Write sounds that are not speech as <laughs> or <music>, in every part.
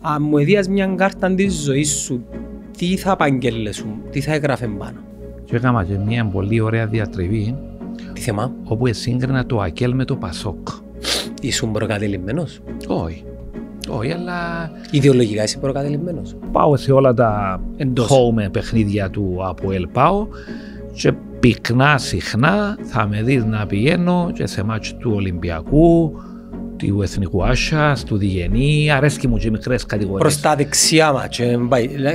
αν μου έδιας μια κάρτα της ζωής σου, τι θα παγγέλεσουν, τι θα έγραφε πάνω. Και έκανα και μια πολύ ωραία διατριβή. Τι θέμα. Όπου εσύγκρινα το ΑΚΕΛ με το ΠΑΣΟΚ. Ήσουν προκατελημμένος. Όχι. Όχι, αλλά. Ιδεολογικά είσαι προκατελημένο. Πάω σε όλα τα εντός. home παιχνίδια του από Πάω και πυκνά συχνά θα με δεις να πηγαίνω και σε μάτσο του Ολυμπιακού, του Εθνικού Άσια, του Διγενή, αρέσκει μου και μικρές κατηγορίες. Προς τα δεξιά μας, και ε,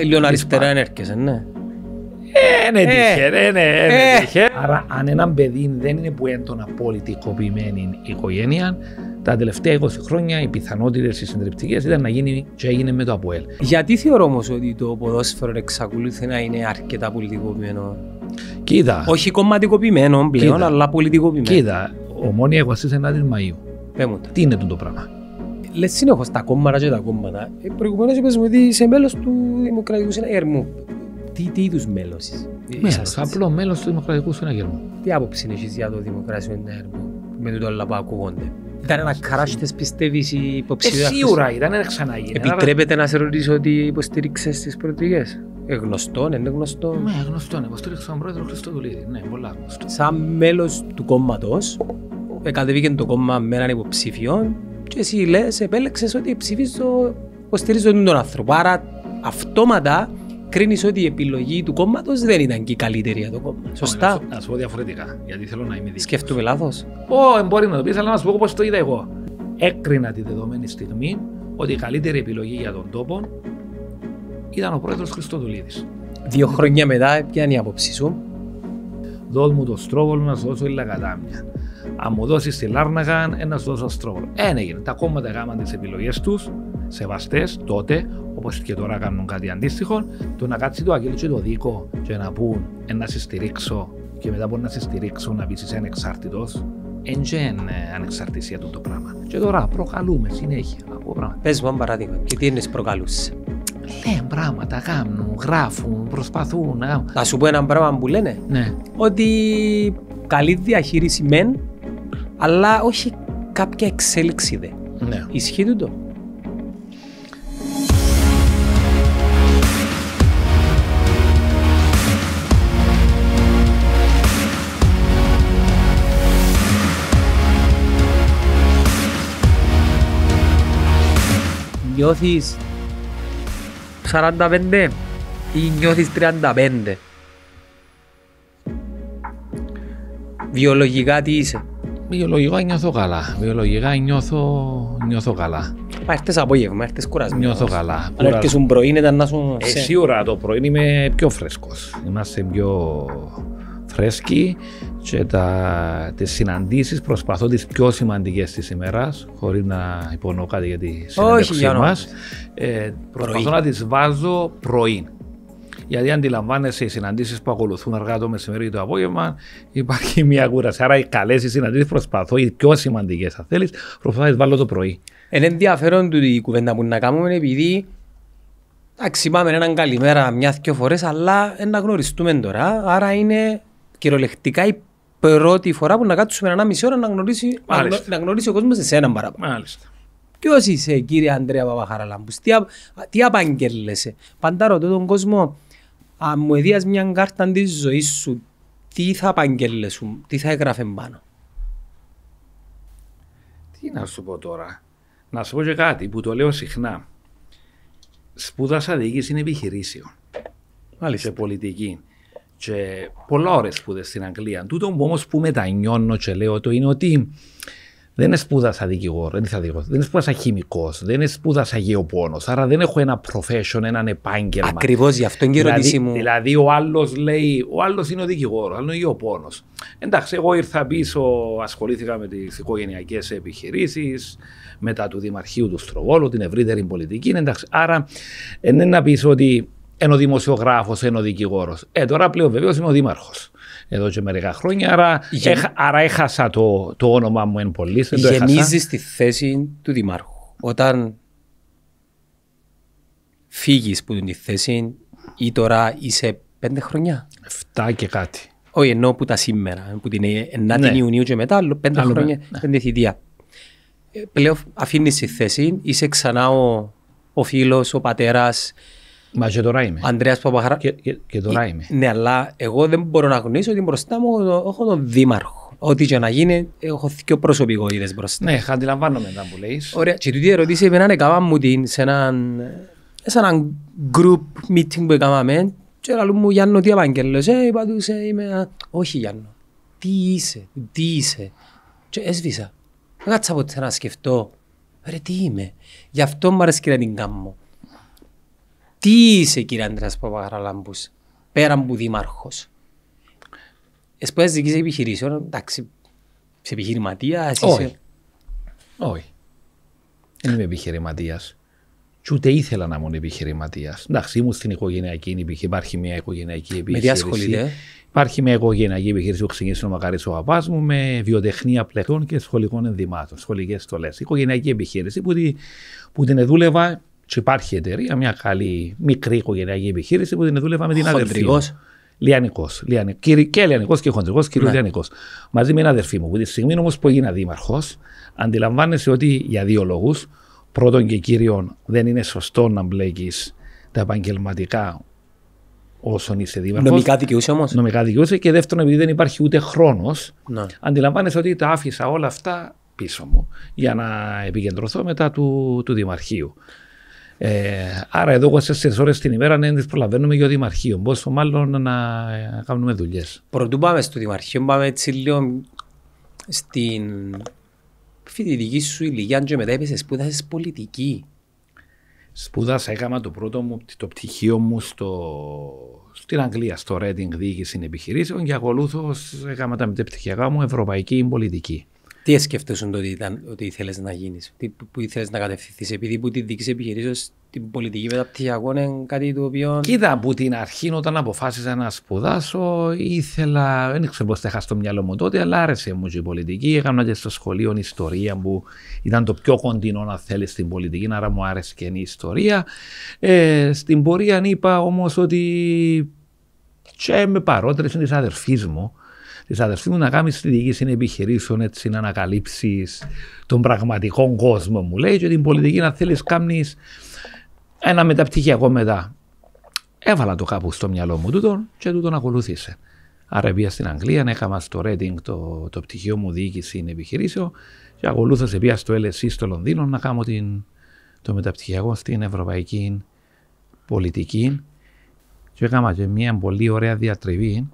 λίγο αριστερά έρχεσαι, ναι. Είναι ε, τύχε, ναι, ναι, ναι ε. τύχε. Άρα αν ένα παιδί δεν είναι που έντονα πολιτικοποιημένη οικογένεια, τα τελευταία 20 χρόνια οι πιθανότητες οι συντριπτικές ήταν να γίνει και έγινε με το ΑΠΟΕΛ. Γιατί θεωρώ όμως ότι το ποδόσφαιρο εξακολουθεί να είναι αρκετά πολιτικοποιημένο. Κοίτα. Όχι κομματικοποιημένο πλέον, αλλά πολιτικοποιημένο. Κοίτα, ομόνια 24 Μαου. Τι είναι το πράγμα. Λες συνεχώ τα κόμματα και τα κόμματα. Ε, Προηγουμένως είπες ότι είσαι μέλος του Δημοκρατικού Συναγερμού. Τι, τι είδους μέλος είσαι. Ε, μέλος, απλό μέλος του Δημοκρατικού Συναγερμού. Τι άποψη έχεις για το Δημοκρατικό Συναγερμό με το όλα που ακούγονται. Ήταν ένα καράσι τη πιστεύεις η υποψηφιότητα. Ε, σίγουρα ήταν ένα ξαναγίνει. Επιτρέπεται να σε ρωτήσω ότι υποστήριξες τις προεκλογέ. Ε, γνωστό, είναι γνωστό. Ναι, γνωστό. Υποστήριξε τον πρόεδρο Χριστοδουλίδη. Ναι, πολλά γνωστό. Σαν μέλος του κόμματος, ε, κατεβήκε το κόμμα με έναν υποψήφιο και εσύ λες, επέλεξες ότι ψηφίζω, υποστηρίζω τον άνθρωπο. Άρα αυτόματα κρίνεις ότι η επιλογή του κόμματος δεν ήταν και η καλύτερη για το κόμμα. Σωστά. Να σου πω διαφορετικά, γιατί θέλω να είμαι δίκαιος. Σκέφτομαι λάθος. Ω, μπορεί να το πεις, αλλά να σου πω πώ το είδα εγώ. Έκρινα τη δεδομένη στιγμή ότι η καλύτερη επιλογή για τον τόπο ήταν ο πρόεδρος Χριστοδουλίδης. Δύο χρόνια μετά, ποια είναι η άποψή σου. Δώσ' μου το στρόβολο να σου δώσω η λακατάμια. Αν μου δώσει τη λάρναγαν ένας δώσω Στρόλ. Ένα έγινε. Τα κόμματα έκαναν τις επιλογές τους, σεβαστές τότε, όπως και τώρα κάνουν κάτι αντίστοιχο. Το να κάτσει το αγγέλιο και το δίκο και να πούν να σε στηρίξω και μετά μπορεί να σε στηρίξω να πεις είσαι ανεξάρτητος. Εντζέν ε, ανεξαρτησία του το πράγμα. Και τώρα προκαλούμε συνέχεια Πες μου ένα παράδειγμα, και τι είναι προκαλούσες. Λένε πράγματα, κάνουν, γράφουν, προσπαθούν Θα σου πω ένα πράγμα που λένε. Ναι. Ότι καλή διαχείριση μεν αλλά όχι κάποια εξέλιξη δε. Ναι. Ισχύει τούτο. Νιώθεις 45 ή νιώθεις 35. Βιολογικά τι είσαι. Βιολογικά νιώθω καλά. Βιολογικά νιώθω, νιώθω καλά. έρθες απόγευμα, έρθες κουρασμένος. Νιώθω καλά. Αν στον πρωί ήταν να σου... Ε, σίγουρα το πρωί είμαι πιο φρέσκος. Είμαστε πιο φρέσκοι και τα, τις συναντήσεις προσπαθώ τις πιο σημαντικές της ημέρας χωρίς να υπονοώ κάτι για τη συνέντευξή μας. Ε, προσπαθώ να τις βάζω πρωί γιατί αντιλαμβάνεσαι οι συναντήσεις που ακολουθούν αργά το μεσημέρι ή το απόγευμα, υπάρχει <laughs> μια κούραση. Άρα οι καλές συναντήσεις προσπαθώ, οι πιο σημαντικές, αν θέλεις, προσπαθώ να βάλω το πρωί. Είναι ενδιαφέρον του η κουβέντα που να κάνουμε, επειδή εντάξει, πάμε έναν καλημέρα μια-δυο φορές, αλλά να γνωριστούμε τώρα. Άρα είναι κυριολεκτικά η πρώτη φορά που να κάτσουμε ένα μισή ώρα να γνωρίσει, να γνωρίσει ο κόσμος εσένα παραπάνω. Μάλιστα. Ποιος είσαι, κύριε Αντρέα Παπαχαραλάμπου, τι, τι απαγγέλλεσαι. Πάντα ρωτώ τον κόσμο, αν μου έδιας μια κάρτα της ζωής σου, τι θα απαγγέλεσουν, τι θα έγραφε πάνω. Τι να σου πω τώρα. Να σου πω και κάτι που το λέω συχνά. Σπούδασα διοίκηση επιχειρήσεων. Μάλιστα. σε πολιτική. Και πολλά ώρες σπούδες στην Αγγλία. Τούτο όμως που μετανιώνω και λέω το είναι ότι δεν σπούδασα δικηγόρο, δεν, δικηγόρος, δεν σπούδασα χημικός, δεν σπούδασα γεωπόνος. Άρα δεν έχω ένα profession, έναν επάγγελμα. Ακριβώς γι' αυτό είναι η δηλαδή- ερώτησή δηλαδή, μου. Δηλαδή, ο άλλος λέει, ο άλλος είναι ο δικηγόρος, άλλος είναι ο γεωπόνος. Εντάξει, εγώ ήρθα πίσω, ασχολήθηκα με τις οικογενειακές επιχειρήσεις, μετά του Δημαρχείου του Στροβόλου, την ευρύτερη πολιτική. Εντάξει, άρα δεν είναι να πεις ότι ενώ δημοσιογράφο, ενώ δικηγόρος. Ε, τώρα πλέον βεβαίως είμαι ο δήμαρχος εδώ και μερικά χρόνια. Άρα, έχασα το, όνομα μου εν πολύ. Γεμίζεις τη θέση του Δημάρχου. Όταν φύγεις που την θέση ή τώρα είσαι πέντε χρόνια. Εφτά και κάτι. Όχι, ενώ που τα σήμερα, που την 9η ε- ναι. Ιουνίου και μετά, πέντε χρόνια, ναι. πέντε θητεία. Ε, πλέον αφήνεις τη θέση, είσαι ξανά ο, ο φίλος, ο πατέρας, Μα και τώρα είμαι. Ανδρέας Παπαχαρά. Και, και, και τώρα ε, είμαι. Ναι, αλλά εγώ δεν μπορώ να γνωρίσω ότι μπροστά μου έχω τον δήμαρχο. Ό,τι και να γίνει, έχω και είδες μπροστά. Ναι, αντιλαμβάνομαι μετά που λέει. Ωραία. Και τούτη ερώτηση με να έκανα μου την σε έναν, σε έναν group meeting που έκαναμε. Και λέω μου, Γιάννο, τι ε, Είπα του, είμαι. Όχι, Γιάννο. Τι είσαι, τι είσαι. Και έσβησα. Δεν κάτσα ποτέ να σκεφτώ. Ρε, τι είμαι. Γι' αυτό μου αρέσει να την κάνω. Τι είσαι κύριε Αντρέας Παπαγραλάμπους, πέραν που δήμαρχος. δική σε επιχειρήσεων, εντάξει, σε επιχειρηματία, Όχι. Όχι. Δεν είμαι επιχειρηματίας. Και ούτε ήθελα να ήμουν επιχειρηματίας. Εντάξει, ήμουν στην οικογενειακή, υπάρχει μια οικογενειακή επιχείρηση. Με Υπάρχει μια οικογενειακή επιχείρηση που ξεκίνησε ο Μακαρί ο παπάς μου με βιοτεχνία πλεχών και σχολικών ενδυμάτων, σχολικές στολές. Οικογενειακή επιχείρηση που, που την δούλευα και υπάρχει εταιρεία, μια καλή μικρή οικογενειακή επιχείρηση που την δούλευα με την αδερφή. μου. Λιανικό. Και Λιανικός και Χοντρικός, κύριο ναι. Λιανικός. Μαζί με ένα αδερφή μου. Που τη στιγμή όμως που έγινα δήμαρχος, αντιλαμβάνεσαι ότι για δύο λόγους. Πρώτον και κύριον, δεν είναι σωστό να μπλέκεις τα επαγγελματικά όσον είσαι δήμαρχος. Νομικά δικαιούσε όμως. Νομικά δικαιούσε και δεύτερον, επειδή δεν υπάρχει ούτε χρόνος, ναι. αντιλαμβάνεσαι ότι τα άφησα όλα αυτά πίσω μου για να επικεντρωθώ μετά του, του Δημαρχείου. Ε, άρα εδώ τις ώρες την ημέρα ναι, δεν τις προλαβαίνουμε για το Δημαρχείο. Πόσο μάλλον να κάνουμε δουλειές. Πρωτού πάμε στο Δημαρχείο, πάμε έτσι λίγο στην φοιτητική σου ηλικία και μετά σπούδασε σπούδασες πολιτική. Σπούδασα, έκανα το πρώτο μου, το πτυχίο μου στο, στην Αγγλία, στο Reading Διοίκηση Επιχειρήσεων και ακολούθως έκανα τα μεταπτυχιακά μου ευρωπαϊκή πολιτική. Τι σκέφτεσαι ότι, ήταν, ότι ήθελες να γίνεις, που ήθελες να κατευθυνθείς, επειδή που τη δική επιχειρήσεως την πολιτική μεταπτυχιακό είναι κάτι το οποίο... Κοίτα, από την αρχή όταν αποφάσισα να σπουδάσω ήθελα, δεν ξέρω πώς τα είχα στο μυαλό μου τότε, αλλά άρεσε μου και η πολιτική. Έκανα και στο σχολείο ιστορία που ήταν το πιο κοντινό να θέλεις στην πολιτική, άρα μου άρεσε και η ιστορία. Ε, στην πορεία είπα όμως ότι και με είναι τη αδερφή μου, της αδερφής μου να κάνεις τη διοίκηση επιχειρήσεων, έτσι να ανακαλύψεις τον πραγματικό κόσμο, μου λέει, και την πολιτική να θέλεις κάνεις ένα μεταπτυχιακό μετά. Έβαλα το κάπου στο μυαλό μου τούτον και τούτον ακολούθησε. Άρα πήγα στην Αγγλία, έκανα στο Reading το, το πτυχίο μου διοίκηση επιχειρήσεων και ακολούθησε πήγα στο LSE στο Λονδίνο να κάνω την, το μεταπτυχιακό στην Ευρωπαϊκή Πολιτική και έκανα και μια πολύ ωραία διατριβή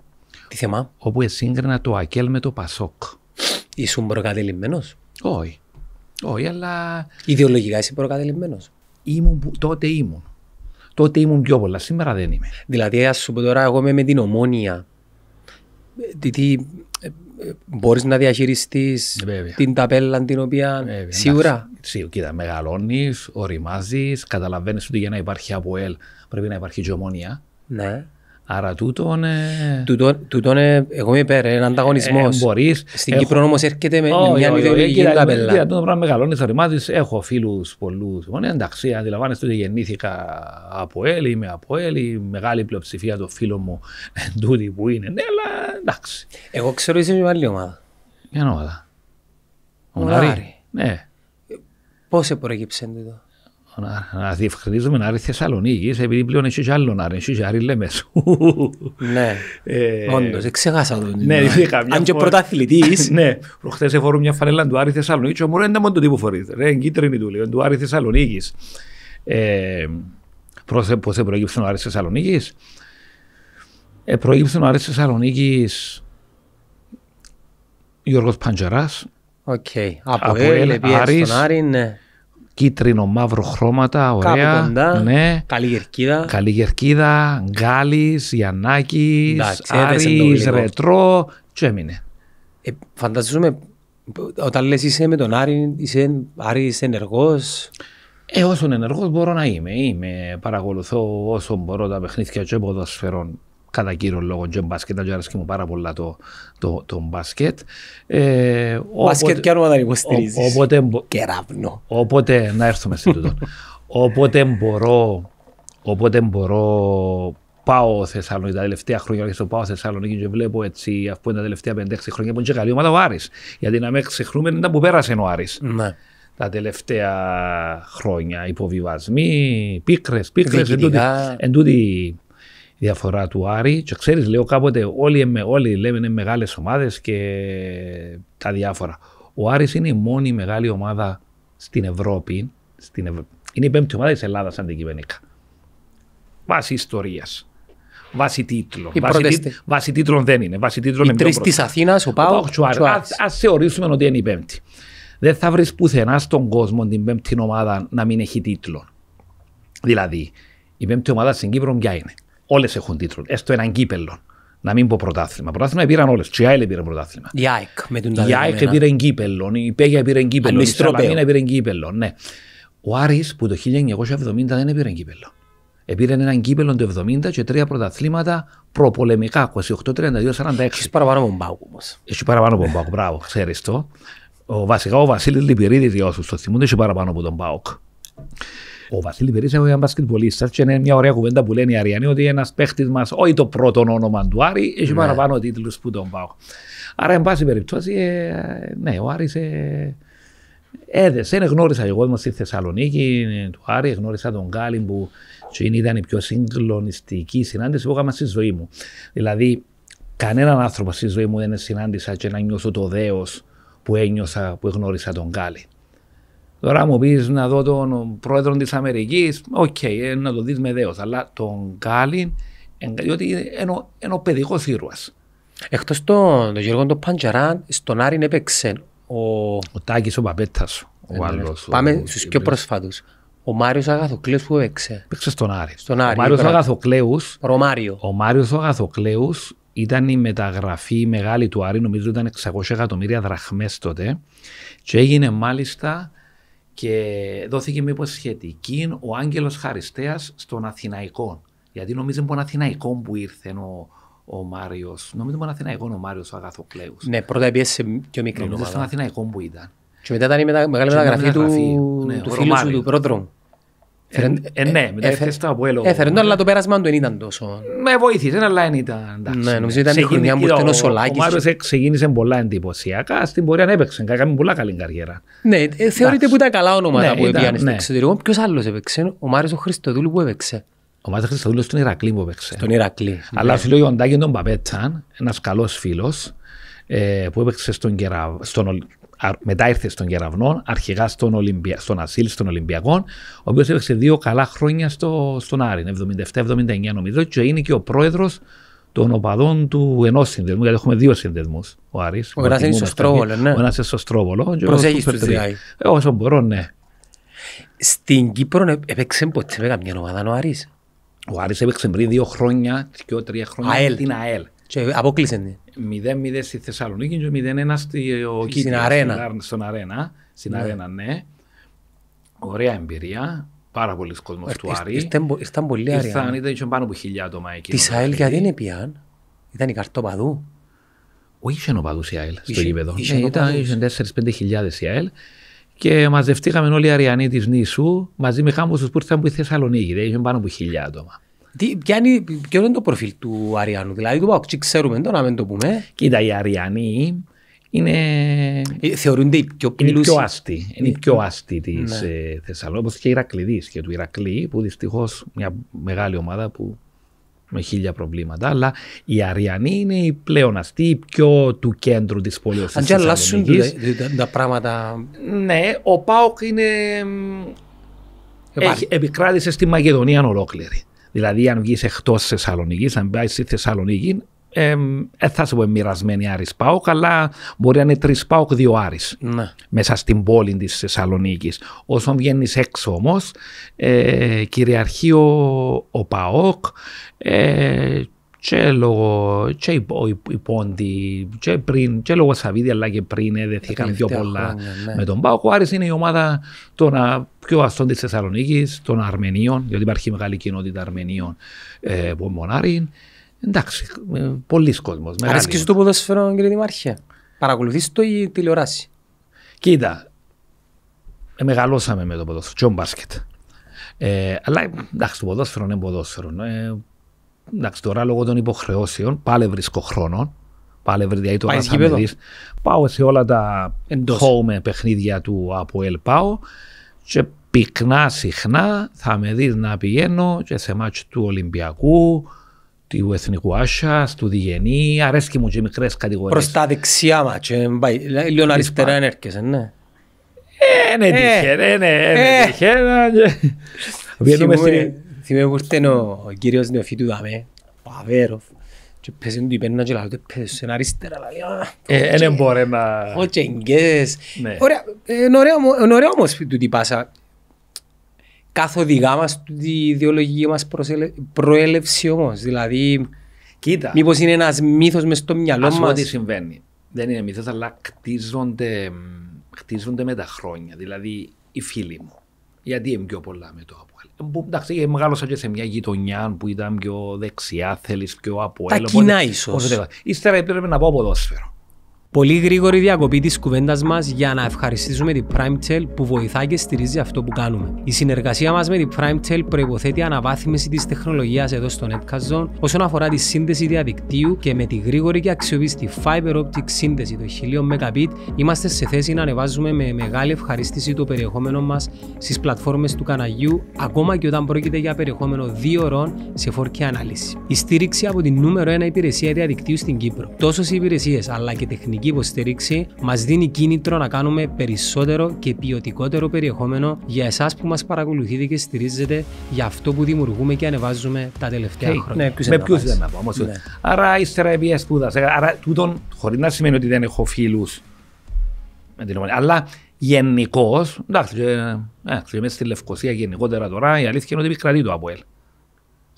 τι θέμα. Όπου εσύγκρινα το ΑΚΕΛ με το ΠΑΣΟΚ. Ήσουν προκατελημμένο. Όχι. Όχι, αλλά. Ιδεολογικά είσαι προκατελημμένο. Ήμουν, τότε ήμουν. Τότε ήμουν πιο πολλά. Σήμερα δεν είμαι. Δηλαδή, ας σου πω τώρα, εγώ είμαι με την ομόνια. Τι, μπορείς να διαχειριστείς ε, την ταπέλα την οποία ε, Βέβαια. σίγουρα. Σίγουρα, κοίτα, μεγαλώνεις, οριμάζεις, καταλαβαίνεις ότι για να υπάρχει από ελ πρέπει να υπάρχει και Ναι. Άρα τούτο είναι... Τούτο είναι, εγώ είμαι υπέρ, ε, είναι ανταγωνισμός. Ε, Στην έχω... Κύπρο όμως έρχεται με oh, μια ιδεολογική καπέλα. Για το πράγμα μεγαλώνει έχω φίλους πολλούς. εντάξει, αντιλαμβάνεστε ότι γεννήθηκα από Έλλη, είμαι από Έλλη, μεγάλη πλειοψηφία των φίλων μου <laughs> τούτη που είναι. Ναι, αλλά εντάξει. Εγώ ξέρω είσαι μια άλλη ομάδα. Μια ομάδα. Ο Ναι. Ε, πώς επροκύψε τούτο να, να διευκρινίζουμε να έρθει Θεσσαλονίκη, επειδή πλέον έχει και άλλον άρεν, έχει και άρη λέμε σου. Ναι, ε, όντως, ξεχάσα τον. Ναι, αν και πρωταθλητής. Ναι, προχθές μια φανέλα του Άρη Θεσσαλονίκη ο μόνο το τύπο φορείς. Ρε, εγκίτρινη του του Άρη Θεσσαλονίκης. Πώς δεν ο ο Άρης Θεσσαλονίκης ε, κίτρινο-μαύρο χρώματα, ωραία. κοντά, ναι. καλή γερκίδα. Καλή γερκίδα, Γκάλι, Άρης, Ρετρό Τι έμεινε. Ε, όταν λες είσαι με τον Άρη, είσαι, Άρη είσαι ενεργός. Ε, όσο ενεργός μπορώ να είμαι. Είμαι, παρακολουθώ όσο μπορώ τα παιχνίδια και ποδοσφαιρών κατά κύριο λόγο και μπάσκετ, αλλά αρέσκει μου πάρα πολλά το, το, το μπάσκετ. Ε, μπάσκετ και άνομα δεν υποστηρίζεις. Όποτε, Κεράβνο. Όποτε, να έρθουμε σε τούτο. <laughs> όποτε μπορώ, όποτε μπορώ πάω Θεσσαλονίκη τα τελευταία χρόνια και στο πάω Θεσσαλονίκη και βλέπω έτσι αφού είναι τα τελευταία 5-6 χρόνια που είναι και καλή ομάδα ο Άρης. Γιατί να μην ξεχνούμε ήταν που πέρασε ο Άρης. Ναι τα τελευταία χρόνια. Υποβιβασμοί, πίκρες, πίκρες. Εν τούτη διαφορά του Άρη. Και ξέρεις, λέω κάποτε, όλοι, όλοι λέμε είναι μεγάλες ομάδες και τα διάφορα. Ο Άρης είναι η μόνη μεγάλη ομάδα στην Ευρώπη. Στην Ευ... Είναι η πέμπτη ομάδα της Ελλάδας αντικειμενικά. Βάσει ιστορία. Βάσει τίτλων. Βάση τί... βάσει τίτλων δεν είναι. Βάσει τίτλων είναι. τρει της Αθήνας, ο Πάο. Α θεωρήσουμε ότι είναι η πέμπτη. Δεν θα βρεις πουθενά στον κόσμο την πέμπτη ομάδα να μην έχει τίτλων. Δηλαδή, η πέμπτη ομάδα στην Κύπρο ποια είναι. Όλες έχουν τίτλο. Έστω έναν κύπελο. Να μην πω πρωτάθλημα. Πρωτάθλημα πήραν όλες. Η άλλοι πήραν πρωτάθλημα. Η ΑΕΚ με τον Η ΑΕΚ πήρε κύπελο. Η Πέγια πήρε κύπελο. Η Σαλαμίνα πήρε κύπελο. Ναι. Ο Άρης που το 1970 δεν πήρε κύπελο. Επήρε έναν κύπελο το 70 και τρία πρωταθλήματα προπολεμικά. 28-32-46. Έχεις παραπάνω από μπάκου όμως. Έχει παραπάνω από μπάκου. Μπράβο, ξέρεις το. Ο, βασικά ο Βασίλης Λιπηρίδη, για όσους το θυμούνται, έχει παραπάνω από τον Μπάουκ. Ο Βασίλη Περίσα είναι ένα μπασκετμπολίστας και είναι μια ωραία κουβέντα που λένε οι Αριανοί ότι ένας παίχτης μας, όχι το πρώτο όνομα του Άρη, έχει ναι. παραπάνω τίτλους που τον πάω. Άρα, εν πάση περιπτώσει, ε, ναι, ο Άρης. Ε, Έδεσε, ε, γνώρισα εγώ, μα στη Θεσσαλονίκη ε, του Άρη, γνώρισα τον Γκάλιν που ήταν η πιο συγκλονιστική συνάντηση που είχαμε στη ζωή μου. Δηλαδή, κανέναν άνθρωπο στη ζωή μου δεν συνάντησα και να νιώσω το ΔΕό που ένιωσα που γνώρισα τον Γκάλιν. Τώρα μου πεις να δω τον πρόεδρο της Αμερικής, οκ, okay, ε, να το δεις με δέος. Αλλά τον Γκάλιν, διότι είναι ένα παιδικός ήρωας. Εκτός των το Γιώργων των Παντζαράν, στον Άρη έπαιξε ο, ο Τάκης ο Παπέτα. Ναι, ναι, ναι. Πάμε στους πιο πρόσφατους. Ο Μάριος Αγαθοκλέους που έπαιξε. Παίξε στον Άρη. Στον Άρη. Ο Μάριος Αγαθοκλέου. Ο Μάριος Αγαθοκλέους ήταν η μεταγραφή μεγάλη του Άρη, νομίζω ήταν 600 εκατομμύρια δραχμές τότε. Και έγινε μάλιστα και δόθηκε μήπως σχετική ο Άγγελος Χαριστέας στον Αθηναϊκό. Γιατί νομίζω από Αθηναϊκό που ήρθε ο, ο Μάριος. Νομίζω από Αθηναϊκό ο Μάριος ο Αγαθοκλέους. Ναι, πρώτα πήγε σε πιο μικρή νομίζω Στον Αθηναϊκό που ήταν. Και μετά ήταν η μεγάλη μεταγραφή, του, ναι, του φίλου του πρόδρομου έφερε ε, ε, ναι, το αλλά το πέρασμα του δεν ήταν τόσο. Με βοήθησε, αλλά δεν ήταν. ναι, νομίζω ναι. ήταν η χρονιά που ήταν ο Σολάκης. Ο Μάριος ε- ξεκίνησε πολλά εντυπωσιακά, στην πορεία έπαιξε, έκανε πολλά καλή καριέρα. Ναι, θεωρείται που ήταν καλά ονόματα ναι, που έπιανε στο εξωτερικό. Ποιος άλλος έπαιξε, ο Μάριος Χριστοδούλου που έπαιξε. Ο Μάριος Χριστοδούλου στον Ηρακλή που έπαιξε. Στον Ηρακλή. Αλλά ο τον Παπέτσαν, ένας καλός φίλος που έπαιξε στον μετά ήρθε στον Γεραυνό, αρχηγά στον, Ολυμπια... στον Ασίλ, στον Ολυμπιακό, ο οποίος έπαιξε δύο καλά χρόνια στο... στον Άρη, 77-79 νομίζω, και είναι και ο πρόεδρος των οπαδών του ενός συνδεσμού, γιατί έχουμε δύο συνδεσμούς. Ο Άρης. Ο ένα είναι στο Στρόβολο, ναι. Ο ένας είναι στο Προσέχει δηλαδή. ε, Όσο μπορώ, ναι. Στην Κύπρο ε, έπαιξε ποτέ με ομάδα ο Άρης. Ο Άρης έπαιξε πριν δύο χρόνια, δύο τρία χρόνια ΑΕΛ. την ΑΕΛ. Και αποκλείσανε. 0-0 στη Θεσσαλονίκη και 0-1 στη, ο στην αρένα. στον αρένα. Στην ναι. αρένα, ναι. Ωραία εμπειρία. Πάρα πολλοί κόσμος ε, του Άρη. Ήρθαν, ήρθαν πολύ Άρη. Ήρθαν, ήταν και πάνω από χιλιά άτομα εκεί. Της ΑΕΛ γιατί δεν πιάν. Ήταν η καρτοπαδού. Όχι είχε νοπαδούς η ΑΕΛ στο γήπεδο. Ε, ήταν 4-5 χιλιάδες η ΑΕΛ. Και μαζευτήκαμε όλοι οι Αριανοί της νήσου μαζί με χάμου που ήρθαν από τη Θεσσαλονίκη. Δεν δηλαδή, είχε πάνω από χιλιά άτομα πιάνει, ποιο είναι το προφίλ του Αριάνου, δηλαδή του ΠΑΟΚ, ξέρουμε το να μην το πούμε. Κοίτα, οι Αριανοί είναι... Ε, θεωρούνται οι πιο πλούσιοι. Είναι οι πιο άστοι της ναι. ναι. Ε, Θεσσαλονίκης, όπως και η Ηρακλειδείς και του Ηρακλή, που δυστυχώς μια μεγάλη ομάδα που με χίλια προβλήματα, αλλά οι Αριανοί είναι οι πλέον αυτοί, οι πιο του κέντρου της πόλης Αν και αλλάσουν τα πράγματα... Ναι, ο Πάοκ είναι... Έχει επικράτησε στη Μακεδονία ολόκληρη. Δηλαδή, αν βγεις εκτός Θεσσαλονίκης, αν πάεις στη Θεσσαλονίκη, δεν ε, θα σου μοιρασμένη Άρης Πάοκ, αλλά μπορεί να είναι τρεις Πάοκ, δύο Άρης ναι. μέσα στην πόλη της Θεσσαλονίκης. Όσο βγαίνεις έξω όμως, ε, κυριαρχεί ο, Πάοκ ε, και, λόγω, και πόντι, και, πριν, και λόγω Σαββίδη αλλά και πριν έδεθηκαν ε, πιο πολλά ναι. με τον Πάο. Ο Άρης είναι η ομάδα των πιο αστών της Θεσσαλονίκης, των Αρμενίων, γιατί υπάρχει μεγάλη κοινότητα Αρμενίων ε, που μονάρει. Εντάξει, ε, πολλοί κόσμος. Αρέσει και στο ποδοσφαιρό, κύριε Δημάρχε. Παρακολουθείς το ή τηλεοράσει. Κοίτα, ε, μεγαλώσαμε με το ποδόσφαιρο, και ο μπάσκετ. Ε, αλλά εντάξει, το ποδόσφαιρο είναι ποδόσφαιρο. Ε, εντάξει, τώρα λόγω των υποχρεώσεων πάλι βρίσκω χρόνο. Πάλι δηλαδή τώρα θα με δεις. Πάω σε όλα τα Εντός. home παιχνίδια του από ελ και πυκνά συχνά θα με δεις να πηγαίνω και σε μάτσο του Ολυμπιακού, του Εθνικού Άσια, του Διγενή, αρέσκει μου και μικρές κατηγορίες. Προς τα δεξιά μα, ε, λίγο αριστερά ενέρχεσαι, ναι. Ε, ναι, τυχερά, ναι, ναι, ναι ε. τυχερά. Ναι, ναι. Βγαίνουμε στην Θυμάμαι που ήρθε ο κύριος νεοφύτου δάμε, Αβέροφ, και πέσε του υπέρνα και λάθος, πέσε σε ένα αριστερά, λέει, δεν μπορεί να... Ο τσεγγές. Ωραία, είναι ωραία όμως του τι πάσα. Καθοδηγά μας τη ιδεολογική μας προέλευση όμως, δηλαδή... Κοίτα. Μήπως είναι ένας μύθος μες στο μυαλό μας. Ας πούμε τι συμβαίνει. Δεν είναι μύθος, αλλά κτίζονται, με τα χρόνια, δηλαδή οι φίλοι μου. Γιατί είμαι πιο πολλά με το Εντάξει, ε, μεγάλωσα και σε μια γειτονιά που ήταν πιο δεξιά, θέλεις πιο από Τα κοινά ίσως. Ύστερα έπρεπε να πω ποδόσφαιρο. Πολύ γρήγορη διακοπή της κουβέντας μας για να ευχαριστήσουμε την PrimeTel που βοηθά και στηρίζει αυτό που κάνουμε. Η συνεργασία μας με την PrimeTel προποθέτει αναβάθμιση της τεχνολογίας εδώ στο Netcast Zone όσον αφορά τη σύνδεση διαδικτύου και με τη γρήγορη και αξιοπίστη fiber optic σύνδεση των 1000 Mbit είμαστε σε θέση να ανεβάζουμε με μεγάλη ευχαρίστηση το περιεχόμενο μας στις πλατφόρμες του καναγιού ακόμα και όταν πρόκειται για περιεχόμενο 2 ώρων σε 4K ανάλυση. Η στήριξη από την νούμερο 1 υπηρεσία διαδικτύου στην Κύπρο. Τόσο σε υπηρεσίες αλλά και τεχνική οικονομική υποστήριξη μας δίνει κίνητρο να κάνουμε περισσότερο και ποιοτικότερο περιεχόμενο για εσάς που μας παρακολουθείτε και στηρίζετε για αυτό που δημιουργούμε και ανεβάζουμε τα τελευταία hey, χρόνια. Ναι, με ποιου δεν να πω όμως. Άρα ύστερα επειδή σπούδασα. Άρα τούτον, χωρίς να σημαίνει ότι δεν έχω φίλους. Αλλά γενικώς, εντάξει, ε, στη Λευκοσία γενικότερα τώρα η αλήθεια είναι ότι επικρατεί το ΑΠΟΕΛ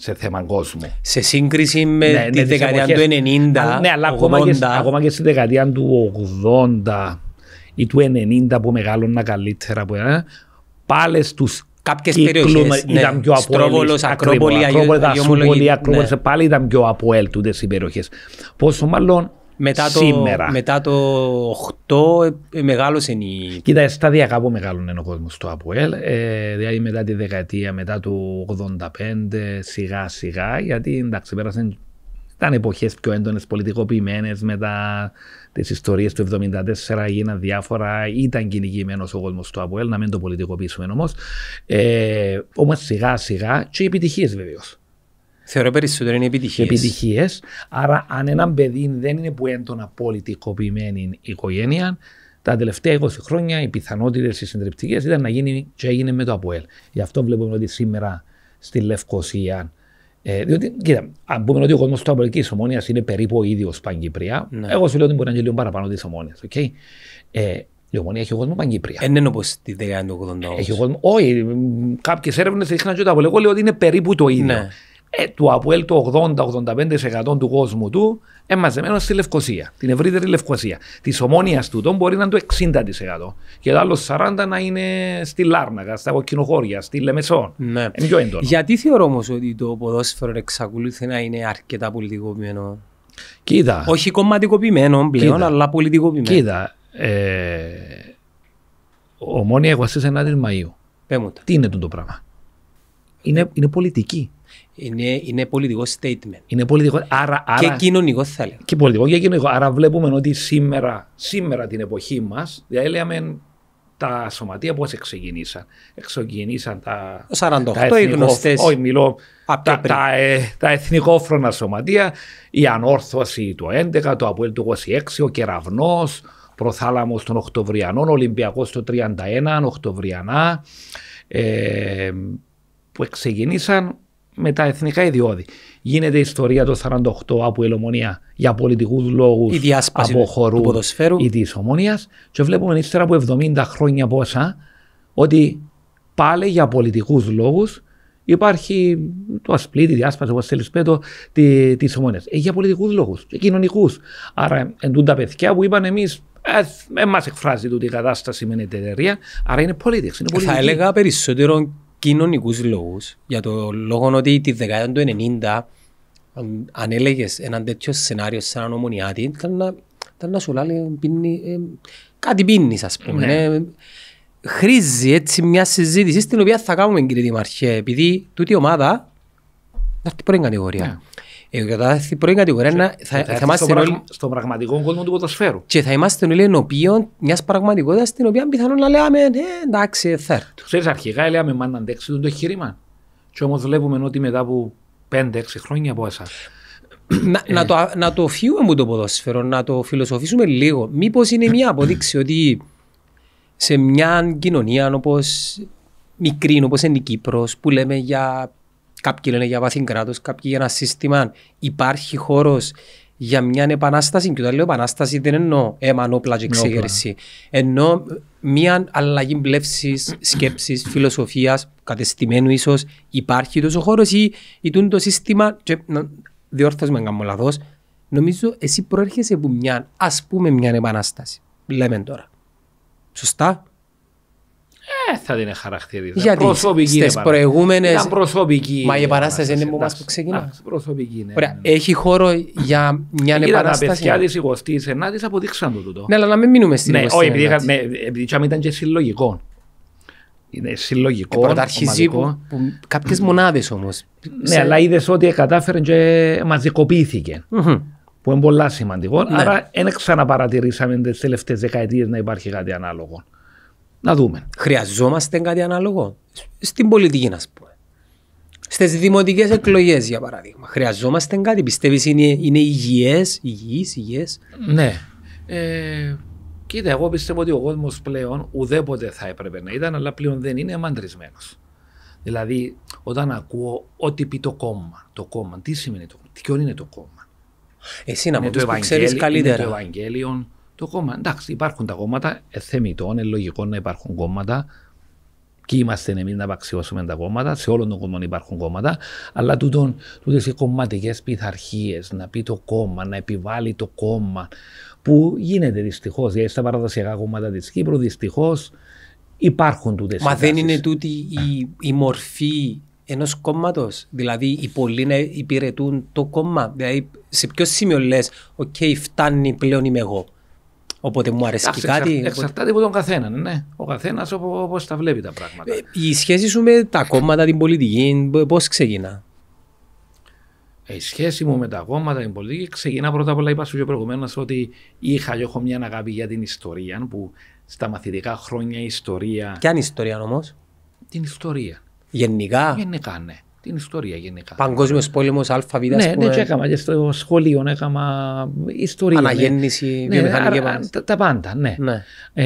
σε θέμα κόσμου. Σε σύγκριση με ναι, ναι τη ναι, δεκαετία του 90, ναι, αλλά Ακόμα, και, ακόμα και του 80 ή του 90 που μεγάλωνα καλύτερα, που, ε, πάλι στους κάποιε περιοχέ ναι, ήταν πιο Στρόβολος, Ακρόπολη, Ακρόπολη, Ακρόπολη, Ακρόπολη, μετά το, σήμερα. Μετά το 8 ε, μεγάλωσε η... Κοίτα, σταδιακά που μεγάλωνε ο κόσμος του ΑΠΟΕΛ, ε, δηλαδή μετά τη δεκαετία, μετά το 85, σιγά σιγά, γιατί εντάξει, πέρασαν ήταν εποχές πιο έντονες πολιτικοποιημένες μετά τις ιστορίες του 1974. Γίναν διάφορα. Ήταν κυνηγημένος ο κόσμος του Αβουέλ. να μην το πολιτικοποιήσουμε όμως. Ε, όμως σιγά σιγά και επιτυχίες βεβαίως. Θεωρώ περισσότερο είναι επιτυχίες. Επιτυχίες. Άρα, αν ένα παιδί δεν είναι που έντονα πολιτικοποιημένη οικογένεια, τα τελευταία 20 χρόνια οι πιθανότητες οι συντριπτικές ήταν να γίνει και έγινε με το ΑΠΟΕΛ. Γι' αυτό βλέπουμε ότι σήμερα στη Λευκοσία. Ε, διότι, κοίτα, αν πούμε ότι ο κόσμος του Απολική Ομόνια είναι περίπου ο ίδιος παγκυπριά, ναι. εγώ σου λέω ότι μπορεί να είναι λίγο παραπάνω της Ομόνια. Okay? Ε, η Ομόνια έχει ο κόσμος παγκύπρια. Δεν ναι, είναι όπω τη δεκαετία του 1980. Όχι, κάποιες έρευνες δείχναν ότι το ότι είναι περίπου το ίδιο. Ναι ε, του Αποέλ το 80-85% του κόσμου του εμαζεμένο στη Λευκοσία, την ευρύτερη Λευκοσία. Της ομόνοια του μπορεί να είναι το 60% και το άλλος 40% να είναι στη Λάρνακα, στα κοκκινοχώρια, στη Λεμεσό. Ναι. Είναι πιο Γιατί θεωρώ όμως ότι το ποδόσφαιρο εξακολουθεί να είναι αρκετά πολιτικοποιημένο. Κοίτα. Όχι κομματικοποιημένο πλέον, Κοίτα. αλλά πολιτικοποιημένο. Κοίτα. Ε, ομόνια εγώ στις 9 Μαΐου. Τι είναι το πράγμα. Είναι, είναι πολιτική. Είναι, είναι πολιτικό statement. Είναι πολιτικό, άρα, άρα... Και κοινωνικό θα λέω. Και πολιτικό και κοινωνικό. Άρα βλέπουμε ότι σήμερα, σήμερα την εποχή μας, δηλαδή λέμε τα σωματεία πώς ξεκινήσαν. Ξεκινήσαν τα. 48 τα εθνικό, οι γνωστές. Όχι, μιλώ. Τα, τα, ε, τα, εθνικόφρονα σωματεία, η ανόρθωση του 11, το Αποέλ του 26, ο κεραυνός, προθάλαμος των Οκτωβριανών, Ολυμπιακός το 31, Οκτωβριανά. Ε, που ξεκινήσαν με τα εθνικά ιδιώδη. Γίνεται η ιστορία το 48 από ελομονία για πολιτικούς λόγους ναι, από χορού ή της ομονίας. Και βλέπουμε ύστερα από 70 χρόνια πόσα ότι πάλι για πολιτικούς λόγους υπάρχει το ασπλήτη, διάσπαση, όπως θέλεις πέτω, τη ομόνια. Ε, για πολιτικούς λόγους και κοινωνικούς. Άρα, εντούν τα παιδιά που είπαν εμείς, δεν ε, μας εκφράζει τούτη η κατάσταση με την εταιρεία. Άρα είναι πολίτε. Θα έλεγα περισσότερο κοινωνικούς λόγους. Για το λόγο ότι τη δεκαετία του 1990 αν, έλεγε ένα τέτοιο σενάριο σε έναν ομονιάτη, ήταν να, ήταν να σου λέει ε, κάτι πίνεις, ας πούμε. Ναι. Ε, χρήζει έτσι μια συζήτηση στην οποία θα κάνουμε, κύριε Δημαρχέ, επειδή τούτη η ομάδα θα έρθει πρώτη κατηγορία. Ναι. Ε, η κατηγορία θα, θα, είμαστε στο, στον πραγματικό κόσμο του ποδοσφαίρου. Και θα είμαστε όλοι ενώπιον μιας πραγματικότητας στην οποία πιθανόν να λέμε ε, εντάξει, θα ε, έρθει. Ξέρεις, αρχικά λέμε μάνα αντέξει το εγχείρημα. Και όμως βλέπουμε ότι μετά από 5-6 χρόνια από εσάς. να, ε. να, το, να το φύγουμε το ποδόσφαιρο, να το φιλοσοφήσουμε λίγο. Μήπως είναι μια απόδειξη ότι σε μια κοινωνία όπως μικρή, όπως είναι η Κύπρος, που λέμε για Κάποιοι λένε για βάση κράτος, κάποιοι για ένα σύστημα. Υπάρχει χώρος για μια επανάσταση. Και όταν λέω επανάσταση δεν εννοώ αίμα, όπλα και εξέγερση. Εννοώ μια αλλαγή μπλεύση, σκέψης, φιλοσοφίας, κατεστημένου ίσως. Υπάρχει τόσο χώρος ή, ή το σύστημα. Και, με αν κάνω νομίζω εσύ προέρχεσαι από μια, ας πούμε, μια επανάσταση. Λέμε τώρα. Σωστά. Ε, θα την χαρακτηρίζω. Γιατί στι προηγούμενες. Ήταν προσωπική. Μα η ε, παράσταση είναι που μας που ξεκινά. Ναι, Ωραία. Ναι, ναι. Έχει χώρο για μια επανάσταση. Τα παιδιά της αποδείξαμε αποδείξαν το τούτο. Ναι, αλλά να μην μείνουμε στην Ελλάδα. Όχι, επειδή ήταν και συλλογικό. Είναι συλλογικό. Ε, Πρωταρχίζει που, που κάποιες μονάδες όμως. Ναι, αλλά είδες ότι κατάφερε και μαζικοποιήθηκε. Που είναι πολύ σημαντικό. Άρα δεν ξαναπαρατηρήσαμε τις τελευταίες δεκαετίες να υπάρχει κάτι ανάλογο. Να δούμε. Χρειαζόμαστε κάτι ανάλογο. Στην πολιτική, να πούμε. Στις δημοτικές εκλογές, για παράδειγμα. Χρειαζόμαστε κάτι. Πιστεύεις είναι, είναι υγιές, υγιείς, υγιές. Ναι. Ε, κοίτα, εγώ πιστεύω ότι ο κόσμος πλέον ουδέποτε θα έπρεπε να ήταν, αλλά πλέον δεν είναι μαντρισμένο. Δηλαδή, όταν ακούω ό,τι πει το κόμμα, το κόμμα, τι σημαίνει το κόμμα, ποιο είναι το κόμμα. Εσύ να μου πει, ξέρει καλύτερα. Είναι το Ευαγγέλιο, το κόμμα. Εντάξει, υπάρχουν τα κόμματα, εθεμητό, είναι λογικό να υπάρχουν κόμματα. Και είμαστε εμείς να απαξιώσουμε τα κόμματα. Σε όλων των κομμών υπάρχουν κόμματα. Αλλά τούτον, τούτες οι κομματικές πειθαρχίες, να πει το κόμμα, να επιβάλλει το κόμμα, που γίνεται δυστυχώς. Γιατί στα παραδοσιακά κόμματα της Κύπρου δυστυχώς υπάρχουν τούτες. Μα δεν είναι τούτη η, η μορφή ενός κόμματος. Δηλαδή, οι πολλοί να υπηρετούν το κόμμα. Δηλαδή, σε ποιο σημείο λες, OK, φτάνει πλέον είμαι εγώ. Οπότε μου αρέσει κάτι. εξαρτάται από τον καθένα, ναι. Ο καθένας όπως τα βλέπει τα πράγματα. Ε, η σχέση σου με τα κόμματα, την πολιτική, πώς ξεκινά. Ε, η σχέση μου με τα κόμματα, την πολιτική, ξεκινά πρώτα απ' όλα. Είπα σου πιο προηγουμένως ότι είχα και έχω μια αγάπη για την ιστορία που στα μαθητικά χρόνια η ιστορία. Ποια είναι η ιστορία όμως? Την ιστορία. Γενικά. Γενικά, ναι την ιστορία γενικά. Παγκόσμιος πόλεμος, ΑΒ. Ναι, ναι, και έκαμα και στο σχολείο, έκανα ιστορία. Ναι. Αναγέννηση, ναι, βιομηχανική ναι, τα, τα, πάντα, ναι. ναι. Ε,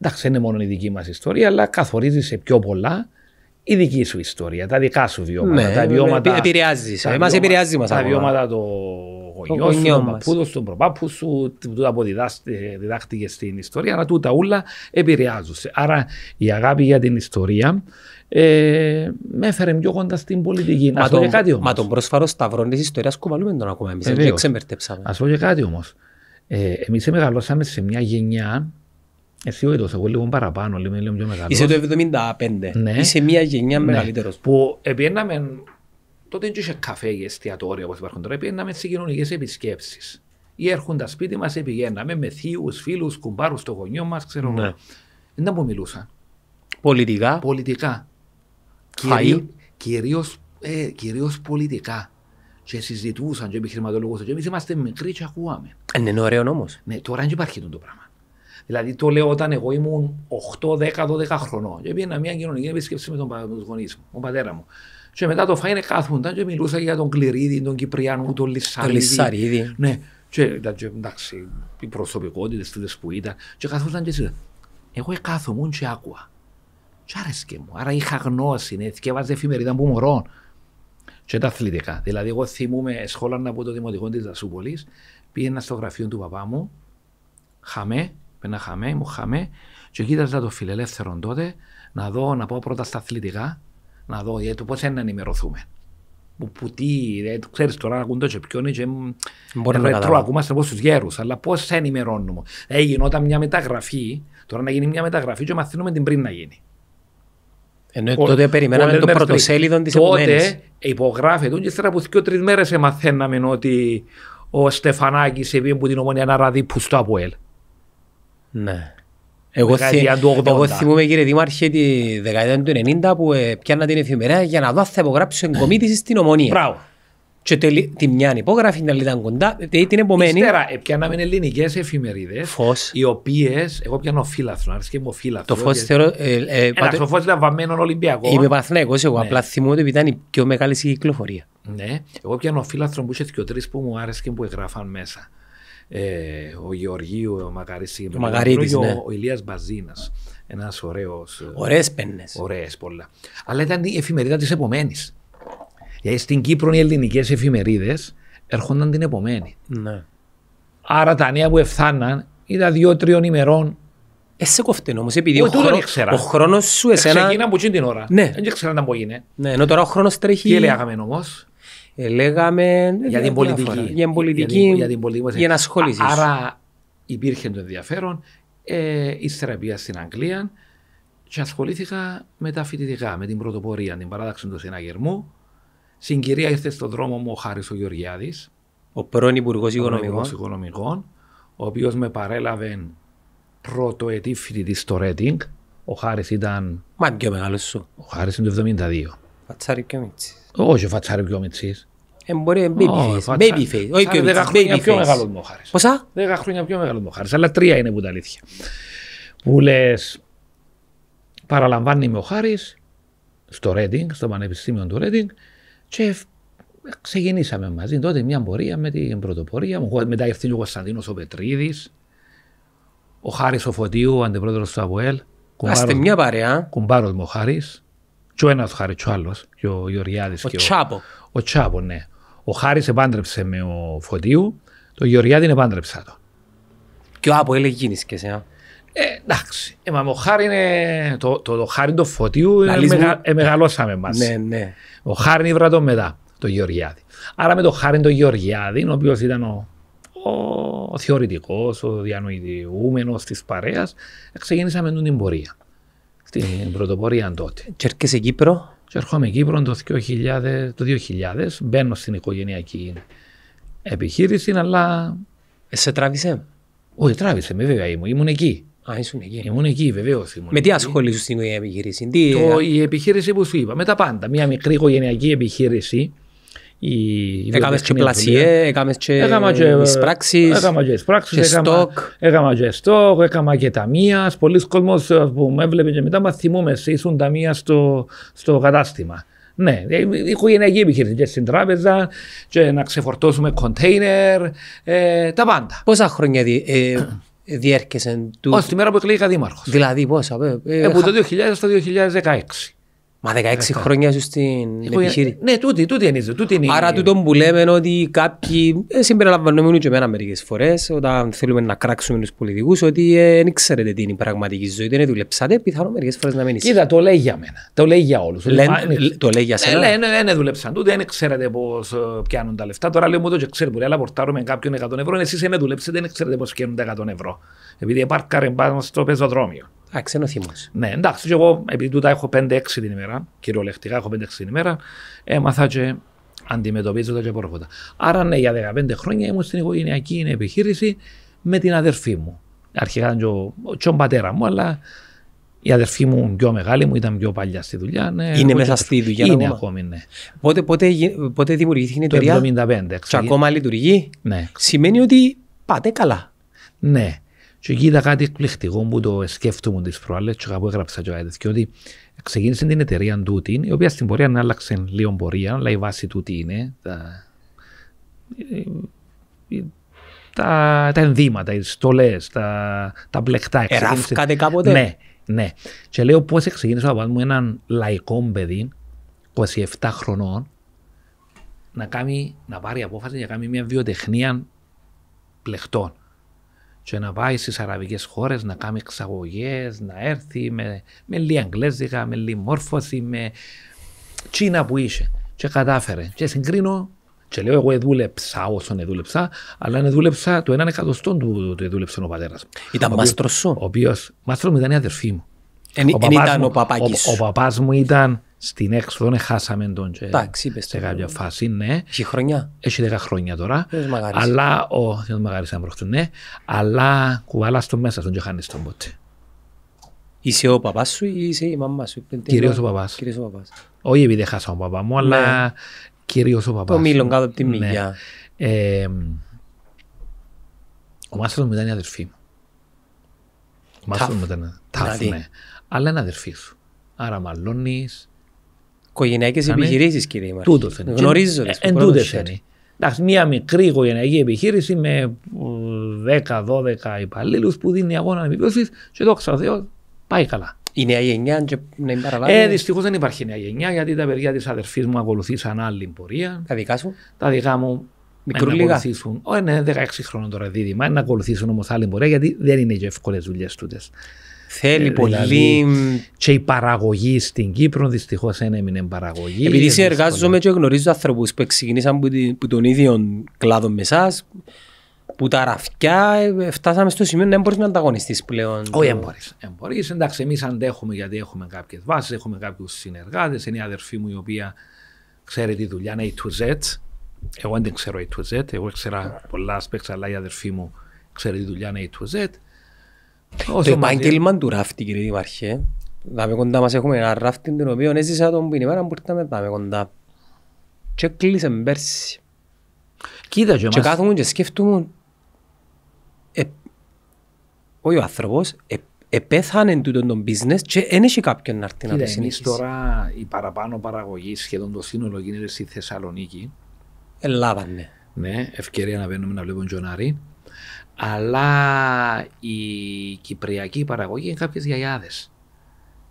εντάξει, δεν είναι μόνο η δική μας ιστορία, αλλά καθορίζει σε πιο πολλά η δική σου ιστορία, τα δικά σου βιώματα. Ναι, τα βιώματα επηρεάζει. Μα επηρεάζει μας. Τα βιώματα του γονιού σου, του παππούδου, του προπάπου σου, που που διδάχτηκε στην ιστορία, αλλά τούτα όλα επηρεάζουν. Άρα η αγάπη για την ιστορία ε, με έφερε πιο κοντά στην πολιτική. Μα, τον, κάτι όμως. μα τον πρόσφαρο σταυρό της ιστορίας κουβαλούμε τον ακόμα. Εμείς δεν ξεμπερτέψαμε. Α πω και κάτι όμως. Ε, Εμείς μεγαλώσαμε σε μια γενιά. Εσύ ο ίδιο, εγώ λίγο παραπάνω, λίγο, λίγο πιο μεγάλος. Είσαι το 75. Ναι. Είσαι μια γενιά ναι. μεγαλύτερος. Που επέναμε. Τότε δεν είχε καφέ ή εστιατόρια όπως υπάρχουν τώρα. Επέναμε σε κοινωνικές επισκέψεις. Ή έρχοντα σπίτι μας, πηγαίναμε με θείους, φίλους, κουμπάρους στο γονιό μας, ξέρω εγώ. Ναι. Δεν μου μιλούσαν. Πολιτικά. Πολιτικά. Κυρί, κυρίως, ε, κυρίως πολιτικά. Και συζητούσαν και επιχειρηματολογούσαν. και εμείς είμαστε μικροί και ακούγαμε. Ε, ναι, είναι ωραίο όμως. Ναι, τώρα δεν υπάρχει το πράγμα. Δηλαδή το λέω όταν εγώ ήμουν 8, 10, 12 χρονών και πήγαινα μια κοινωνική επισκέψη με τον, τον μου, τον πατέρα μου. Και μετά το φάινε κάθονταν και μιλούσα για τον Κλειρίδη, τον Κυπριανού, τον Λισαρίδη. Το Λισαρίδη. Ναι. Και εντάξει, οι προσωπικότητε τι που ήταν. Και καθόταν και εσύ. Εγώ κάθομουν και άκουα. Και και μου. Άρα είχα γνώση, και έβαζε εφημερίδα που μωρώ. και τα αθλητικά. Δηλαδή, εγώ θυμούμαι να από το Δημοτικό της Δασούπολης, πήγαινα στο γραφείο του παπά μου, χαμέ, πένα χαμέ, μου χαμέ, και κοίταζα το φιλελεύθερο τότε να δω, να πω πρώτα στα αθλητικά, να δω για ε, το πώς να ενημερωθούμε. Που, που τι, ε, ξέρεις τώρα, ακούν το τσεπιόνι, και μπορεί να ε, το ακούμαστε από τους γέρους, αλλά πώς ενημερώνουμε. Έγινε όταν μια μεταγραφή, τώρα να γίνει μια μεταγραφή, και μαθαίνουμε την πριν να γίνει. Ενώ τότε περιμέναμε το πρωτοσέλιδο της επομένης. Τότε υπογράφεται και ύστερα από δύο τρεις μέρες μαθαίναμε ότι ο Στεφανάκης είπε που την ομονία να που στο Αποέλ. Ναι. Εγώ, θυ... εγώ θυμούμαι κύριε Δήμαρχε τη δεκαετία του 90 που ε, πιάνα την εφημερία για να δω αν θα υπογράψει εγκομίτηση στην ομονία. Μπράβο. Και τελει... τη μια υπόγραφη, την άλλη ήταν κοντά, την επομένη. Ύστερα, πιάναμε ελληνικές εφημερίδες. Φως. Οι οποίες. Εγώ πιάνω φύλαθρο, άρχισε και μου φύλαθρο. Το φως και... θεωρώ. Ε, ε, Ένα, το φως ήταν βαμμένο Ολυμπιακό. Είμαι παθνέκο, εγώ ναι. απλά θυμώ ότι ήταν η πιο μεγάλη κυκλοφορία. Ναι, εγώ πιάνω φύλαθρο που είσαι και ο τρεις που μου άρεσε και που εγγράφαν μέσα. Ε, ο Γεωργίου, ο Μακαρίτης, ο, ναι. ο, ο Ηλίας Μπαζίνας. Ένας ωραίος. Ωραίε πένε. Ωραίες πολλά. Αλλά ήταν η εφημερίδα της επομένης. Γιατί ε, στην Κύπρο οι ελληνικές εφημερίδες έρχονταν την επομένη. Ναι. Άρα τα νέα που εφθάναν ήταν δύο-τριών ημερών. Εσύ κοφτεί όμως, επειδή ε, ο, χρόνο, ο χρόνος σου ε, εσένα. Ξεκίνα από την ώρα. Ναι. Δεν ξέρω να μου είναι. Ναι, ενώ τώρα ο χρόνος τρέχει. Τι λέγαμε όμω. Έλεγαμε Για την πολιτική. Για την πολιτική. Για, την για να Άρα υπήρχε το ενδιαφέρον. Ε, ύστερα στην Αγγλία και ασχολήθηκα με τα φοιτητικά, με την πρωτοπορία, την παράδοξη του συναγερμού. Συγκυρία ήρθε στον δρόμο μου ο Χάρης ο Γεωργιάδης. Ο πρώην Υπουργός Οικονομικών. Ο οποίος με παρέλαβε πρωτοετή φοιτητής στο Ρέτινγκ. Ο Χάρης ήταν. Μα πιο μεγάλος σου. Ο Χάρης είναι το 72. Φατσάρι πιο μίτσι. Όχι, ο φατσάρι πιο μίτσι. Ε, μπορεί να Babyface. Όχι, και δέκα χρόνια πιο μεγάλο μου ο Χάρης. Πόσα? Δέκα χρόνια πιο μεγάλο μου ο Χάρης. Αλλά τρία είναι που τα αλήθεια. Που λες, παραλαμβάνει με ο Χάρης στο Ρέντινγκ, στο Πανεπιστήμιο του Ρέντινγκ και ξεκινήσαμε μαζί τότε μια πορεία με την πρωτοπορία. Μετά ήρθε ο Κωνσταντίνος ο Πετρίδης, ο Χάρης ο Φωτίου, ο αντιπρόεδρος του Αβουέλ. Κουμπάρος, μια παρέα. Κουμπάρος μου ο Χάρης. Και ο ένας Χάρης, ο άλλος. ο Γεωργιάδης. Ο, ο Τσάπο. Ο Τσάπο, ναι. Ο Χάρης επάντρεψε με ο Φωτίου, το Γεωργιάδη επάντρεψα το. Και ο Αβουέλ έλεγε γίνει και εσένα. Ε, εντάξει. Ε, μα ο Χάρη είναι. Το, το, το Χάρη του Φωτίου μεγα, ε, μεγαλώσαμε Ναι, ναι. Ο Χάρνη βράτο μετά το Γεωργιάδη. Άρα με το Χάρη το Γεωργιάδη, ο οποίος ήταν ο, ο, θεωρητικός, ο παρέας, της παρέας, ξεκίνησαμε την πορεία. Στην πρωτοπορία τότε. Και έρχεσαι Κύπρο. Και ερχόμαι Κύπρο το 2000, 2000, μπαίνω στην οικογενειακή επιχείρηση, αλλά. Ε, σε τράβησε. Όχι, τράβησε βέβαια Ήμουν εκεί. Α, ήσουν εκεί. Ήμουν εκεί, βεβαίως. Με τι ασχολείσαι στην επιχείρηση, τι... Το, η επιχείρηση που σου είπα, με τα πάντα. Μια μικρή οικογενειακή επιχείρηση. Έκαμε και πλασιέ, έκαμες και εισπράξεις, έκαμε και έκαμε και στόκ, έκαμε και ταμεία. Πολλοί κόσμοι, ε, που με έβλεπε και μετά, μα θυμούμε, ήσουν ταμεία στο, στο κατάστημα. Ναι, ε, οικογενειακή επιχείρηση και στην τράπεζα και να ξεφορτώσουμε κοντέινερ, ε, τα πάντα. Πόσα χρόνια διέρχεσαι του... Όχι, τη μέρα που εκλέγηκα δήμαρχος. Δηλαδή πόσα. Ε, από ε, το 2000 το 2016. Μα 16 χρόνια σου στην επιχείρηση. Ναι, τούτη, τούτη είναι. Τούτη είναι. Άρα τούτο που λέμε ότι κάποιοι ε, συμπεριλαμβανόμενοι και εμένα μερικές φορές όταν θέλουμε να κράξουμε τους πολιτικούς ότι δεν ε, ξέρετε τι είναι η πραγματική ζωή, δεν δουλεψάτε, πιθανόν μερικές φορές να μείνει. Κοίτα, το λέει για μένα. Το λέει για όλους. το λέει για σένα. Ναι, δεν ναι, ναι, ναι, δουλέψαν τούτε, δεν ε, ξέρετε πώς πιάνουν τα λεφτά. Τώρα λέμε ότι το που ξέρετε, αλλά πορτάρουμε κάποιον 100 ευρώ, εσείς δεν δουλέψετε, δεν ξέρετε πώς πιάνουν τα 100 ευρώ. Επειδή επάρκαρε πάνω στο πεζοδρόμιο. Εντάξει, είναι ο θυμό. Ναι, εντάξει, και εγώ επειδή τούτα έχω 5-6 την ημέρα, κυριολεκτικά έχω 5-6 την ημέρα, έμαθα και αντιμετωπίζοντα και απορροφώντα. Άρα, ναι, για 15 χρόνια ήμουν στην οικογενειακή επιχείρηση με την αδερφή μου. Αρχικά ήταν και ο, πατέρας μου, αλλά η αδερφή μου πιο μεγάλη μου ήταν πιο παλιά στη δουλειά. Ναι, είναι μέσα και... στη δουλειά. Είναι ακόμα, ναι. Πότε, πότε, πότε δημιουργήθηκε η εταιρεία. Το 1975. Και ακόμα λειτουργεί. Ναι. Σημαίνει ότι πάτε καλά. Ναι. Και εκεί είδα κάτι εκπληκτικό που το σκέφτομαι τις προάλλες, και κάπου έγραψα και κάτι και ότι ξεκίνησε την εταιρεία τούτη, η οποία στην πορεία άλλαξε λίγο πορεία, αλλά η βάση τούτη είναι τα, ε, τα, τα ενδύματα, οι στολές, τα, τα μπλεκτά. κάποτε. Ναι, ναι. Και λέω πώς ξεκίνησε να μου έναν λαϊκό παιδί, 27 χρονών, να, κάνει, να πάρει απόφαση για να κάνει μια βιοτεχνία πλεκτών και να πάει στις αραβικές χώρες να κάνει εξαγωγές, να έρθει με, με λίγα Αγγλέζικα, με λίγη μόρφωση, με Τσίνα που είσαι. Και κατάφερε. Και συγκρίνω, και λέω εγώ δούλεψα όσον δούλεψα, αλλά αν δούλεψα το έναν εκατοστό του, του, ο πατέρας Ήταν μάστρος σου. Ο οποίος μάστρος μου ήταν η αδερφή μου. Εν, ο ήταν μου, ο παπάκι. Ο, ο παπάς μου ήταν στην έξοδο, χάσαμε τον Τζέι. Εντάξει, είπες. σε κάποια φάση, ναι. Έχει χρονιά. Έχει 10 χρόνια τώρα. Αλλά, ο Θεός Μαγαρίς ναι. Αλλά κουβαλά στο μέσα στον και χάνεις τον ποτέ. Είσαι ο παπάς σου ή είσαι η μαμά σου. Κυρίω ο παπάς. Όχι επειδή χάσα τον παπά μου, αλλά ναι. κυρίως ο παπάς. Το μήλο κάτω από τη μηλιά. Ναι. Ε, ο Μάστρος μου ήταν η αδερφή μου. Ο Μάστρος μου ήταν. Ταφ, δηλαδή. ναι αλλά είναι αδερφή σου. Άρα μαλώνεις. Οικογενειακές επιχειρήσεις, κύριε Μαρτίνο. Τούτο θέλει. Γνωρίζω. Ε, εν τούτε θέλει. Εντάξει, μια μικρή οικογενειακή επιχείρηση με 10-12 υπαλλήλους που δίνει αγώνα επιβίωση και δόξα τω πάει καλά. Η νέα γενιά και να μην παραλάβει. Ε, δυστυχώς δεν υπάρχει νέα γενιά γιατί τα παιδιά της αδερφής μου ακολουθήσαν άλλη πορεία. Τα δικά σου. Τα δικά μου. Μικρούλιγα. Όχι, είναι 16 χρόνια τώρα δίδυμα. Να ακολουθήσουν όμως άλλη πορεία γιατί δεν είναι και εύκολες δουλειές τούτες. Θέλει ε, πολύ. Δηλαδή, και η παραγωγή στην Κύπρο δυστυχώς δεν έμεινε παραγωγή. Επειδή συνεργάζομαι εργάζομαι και γνωρίζω ανθρώπου που ξεκινήσαν από τον ίδιο κλάδο με εσάς, που τα ραφιά ε, φτάσαμε στο σημείο να μπορείς να ανταγωνιστείς πλέον. Όχι, δεν μπορείς. μπορείς. Εντάξει, εμείς αντέχουμε γιατί έχουμε κάποιες βάσεις, έχουμε κάποιους συνεργάτες. Είναι η αδερφή μου η οποία ξέρει τη δουλειά, είναι η 2Z. Εγώ δεν ξέρω η 2Z, εγώ ξερω πολλά σπέξα, αλλά η αδερφή μου ξέρει τη δουλειά, είναι η 2Z. Όσο το επάγγελμα του ράφτη, κύριε Δημαρχέ, δάμε κοντά μας έχουμε ένα ράφτη, την οποία έζησα τον μέρα που ήρθαμε δάμε κοντά. Και κλείσε πέρσι. Κοίτα και, και μας... κάθομαι και σκέφτομαι, ε, όχι ο άνθρωπος, ε, επέθανε τούτο τον business και δεν έχει κάποιον να έρθει να το συνεχίσει. τώρα η παραπάνω παραγωγή σχεδόν το σύνολο γίνεται στη Θεσσαλονίκη. Ελλάδα, ναι. Ναι, ευκαιρία να βαίνουμε να βλέπουμε τζονάρι. Αλλά η κυπριακή παραγωγή είναι κάποιες γιαγιάδες.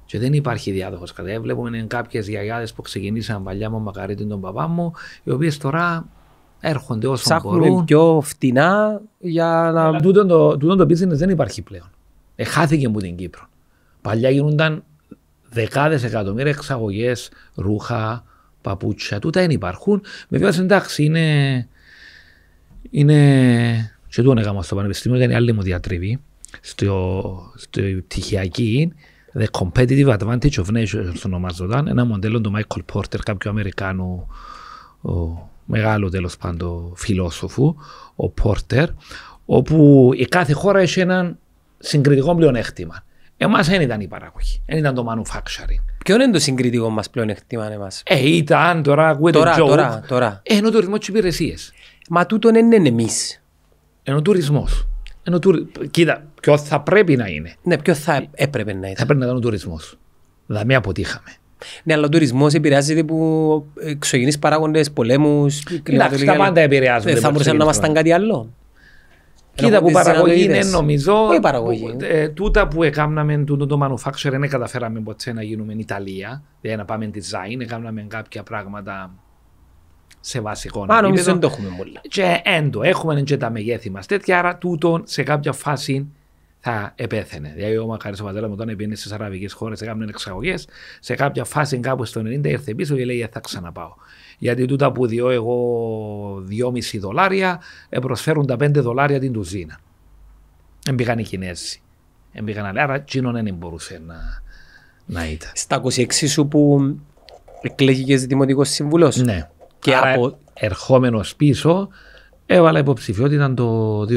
Και δεν υπάρχει διάδοχος κατά. Ε, βλέπουμε κάποιες γιαγιάδες που ξεκινήσαν παλιά μου μακαρίτη τον παπά μου, οι οποίες τώρα έρχονται όσο Ψάχνουν μπορούν. πιο φτηνά για να. Αλλά... Τούτο το, τούτο το business δεν υπάρχει πλέον. Εχάθηκε από την Κύπρο. Παλιά γίνονταν δεκάδες εκατομμύρια εξαγωγές, ρούχα, παπούτσια. Τούτα δεν υπάρχουν. Με βέβαια εντάξει είναι. Είναι και το έκανα στο πανεπιστήμιο, ήταν η άλλη μου διατριβή. Στο, στο πτυχιακή, The Competitive Advantage of Nations ονομάζονταν, ένα μοντέλο του Michael Porter, κάποιου Αμερικάνου μεγάλου τέλος πάντων φιλόσοφου, ο Πόρτερ, όπου η κάθε χώρα έχει έναν συγκριτικό πλεονέκτημα. Εμάς δεν ήταν η παραγωγή, δεν ήταν το manufacturing. Ποιο είναι το συγκριτικό μας πλεονέκτημα εμάς. Ε, ήταν τώρα, τώρα, τώρα, τώρα. Ε, ενώ ρυθμό της υπηρεσίε. Μα δεν είναι εμεί είναι ο τουρισμό. Κοίτα, ποιο θα πρέπει να είναι. Ναι, ποιο θα έπρεπε να είναι. Θα πρέπει να ήταν ο τουρισμός. Δαμία αποτύχαμε. Ναι, αλλά ο τουρισμός επηρεάζεται από εξωγενεί παράγοντες, πολέμους, Εντάξει, Τα πάντα ε, επηρεάζουν. Δεν θα μπορούσαν να ήμασταν κάτι άλλο. Κοίτα που παραγωγή είναι νομίζω. Όχι παραγωγή. Ε, τούτα που έκαναμε τούτο το manufacturer δεν ναι, καταφέραμε ποτέ να γίνουμε Ιταλία. Δεν να πάμε design, έκαναμε κάποια πράγματα σε βασικό Μα, δεν το έχουμε πολλά. Και έντο, έχουμε και τα μεγέθη μας τέτοια, άρα τούτον σε κάποια φάση θα επέθαινε. Δηλαδή, ο Μακάρι ο πατέρα μου, όταν πήγαινε στις αραβικές χώρες, έκαναν εξαγωγές. Σε κάποια φάση, κάπου στο 90, ήρθε πίσω και λέει: «Ε, Θα ξαναπάω. Γιατί τούτα που διώ εγώ 2,5 δολάρια, προσφέρουν τα 5 δολάρια την τουζίνα. πήγαν οι Κινέζοι. πήγαν άλλοι. Άρα, τσίνο δεν μπορούσε να, ήταν. Στα 26 σου που εκλέγηκες δημοτικός συμβουλό. Ναι. Και Άρα... από ερχόμενος πίσω έβαλα υποψηφιότητα το 2001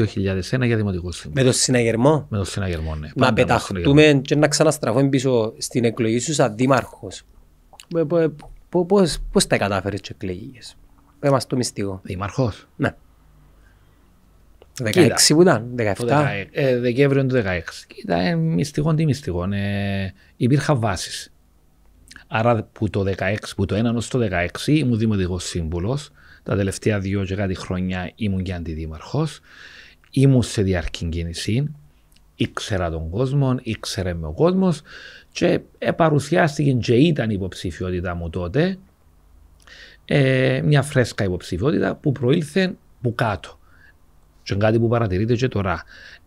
για δημοτικό σύμβουλο. Με το συναγερμό. Με το συναγερμό, ναι. Να πεταχτούμε και να ξαναστραφούμε πίσω στην εκλογή σου σαν δήμαρχος. Ε, ε, Πώ τα κατάφερες τι εκλογέ. Πε μας το μυστικό. Δήμαρχος. Ναι. 16 που ήταν, 17. Ε, Δεκέμβριο του 16. Κοίτα, μυστικό, τι μυστικό. Ε, υπήρχαν βάσεις. Άρα που το 16, που το 1 έως το 16 ήμουν δημοτικός σύμβουλος. Τα τελευταία δύο και κάτι χρόνια ήμουν και αντιδήμαρχος. Ήμουν σε διαρκή κίνηση. Ήξερα τον κόσμο, ήξερε με ο κόσμος και παρουσιάστηκε και ήταν υποψηφιότητά μου τότε. Ε, μια φρέσκα υποψηφιότητα που προήλθε που κάτω. Και κάτι που παρατηρείται και τώρα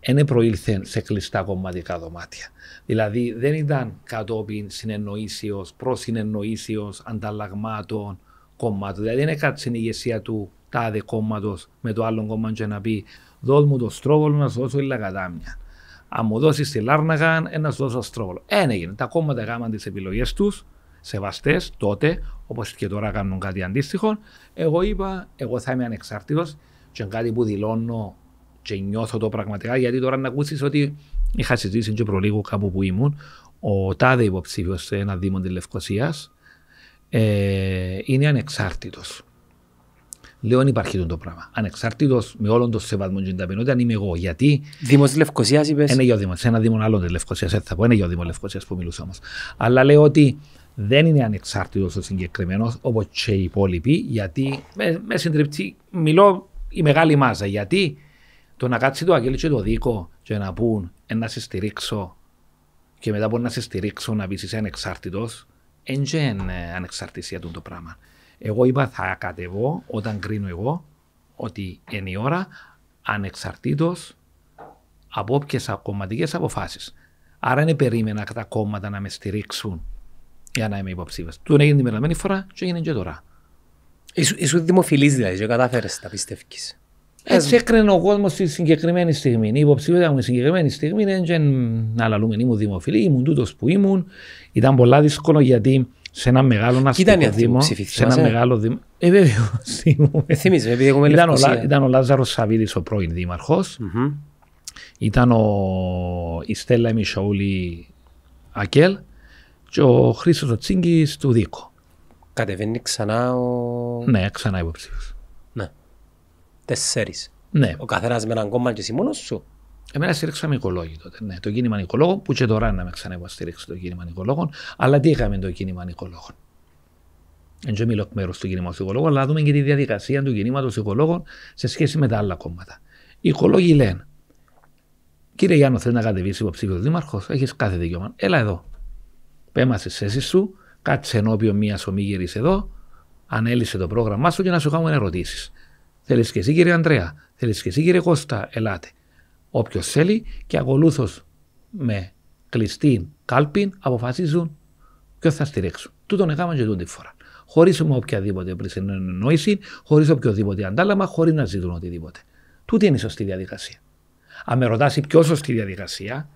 δεν προήλθε σε κλειστά κομματικά δωμάτια. Δηλαδή δεν ήταν κατόπιν συνεννοήσεως, προσυνεννοήσεως ανταλλαγμάτων κομμάτων. Δηλαδή δεν κάτι στην ηγεσία του τάδε κόμματος με το άλλο κόμμα και να πει δώσ' μου το στρόβολο να σου δώσω η λαγατάμια. Αν μου δώσεις τη Λάρναγα, ένα σου δώσω στρόβολο. Ένα έγινε. Τα κόμματα γάμαν τις επιλογές τους, σεβαστές τότε, όπως και τώρα κάνουν κάτι αντίστοιχο. Εγώ είπα, εγώ θα είμαι ανεξάρτητος και κάτι που δηλώνω και νιώθω το πραγματικά γιατί τώρα να ακούσεις ότι είχα συζητήσει και προλίγο κάπου που ήμουν ο τάδε υποψήφιος σε ένα δήμο της Λευκοσίας ε, είναι ανεξάρτητος. Λέω αν υπάρχει το πράγμα. Ανεξάρτητος με όλον τον σεβασμό και την ταπεινότητα είμαι εγώ. Γιατί. Δήμος της Λευκοσίας, είπες. Ένα ο δήμος. Σε ένα δήμο άλλο της Λευκοσίας. Έτσι θα πω. Ένα γιο δήμος Λευκοσίας που μιλούσα όμως. Αλλά λέω ότι δεν είναι ανεξάρτητος ο συγκεκριμένος όπως και οι υπόλοιποι. Γιατί με, με Μιλώ η μεγάλη μάζα. Γιατί το να κάτσει το Αγγέλη και το δίκο και να πούν να σε στηρίξω και μετά μπορεί να σε στηρίξω να πεις είσαι ανεξάρτητος, δεν είναι ανεξαρτησία του το πράγμα. Εγώ είπα θα κατεβώ όταν κρίνω εγώ ότι είναι η ώρα ανεξαρτήτως από όποιες κομματικές αποφάσεις. Άρα δεν περίμενα τα κόμματα να με στηρίξουν για να είμαι υποψήφιος. Του έγινε την περασμένη φορά και έγινε και τώρα. Είσαι δημοφιλής δηλαδή, και κατάφερες τα πιστεύεις. Έτσι έκρινε ο κόσμος στη συγκεκριμένη στιγμή. Η υποψηφιότητα μου στη συγκεκριμένη στιγμή είναι και να λαλούμε. Ήμουν δημοφιλή, ήμουν τούτος που ήμουν. Ήταν πολλά δύσκολο γιατί σε ένα μεγάλο να αστικό δήμο. Σε ένα ε? μεγάλο δήμο. Ε, βέβαια. Ε, <laughs> Θυμίζω, επειδή εγώ ήταν, ο, ήταν ο Λάζαρος Σαββίδης ο πρώην δήμαρχος. Mm-hmm. Ήταν ο, η Στέλλα Μισαούλη Ακέλ και ο Χρήστος Τσίγκη του Δίκο. Κατεβαίνει ξανά ο. Ναι, ξανά υποψήφιος τέσσερις. Ναι. Ο καθένας με έναν κόμμα και εσύ μόνος σου. Εμένα στηρίξαμε οικολόγοι τότε. Ναι. Το κίνημα οικολόγων, που και τώρα να με ξανά στηρίξει το κίνημα οικολόγων, αλλά τι είχαμε το κίνημα οικολόγων. Δεν μιλώ εκ μέρους του κινήματος οικολόγων, αλλά δούμε και τη διαδικασία του κινήματος οικολόγων σε σχέση με τα άλλα κόμματα. Οι οικολόγοι λένε, κύριε Γιάννο, θέλεις να κατεβήσει υποψήφιος δήμαρχος, έχεις κάθε δικαίωμα. Έλα εδώ. Πέμα στις θέσεις σου, κάτσε ενώπιον μιας ομίγυρης εδώ, ανέλησε το πρόγραμμά σου και να σου κάνουν ερωτήσεις. Θέλεις και εσύ κύριε Αντρέα, θέλεις και εσύ κύριε Κώστα, ελάτε. Όποιος θέλει και ακολούθως με κλειστή κάλπη αποφασίζουν ποιο θα στηρίξουν. τον έκαναν και τούτη φορά. Χωρίς με οποιαδήποτε πλησιανόηση, χωρίς οποιοδήποτε αντάλλαγμα, χωρίς να ζητούν οτιδήποτε. Τούτη είναι η σωστή διαδικασία. Αν με ρωτάσει ποιο σωστή διαδικασία,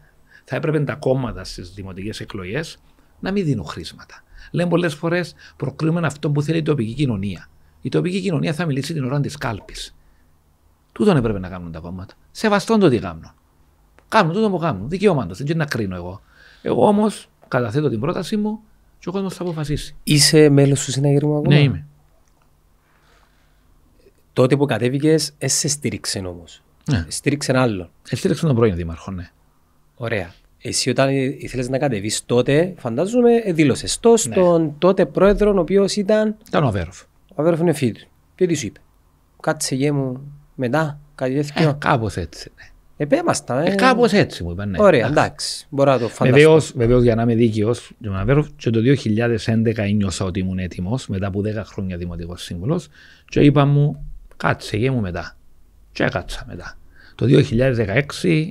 θα έπρεπε τα κόμματα στις δημοτικές εκλογές να μην δίνουν χρήματα. Λέμε πολλές φορές προκρίνουμε αυτό που θέλει η τοπική κοινωνία η τοπική κοινωνία θα μιλήσει την ώρα της κάλπης. δεν έπρεπε να κάνουν τα κόμματα. Σεβαστόν το τι κάνουν. Κάνουν τούτο που κάνουν. Δικαίωμα του. Δεν ξέρω να κρίνω εγώ. Εγώ όμως καταθέτω την πρότασή μου και ο κόσμος θα αποφασίσει. Είσαι μέλος του συναγερμού ακόμα. Ναι, είμαι. Τότε που κατέβηκες, εσύ στήριξε όμως. Ναι. Στήριξε ένα άλλο. Ε, στήριξε τον πρώην δήμαρχο, ναι. Ωραία. Εσύ όταν ε, ήθελες να κατεβείς τότε, φαντάζομαι, ε, δήλωσες το ναι. στον τότε πρόεδρο, ο οποίος ήταν. Ήταν ο Αβέροφ αδέρφο είναι φίλος. Και τι σου είπε. Κάτσε γέ μου μετά, κάτι τέτοιο. Ε, κάπως έτσι, ναι. Ε, ε, κάπως έτσι μου είπαν. Ναι. Ωραία, εντάξει. Μπορώ να το φανταστώ. Βεβαίως, για να είμαι δίκαιος, και το 2011 ένιωσα ότι ήμουν έτοιμος μετά από 10 χρόνια δημοτικός σύμβολο και είπα μου κάτσε γε μου μετά. Και έκατσα μετά. Το 2016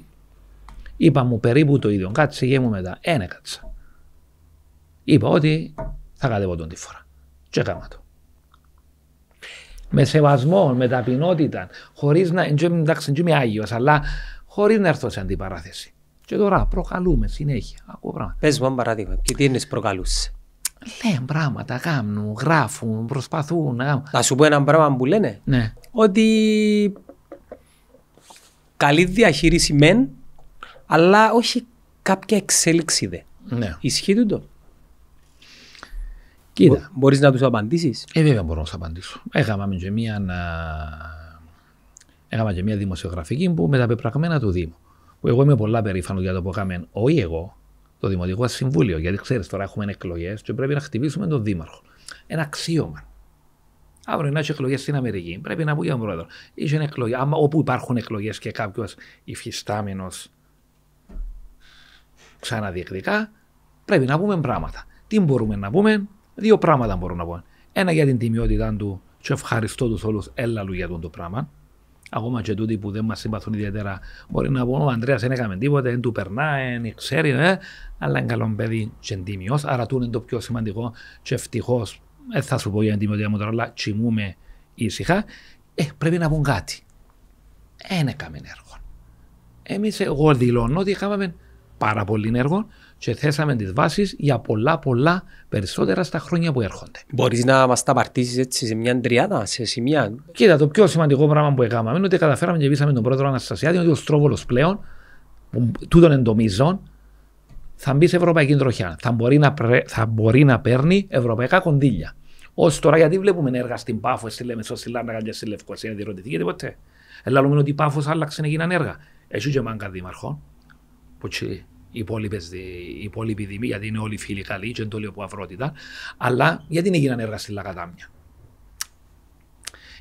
είπα μου περίπου το ίδιο. Κάτσε γε μου μετά. Ένα κάτσα. Είπα ότι θα κατεβώ τον τη φορά. Και έκανα το με σεβασμό, με ταπεινότητα, χωρίς να. εντάξει, δεν άγιος, αλλά χωρίς να έρθω σε αντιπαράθεση. Και τώρα προκαλούμε συνέχεια. Ακούω πράγματα. Πες μου παράδειγμα, και τι είναι προκαλούσε. Λένε πράγματα, κάνουν, γράφουν, προσπαθούν. Να, να σου πω ένα πράγμα που λένε. Ναι. Ότι καλή διαχείριση μεν, αλλά όχι κάποια εξέλιξη δε. Ναι. Ισχύει το. Κοίτα. Μπορείς να τους απαντήσεις. Ε, βέβαια μπορώ να τους απαντήσω. Έχαμε και μία, να... Έχαμε και μία δημοσιογραφική που με τα πεπραγμένα του Δήμου. Που εγώ είμαι πολλά περήφανος για το που είχαμε, όχι εγώ, το Δημοτικό Συμβούλιο. Γιατί ξέρεις, τώρα έχουμε εκλογές και πρέπει να χτυπήσουμε τον Δήμαρχο. Ένα αξίωμα. Αύριο να έχει εκλογές στην Αμερική. Πρέπει να βγει ο πρόεδρος. Είσαι εκλογέ. Άμα όπου υπάρχουν εκλογές και κάποιος υφιστάμενος ξαναδιεκδικά, πρέπει να πούμε πράγματα. Τι μπορούμε να πούμε, Δύο πράγματα μπορώ να πω. Ένα για την τιμιότητά του και ευχαριστώ τους όλους έλαλου για τον το πράγμα. Ακόμα και τούτοι που δεν μας συμπαθούν ιδιαίτερα μπορεί να πω, ο Ανδρέας δεν έκαμε τίποτα, δεν του περνάει, δεν ξέρει, ε, αλλά είναι καλό παιδί και τίμιος. Άρα του είναι το πιο σημαντικό και ευτυχώς δεν θα σου πω για την τιμιότητα μου τώρα, αλλά τσιμούμε ήσυχα. Ε, πρέπει να πούν κάτι. Ένα έκαμε έργο. Εμείς, εγώ δηλώνω ότι είχαμε πάρα πολύ έργο και θέσαμε τις βάσεις για πολλά πολλά περισσότερα στα χρόνια που έρχονται. Μπορείς να μας τα παρτίσει έτσι σε μια τριάδα, σε σημεία. Κοίτα, το πιο σημαντικό πράγμα που έκαναμε είναι ότι καταφέραμε και πείσαμε τον πρόεδρο Αναστασιάδη ότι ο Στρόβολος πλέον, τούτον εντομίζων, θα μπει σε ευρωπαϊκή τροχιά. Θα μπορεί να, πρε... θα μπορεί να παίρνει ευρωπαϊκά κονδύλια. Ως τώρα, γιατί βλέπουμε έργα στην Πάφο, στη Λέμεσο, στη Λάντα, στη Λευκοσία, δεν ρωτηθήκε ποτέ. Ελάλουμε ότι η Πάφος άλλαξε να γίνανε έργα. Έχει και μάγκα δήμαρχο. που οι υπόλοιποι δήμοι, γιατί είναι όλοι φίλοι καλοί και το λέω από αυρότητα. Αλλά γιατί δεν έγιναν έργα στη Λακατάμια.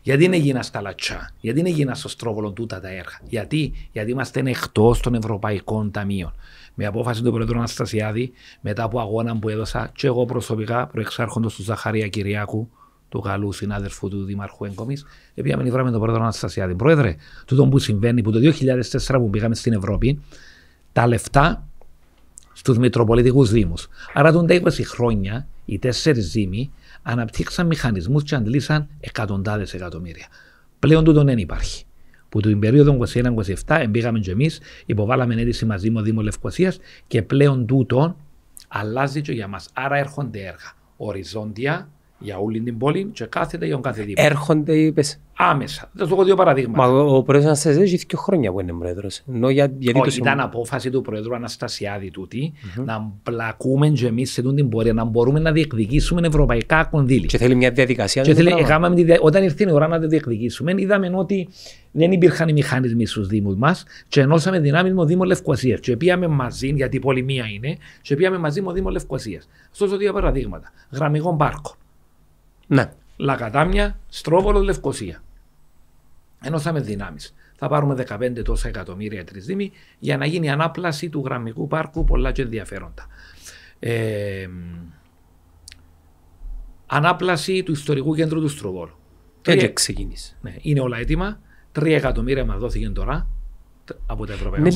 Γιατί δεν έγιναν στα Λατσά, γιατί δεν έγιναν στο Στρόβολο τούτα τα έργα. Γιατί, γιατί είμαστε εκτός των Ευρωπαϊκών Ταμείων. Με απόφαση του Πρόεδρου Αναστασιάδη, μετά από αγώνα που έδωσα, και εγώ προσωπικά, προεξάρχοντας του Ζαχαρία Κυριάκου, του καλού συνάδελφου του Δήμαρχου Έγκομη, επειδή βράμε τον Πρόεδρο Αναστασιάδη. Πρόεδρε, τούτο που συμβαίνει, που το 2004 που πήγαμε στην Ευρώπη, τα λεφτά στους Μητροπολιτικούς Δήμους. Άρα, τον 20 χρόνια, οι τέσσερις Δήμοι αναπτύξαν μηχανισμούς και αντλήσαν εκατοντάδες εκατομμύρια. Πλέον τούτον δεν υπάρχει. Που την περίοδο 21-27 εμπήγαμε κι εμείς, υποβάλαμε αίτηση μαζί με ο Δήμος Λευκοσίας και πλέον τούτον αλλάζει και για μας. Άρα έρχονται έργα οριζόντια για όλη την πόλη και κάθεται για τον κάθε δήμο. Έρχονται, είπες, άμεσα. Θα σου έχω δύο παραδείγματα. Μα ο πρόεδρος Αναστασιάδη έχει και χρόνια που είναι πρόεδρος. Για, γιατί Όχι, το ήταν απόφαση του πρόεδρου Αναστασιάδη τούτη mm-hmm. να μπλακούμε και εμείς σε την πορεία, να μπορούμε να διεκδικήσουμε ευρωπαϊκά κονδύλια. Και θέλει μια διαδικασία. Και θέλει, πράγμα. όταν ήρθε η ώρα να το διεκδικήσουμε, είδαμε ότι δεν υπήρχαν οι μηχανισμοί στους Δήμους μας και ενώσαμε δυνάμεις με Δήμος Λευκοσίας. Και πήγαμε μαζί, γιατί η πολυμία είναι, και πήγαμε μαζί με Δήμος Λευκοσίας. Στο δύο παραδείγματα. Γραμμικό πάρκο. Ναι. Λακατάμια, Στρόβολο, Λευκοσία. Ενώ ενώσαμε δυνάμεις. Θα πάρουμε 15 τόσα εκατομμύρια τρισδήμοι για να γίνει η ανάπλαση του γραμμικού πάρκου πολλά και ενδιαφέροντα. Ε, ανάπλαση του ιστορικού κέντρου του Στροβόλου. Έτσι ξεκίνησε. Ναι, είναι όλα έτοιμα. Τρία εκατομμύρια μας δόθηκαν τώρα από τα Ευρωπαϊκά. Με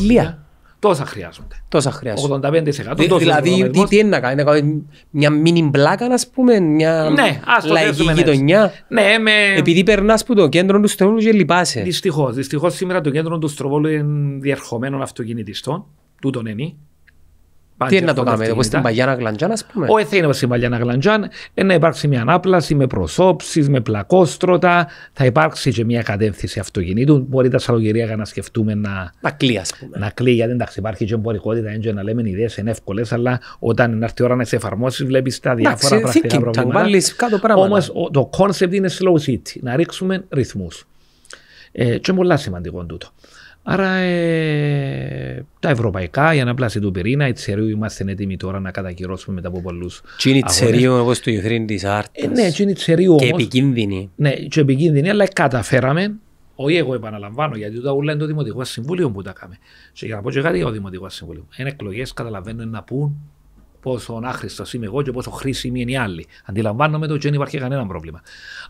Τόσα χρειάζονται. Τόσα χρειάζονται. 85%. Δη, δηλαδή, τι, τι είναι να κάνει, να κάνει μια μίνι μπλάκα, ας πούμε, μια ναι, λαϊκή ναι. γειτονιά. Ναι, με... Επειδή περνάς που το κέντρο του Στροβόλου και λυπάσαι. Δυστυχώς. Δυστυχώς σήμερα το κέντρο του Στροβόλου είναι διερχομένων αυτοκινητιστών. Τούτων είναι. Τι είναι να το κάνουμε, όπως στην παλιά Γλαντζάν, ας πούμε. Όχι, θα είναι στην Παγιάνα Γλαντζάν. να υπάρξει μια ανάπλαση με προσώψεις, με πλακόστρωτα. Θα υπάρξει και μια κατεύθυνση αυτοκινήτου. Μπορεί τα σαλογερία να σκεφτούμε να. Να κλεί, ας πούμε. Να κλεί, γιατί εντάξει, υπάρχει και εμπορικότητα, έτσι να λέμε ιδέες είναι εύκολες, αλλά όταν έρθει η ώρα να σε εφαρμόσεις, βλέπεις τα διάφορα πρακτικά προβλήματα. Όμω το είναι slow city, να ρίξουμε ρυθμούς. Ε, και πολύ σημαντικό τούτο. Άρα ε, τα ευρωπαϊκά, για να πλάσει του πυρήνα, η Τσερίου είμαστε έτοιμοι τώρα να κατακυρώσουμε μετά από πολλούς. Τι είναι η Τσερίου, όπω το Ιουθρίν της Άρτας. Ε, ναι, τι είναι η Τσερίου όμω. Και επικίνδυνη. Ναι, και επικίνδυνη, αλλά καταφέραμε. Όχι εγώ επαναλαμβάνω, γιατί τα ούλα είναι το Δημοτικό Συμβούλιο που τα κάμε. Και για να πω και κάτι για το Δημοτικός Συμβούλιο. Είναι εκλογές, καταλαβαίνω να πούν πόσο άχρηστος είμαι εγώ και πόσο χρήσιμη είναι οι άλλοι. Αντιλαμβάνομαι το ότι δεν υπάρχει κανένα πρόβλημα.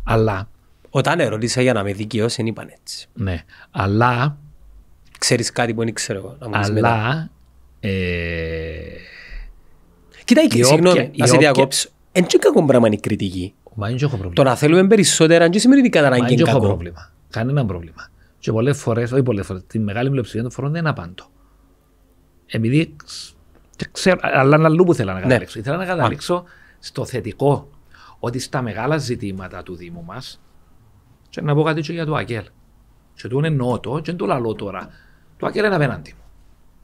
Αλλά. Όταν ερωτήσα για να με δικαιώσει, είπαν έτσι. Ναι, αλλά ξέρεις κάτι που δεν ξέρω εγώ. Αλλά... Ε... Κοίτα, η συγγνώμη, να σε διακόψω. Εν και κακό πράγμα είναι η κριτική. Το να θέλουμε περισσότερα, δεν σημαίνει ότι κατά ανάγκη είναι κακό. Μα δεν πρόβλημα. Κανένα πρόβλημα. Και πολλές φορές, όχι πολλές φορές, τη μεγάλη πλειοψηφία των φορών δεν απάντω. Επειδή ξέρω, αλλά είναι αλλού που θέλω να ναι. καταλήξω. Ναι. Ήθελα να καταλήξω στο θετικό ότι στα μεγάλα ζητήματα του Δήμου μας, και να πω κάτι και για το Αγγέλ. Και τον νότο, το, και το λαλό τώρα. Το άκυρα είναι απέναντι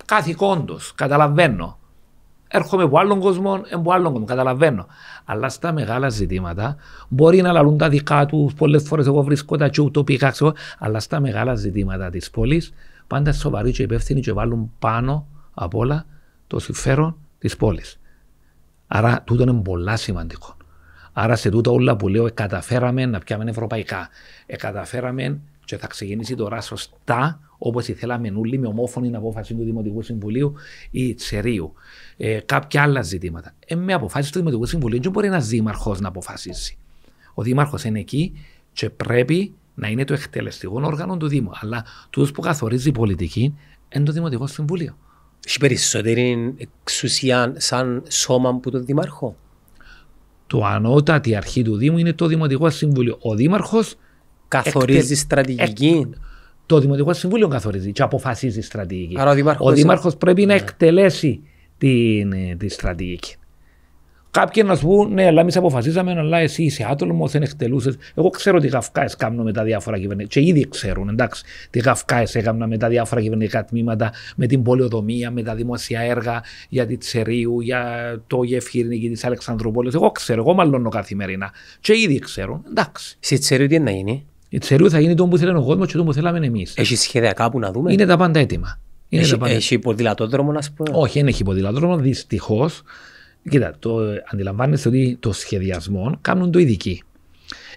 Καθηκόντως, καταλαβαίνω. Έρχομαι από άλλον κόσμο, από άλλον κόσμο, καταλαβαίνω. Αλλά στα μεγάλα ζητήματα μπορεί να λαλούν τα δικά τους. Πολλές φορές εγώ βρίσκω τα τσιού ξέρω, αλλά στα μεγάλα ζητήματα της πόλης πάντα σοβαροί και υπεύθυνοι και βάλουν πάνω απ' όλα το συμφέρον της πόλης. Άρα τούτο είναι πολύ σημαντικό. Άρα σε τούτα όλα που λέω, καταφέραμε να πιάμε ευρωπαϊκά. Εκαταφέραμε καταφέραμε και θα ξεκινήσει τώρα σωστά όπως ήθελαμε όλοι με ομόφωνη απόφαση του Δημοτικού Συμβουλίου ή Τσερίου. Ε, κάποια άλλα ζητήματα. Ε, με αποφάσεις του Δημοτικού Συμβουλίου δεν μπορεί ένας δήμαρχος να αποφασίσει. Ο δήμαρχος είναι εκεί και πρέπει να είναι το εκτελεστικό όργανο του Δήμου. Αλλά τους που καθορίζει η πολιτική είναι το Δημοτικό Συμβούλιο. Έχει περισσότερη εξουσία σαν σώμα που τον Δήμαρχο. Το ανώτατη αρχή του Δήμου είναι το Δημοτικό Συμβούλιο. Ο Δήμαρχος καθορίζει εκτε... στρατηγική το Δημοτικό Συμβούλιο καθορίζει και αποφασίζει η στρατηγική. ο Δήμαρχος, πρέπει να ναι. εκτελέσει την, ε, τη στρατηγική. Κάποιοι να σου πούν, ναι, αλλά εμείς αποφασίσαμε, αλλά εσύ είσαι άτομο, δεν εκτελούσες. Εγώ ξέρω τι γαφκάε κάνουν με τα διάφορα κυβερνήματα Και ήδη ξέρουν, εντάξει, τι γαφκάε έκαναν με τα διάφορα κυβερνήματα, τμήματα, με την πολιοδομία, με τα δημόσια έργα για τη Τσερίου, για το γεφύρνικη της Αλεξανδρούπολης. Εγώ ξέρω, εγώ μαλώνω καθημερινά. Και ήδη ξέρουν, εντάξει. Στη Τσερίου τι να γίνει. Η Τσερού θα γίνει το που θέλει ο κόσμος και το που θέλαμε εμείς. Έχει σχέδια κάπου να δούμε. Είναι τα πάντα έτοιμα. Είναι έχει, τα πάντα... έχει ποδηλατόδρομο, να πούμε. Όχι, δεν έχει ποδηλατόδρομο, δυστυχώς. Κοίτα, το, αντιλαμβάνεστε ότι το σχεδιασμό κάνουν το ειδική.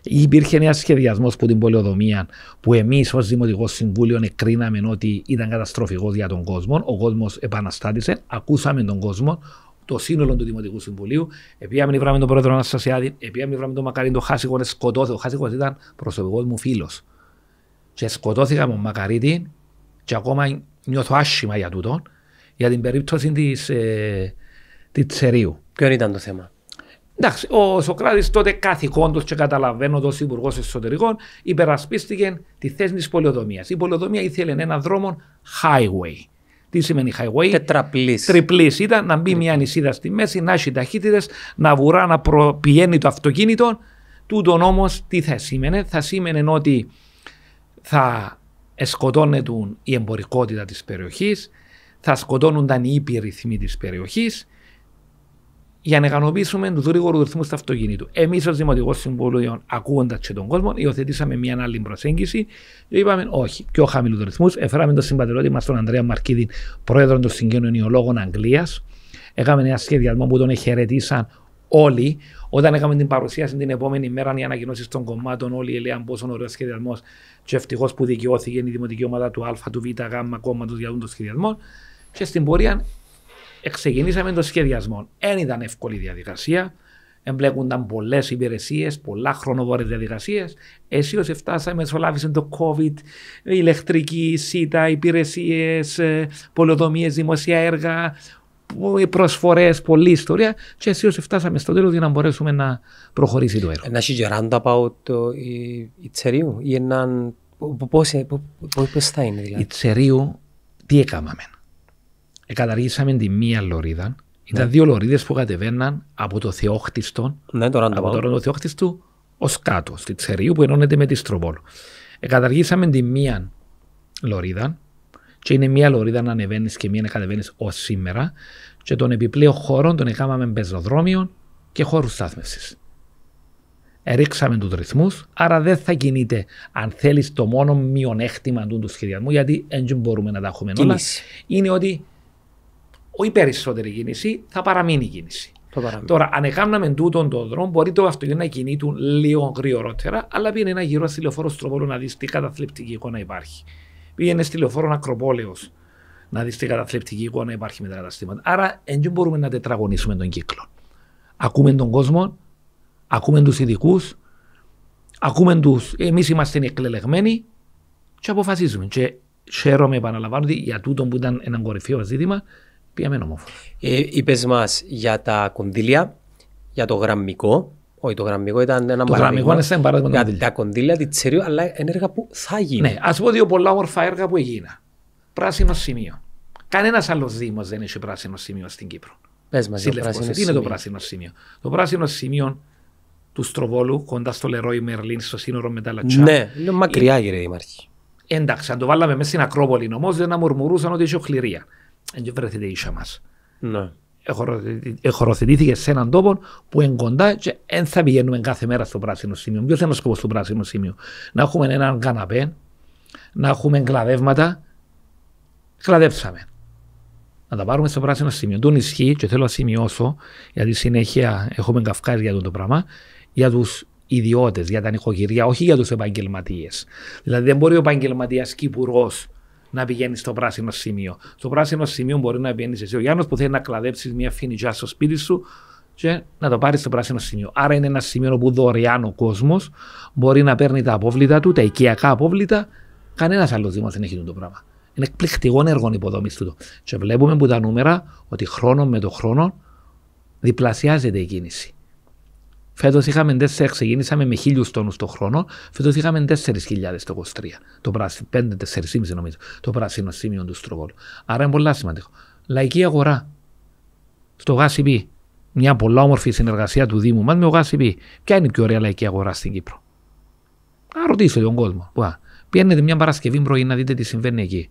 Υπήρχε ένας σχεδιασμός που την πολεοδομία που εμείς ως Δημοτικό Συμβούλιο εκρίναμε ότι ήταν καταστροφικός για τον κόσμο. Ο κόσμος επαναστάτησε, ακούσαμε τον κόσμο, το σύνολο του Δημοτικού Συμβουλίου. Επίαμε βράμε τον πρόεδρο Αναστασιάδη, επίαμε βράμε τον Μακαρίν, τον Χάσικο, σκοτώθηκε. Ο Χάσικο ήταν προσωπικός μου φίλος. Και σκοτώθηκα με τον Μακαρίτη και ακόμα νιώθω άσχημα για τούτο, για την περίπτωση της ε, της Τσερίου. Ποιο ήταν το θέμα. Εντάξει, ο Σοκράτης τότε καθηκόντως και καταλαβαίνοντα υπουργός εσωτερικών υπερασπίστηκε τη θέση της πολιοδομία. Η πολιοδομία ήθελε έναν δρόμο highway τι σημαίνει highway. Τετραπλής. Τριπλής ήταν να μπει μια λοιπόν. νησίδα στη μέση, να έχει ταχύτητες, να βουρά να πηγαίνει το αυτοκίνητο. Τούτον όμως τι θα σήμαινε, θα σήμαινε ότι θα σκοτώνεται η εμπορικότητα της περιοχής, θα σκοτώνονταν οι ήπιοι ρυθμοί της περιοχής για να ικανοποιήσουμε του γρήγορου ρυθμού του αυτοκίνητου. Εμείς ως Δημοτικός Συμβούλιος, ακούγοντα και τον κόσμο, υιοθετήσαμε μια άλλη προσέγγιση και είπαμε όχι, πιο χαμηλούς ρυθμούς. Εφέραμε τον συμπατριώτη μα τον Ανδρέα Μαρκίδη, πρόεδρος των Ιολόγων Αγγλίας. Έκαμε ένα σχεδιασμό που τον εχαιρετήσαν όλοι. Όταν έκαμε την παρουσίαση την επόμενη μέρα, οι ανακοινώσεις των κομμάτων, όλοι έλεγαν πόσο ωραίος σχεδιασμός. Και ευτυχώς που δικαιώθηκε η δημοτική ομάδα του Α, του Β, Γ κόμματο για τον σχεδιασμό. Και στην πορεία Εξεκινήσαμε το σχεδιασμό. Δεν ήταν εύκολη διαδικασία. Εμπλέκονταν πολλές υπηρεσίες, πολλά χρονοβόρες διαδικασίες. Εσύ ω φτάσαμε, μεσολάβησε το COVID, ηλεκτρική, σύτα, υπηρεσίε, πολεοδομίες, δημοσία έργα, προσφορές, πολλή ιστορία. Και εσύ ω φτάσαμε στο τέλος για να μπορέσουμε να προχωρήσει το έργο. Ένα και από το Ιτσερίου Η εναν πω θα ειναι δηλαδη Ιτσερίου, τι έκαναμε καταργήσαμε τη μία λωρίδα. Ήταν ναι. δύο λωρίδες που κατεβαίναν από το Θεόχτιστο, ναι, το από το θεόχτιστο, ως κάτω, στη Τσερίου που ενώνεται με τη Στροπόλο. Εκαταργήσαμε καταργήσαμε τη μία λωρίδα, και είναι μία λωρίδα να ανεβαίνεις και μία να κατεβαίνεις ως σήμερα, και τον επιπλέον χώρο τον έκαναμε πεζοδρόμιο και χώρους στάθμευσης. Ρίξαμε τους ρυθμούς, άρα δεν θα κινείται αν θέλεις το μόνο μειονέκτημα του, του σχεδιασμού, γιατί δεν μπορούμε να τα έχουμε όλα. Είναι ότι όχι περισσότερη κίνηση, θα παραμείνει κίνηση. Τώρα, αν έκαναμε τούτον τον δρόμο, μπορεί το αυτοκίνητο να κινείται λίγο γρήγορα, αλλά πήγαινε ένα γύρο στη λεωφόρο Στροπόλο να δεις τι καταθλιπτική εικόνα υπάρχει. Πήγαινε στη λεωφόρο Ακροπόλεως να δεις τι καταθλιπτική εικόνα υπάρχει με τα καταστήματα. Άρα, δεν μπορούμε να τετραγωνίσουμε τον κύκλο. Ακούμε τον κόσμο, ακούμε τους ειδικούς, ακούμε τους. Εμείς είμαστε εκλεγμένοι και αποφασίζουμε. Και χαίρομαι, επαναλαμβάνω, για τούτο που ήταν ένα κορυφαίο ζήτημα, πήγαμε ομόφωνα. Ε, Είπες μας για τα κονδύλια, για το γραμμικό. Όχι, το γραμμικό ήταν ένα το γραμμικό είναι παράδειγμα. Για τα κονδύλια τη τσέριο, αλλά είναι που θα γίνει. Ναι, ας πω δύο πολλά όμορφα έργα που έγιναν. Πράσινο σημείο. Κανένας άλλος Δήμος δεν έχει πράσινο σημείο στην Κύπρο. Πες μας, τι σημείο. είναι το πράσινο σημείο. Το πράσινο σημείο του Στροβόλου, κοντά στο Λερόι Μερλίν, στο σύνορο με τα Λατσιά. Ναι, είναι μακριά, κύριε Δημαρχή. Εντάξει, αν το βάλαμε μέσα στην Ακρόπολη όμως, δεν να μουρμουρούσαν ότι οχληρία δεν η ίσια μας. Εχωροθετήθηκε ναι. σε έναν τόπο που είναι κοντά και δεν θα πηγαίνουμε κάθε μέρα στο πράσινο σημείο. Ποιος είναι ο σκοπό του πράσινου σημείου, Να έχουμε έναν καναπέ, να έχουμε κλαδεύματα. Κλαδέψαμε. Να τα πάρουμε στο πράσινο σημείο. Τον ισχύει και θέλω να σημειώσω, γιατί συνέχεια έχουμε καυκάρι για το πράγμα, για τους ιδιώτες, για τα νοικοκυριά, όχι για τους επαγγελματίες. Δηλαδή δεν μπορεί ο επαγγελματίας υπουργό να πηγαίνεις στο πράσινο σημείο. Στο πράσινο σημείο μπορεί να πηγαίνεις εσύ. Ο Γιάννος που θέλει να κλαδέψεις μια φινιτζά στο σπίτι σου και να το πάρεις στο πράσινο σημείο. Άρα είναι ένα σημείο όπου δωρεάν ο κόσμος μπορεί να παίρνει τα απόβλητα του, τα οικιακά απόβλητα. Κανένας άλλος Δήμος δεν έχει το πράγμα. Είναι εκπληκτικό έργο υποδομή του. Και βλέπουμε που τα νούμερα ότι χρόνο με το χρόνο διπλασιάζεται η κίνηση. Φέτος είχαμε 4, ξεκινήσαμε με χίλιους τόνους το χρόνο. Φέτος είχαμε 4.000 το 23. Το πράσινο, 5-4,5 νομίζω. Το πράσινο σημείο του στροβόλου. Άρα είναι πολύ σημαντικό. Λαϊκή αγορά. Στο ΓΑΣΥΠΗ. Μια πολλά όμορφη συνεργασία του Δήμου μας με το ΓΑΣΥΠΗ. Ποια είναι η πιο ωραία λαϊκή αγορά στην Κύπρο. Να ρωτήσω τον κόσμο. Πιένετε μια Παρασκευή πρωί να δείτε τι συμβαίνει εκεί.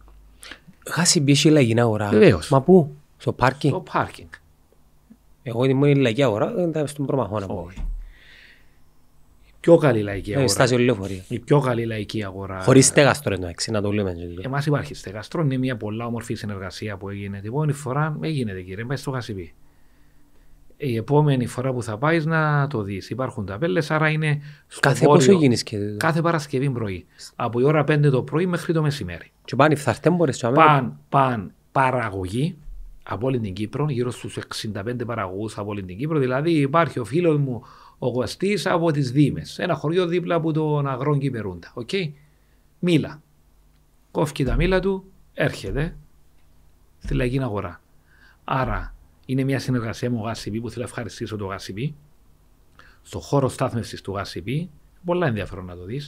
ΓΑΣΥΠΗ έχει λαϊκή αγορά. Βεβαίως. Μα πού, στο πάρκινγκ. Στο πάρκινγκ. Εγώ ήμουν η λαϊκή αγορά, δεν ήταν στον προμαχώνα. Όχι πιο καλή λαϊκή ε, αγορά. λεωφορείο. Η πιο καλή λαϊκή αγορά. Χωρίς στέγαστρο εντάξει, να το λέμε. Δηλαδή. Εμάς υπάρχει στέγαστρο, είναι μια πολλά όμορφη συνεργασία που έγινε. Την επόμενη φορά έγινε, ε, κύριε, μέσα στο Χασιπί. Η επόμενη φορά που θα πάεις να το δεις. Υπάρχουν ταπέλες, άρα είναι. Στο κάθε πόσο γίνεις και. Κάθε Παρασκευή πρωί. Από η ώρα 5 το πρωί μέχρι το μεσημέρι. Και πάνε Παν, παν παραγωγή από όλη την Κύπρο, γύρω στους 65 παραγωγούς από όλη την Κύπρο. Δηλαδή υπάρχει ο φίλος μου ο γοστή από τις Δήμες, ένα χωριό δίπλα από τον Αγρόν Κυπερούντα. Οκ. Okay. Μήλα. Κόφει τα μήλα του, έρχεται στη λαϊκή αγορά. Άρα είναι μια συνεργασία με ο Γασιμπή που θέλω να ευχαριστήσω το Γασιμπή. Στον χώρο στάθμευσης του Γασιμπή, πολλά ενδιαφέρον να το δεις.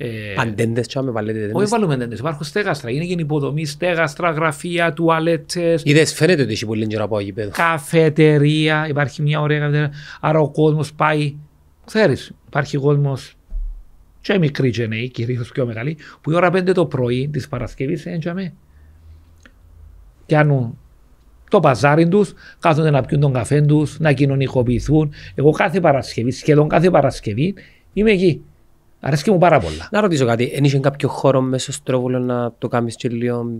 Ε, Παντέντες και άμα βάλετε τέντες. Όχι βάλουμε τέντες, υπάρχουν στέγαστρα. Είναι και υποδομή, στέγαστρα, γραφεία, τουαλέτε. Είδες, φαίνεται ότι έχει πολύ λίγο από εκεί πέρα. Καφετερία, υπάρχει μια ωραία καφετερία. Άρα ο κόσμος πάει, Ξέρει, υπάρχει κόσμος. Τι μικρή και κυρίως πιο μεγάλη, που η ώρα 5 το πρωί της Παρασκευής έντιαμε. Πιάνουν το παζάρι τους, κάθονται να πιούν τον καφέ τους, να κοινωνικοποιηθούν. Εγώ κάθε Παρασκευή, σχεδόν κάθε Παρασκευή, είμαι εκεί. Αρέσκει μου πάρα πολλά. Να ρωτήσω κάτι, Εν κάποιο χώρο μέσα στο Στρόβολο να το κάνεις και λίγο...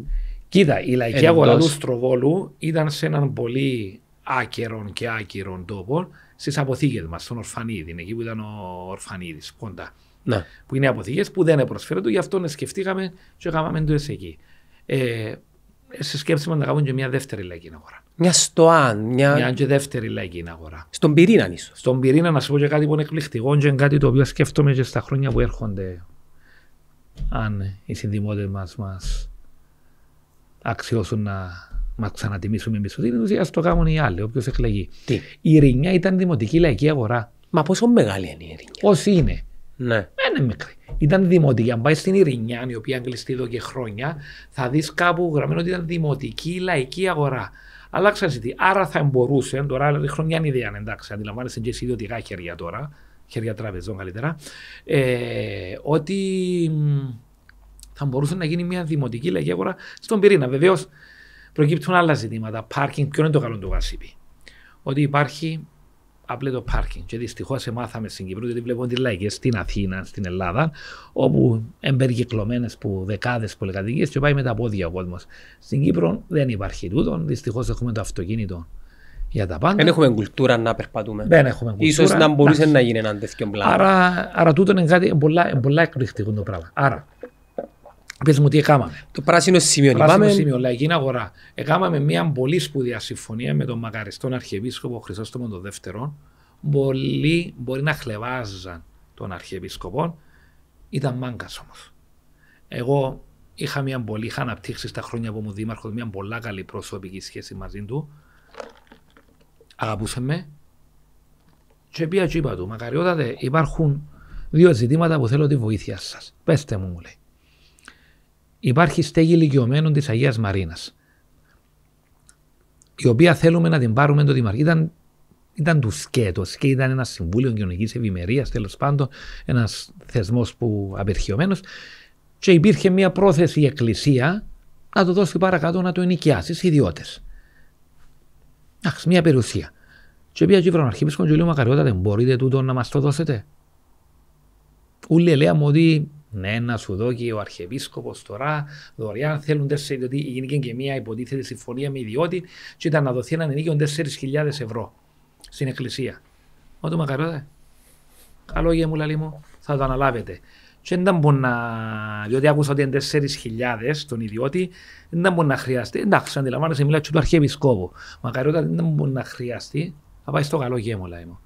Κοίτα, η λαϊκή αγορά του Στροβόλου ήταν σε έναν πολύ άκερον και άκυρον τόπο στις αποθήκες μας, στον Ορφανίδη. Είναι εκεί που ήταν ο Ορφανίδης, κοντά. Ναι. Που είναι αποθήκες που δεν προσφέρονται, γι' αυτό σκεφτήκαμε και γάμαμε το εκεί. Ε, ε, σε σκέψη να κάνουν και μια δεύτερη λαϊκή αγορά. Μια στοάν. Μια, μια και δεύτερη λαϊκή αγορά. Στον πυρήνα ίσως. Στον πυρήνα να σου πω και κάτι που είναι εκπληκτικό και κάτι το οποίο σκέφτομαι και στα χρόνια που έρχονται αν οι συνδημότες μας μας αξιώσουν να μας ξανατιμήσουμε εμεί. Είναι α το κάνουν οι άλλοι, όποιος εκλεγεί. Τι? Η ειρηνιά ήταν δημοτική λαϊκή αγορά. Μα πόσο μεγάλη είναι η ειρηνιά. Όσοι είναι. Ναι. Δεν είναι μικρή ήταν δημοτική. Αν πάει στην Ειρηνιά, η οποία κλειστεί εδώ και χρόνια, θα δεις κάπου γραμμένο ότι ήταν δημοτική λαϊκή αγορά. ξέρει ζητή. Άρα θα μπορούσε, τώρα δηλαδή, η χρονιά είναι ιδέα, εντάξει, αντιλαμβάνεσαι και εσύ ότι είχα χέρια τώρα, χέρια τραπεζών καλύτερα, ε, ότι θα μπορούσε να γίνει μια δημοτική λαϊκή αγορά στον πυρήνα. Βεβαίως προκύπτουν άλλα ζητήματα. Πάρκινγκ, ποιο είναι το καλό του Γασίπη. Ότι υπάρχει απλό το πάρκινγκ. Και δυστυχώς μάθαμε στην Κύπρο, γιατί βλέπω τι λέγε στην Αθήνα, στην Ελλάδα, όπου εμπεργεκλωμένε που δεκάδες πολυκατοικίες και πάει με τα πόδια ο κόσμος. Στην Κύπρο δεν υπάρχει τούτο. Δυστυχώς έχουμε το αυτοκίνητο για τα πάντα. Δεν έχουμε κουλτούρα να περπατούμε. Δεν έχουμε κουλτούρα. σω να μπορούσε να γίνει ένα τέτοιο πλάνο. Άρα, άρα τούτο είναι κάτι πολλά, πολλά εκπληκτικό το πράγμα. Άρα, Πες μου τι έκαναμε. Το πράσινο σημείο. Το πράσινο σημείο, λαϊκή αγορά. Έκαναμε μια πολύ σπουδαία συμφωνία με τον μακαριστόν Αρχιεπίσκοπο Χρυσόστομο τον Δεύτερο. Πολλοί μπορεί να χλεβάζαν τον Αρχιεπίσκοπο. Ήταν μάγκας όμως. Εγώ είχα μια πολύ, είχα αναπτύξει στα χρόνια που μου δήμαρχος μια πολύ καλή προσωπική σχέση μαζί του. Αγαπούσε με. Και πια τσίπα είπα του, μακαριότατε, υπάρχουν δύο ζητήματα που θέλω τη βοήθεια σας. Πετε μου, μου λέει υπάρχει στέγη ηλικιωμένων της Αγίας Μαρίνας, η οποία θέλουμε να την πάρουμε το Δημαρχείο. Ήταν, ήταν του σκέτο και ήταν ένα συμβούλιο κοινωνικής ευημερίας, τέλος πάντων, ένας θεσμός που απερχιωμένος. Και υπήρχε μια πρόθεση η Εκκλησία να το δώσει παρακάτω να το ενοικιάσει σε ιδιώτες. μια περιουσία. Και πια και βρω αρχιεπίσκοπο και Μακαριώτα, δεν μπορείτε τούτο να μας το δώσετε. Ούλοι λέει μου ότι ναι, να σου και ο Αρχιεπίσκοπος τώρα δωρεάν. Θέλουν τέσσερι διότι γίνεται και μια υποτίθεται συμφωνία με ιδιότητα, και ήταν να δοθεί έναν ενίκιο 4.000 ευρώ στην Εκκλησία. Μα το μακαρότα. Καλό γεια μου, λαλή μου, θα το αναλάβετε. Και δεν μπορεί να. Διότι άκουσα ότι είναι 4.000 τον ιδιώτη, δεν μπορεί να χρειαστεί. Εντάξει, αντιλαμβάνεσαι, μιλάω του Αρχιεπισκόπου. Μακαρότα δεν μπορεί να χρειαστεί θα πάει στο καλό μου, λαλή μου.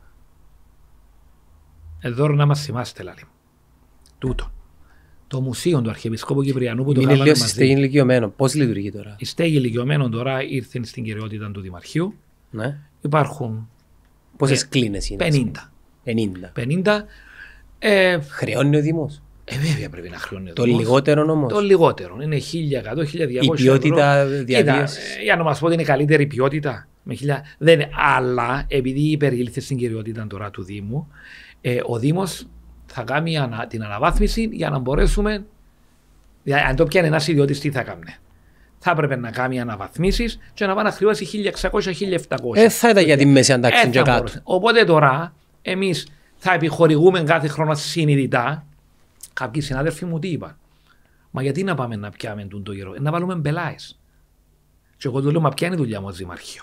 Εδώ να μας θυμάστε, λαλή μου. Τούτο το μουσείο του Αρχιεπισκόπου Κυπριανού που το κάναμε μαζί. Είναι στέγη ηλικιωμένο. Πώς λειτουργεί τώρα. Η στέγη ηλικιωμένο τώρα ήρθε στην κυριότητα του Δημαρχείου. Ναι. Υπάρχουν... Πόσες κλίνες είναι. 50. 50. 50. Ε, Χρεώνει ο Δημό. Ε, βέβαια πρέπει να χρεώνει ο Το λιγότερο όμως. Το λιγότερο. Είναι 1100-1200 Η ποιότητα διαδίκτυα. Ε, για να μας πω ότι είναι καλύτερη ποιότητα. Με χιλιά... Δεν, αλλά επειδή υπερήλθε στην κυριότητα τώρα του Δήμου, ε, ο Δήμος θα κάνει την αναβάθμιση για να μπορέσουμε. αν το πιάνει ένας ιδιώτης, τι θα κάνει. Θα έπρεπε να κάνει αναβαθμίσεις και να πάει να χρειασει 1600 1600-1700. Ε, θα ήταν για τη μέση αντάξει και κάτω. Οπότε τώρα εμείς θα επιχορηγούμε κάθε χρόνο συνειδητά. Κάποιοι συνάδελφοι μου τι είπαν. Μα γιατί να πάμε να πιάμε τον το ε, να βάλουμε μπελάες. Και εγώ του λέω, μα ποια είναι η δουλειά μου ω δημαρχείο.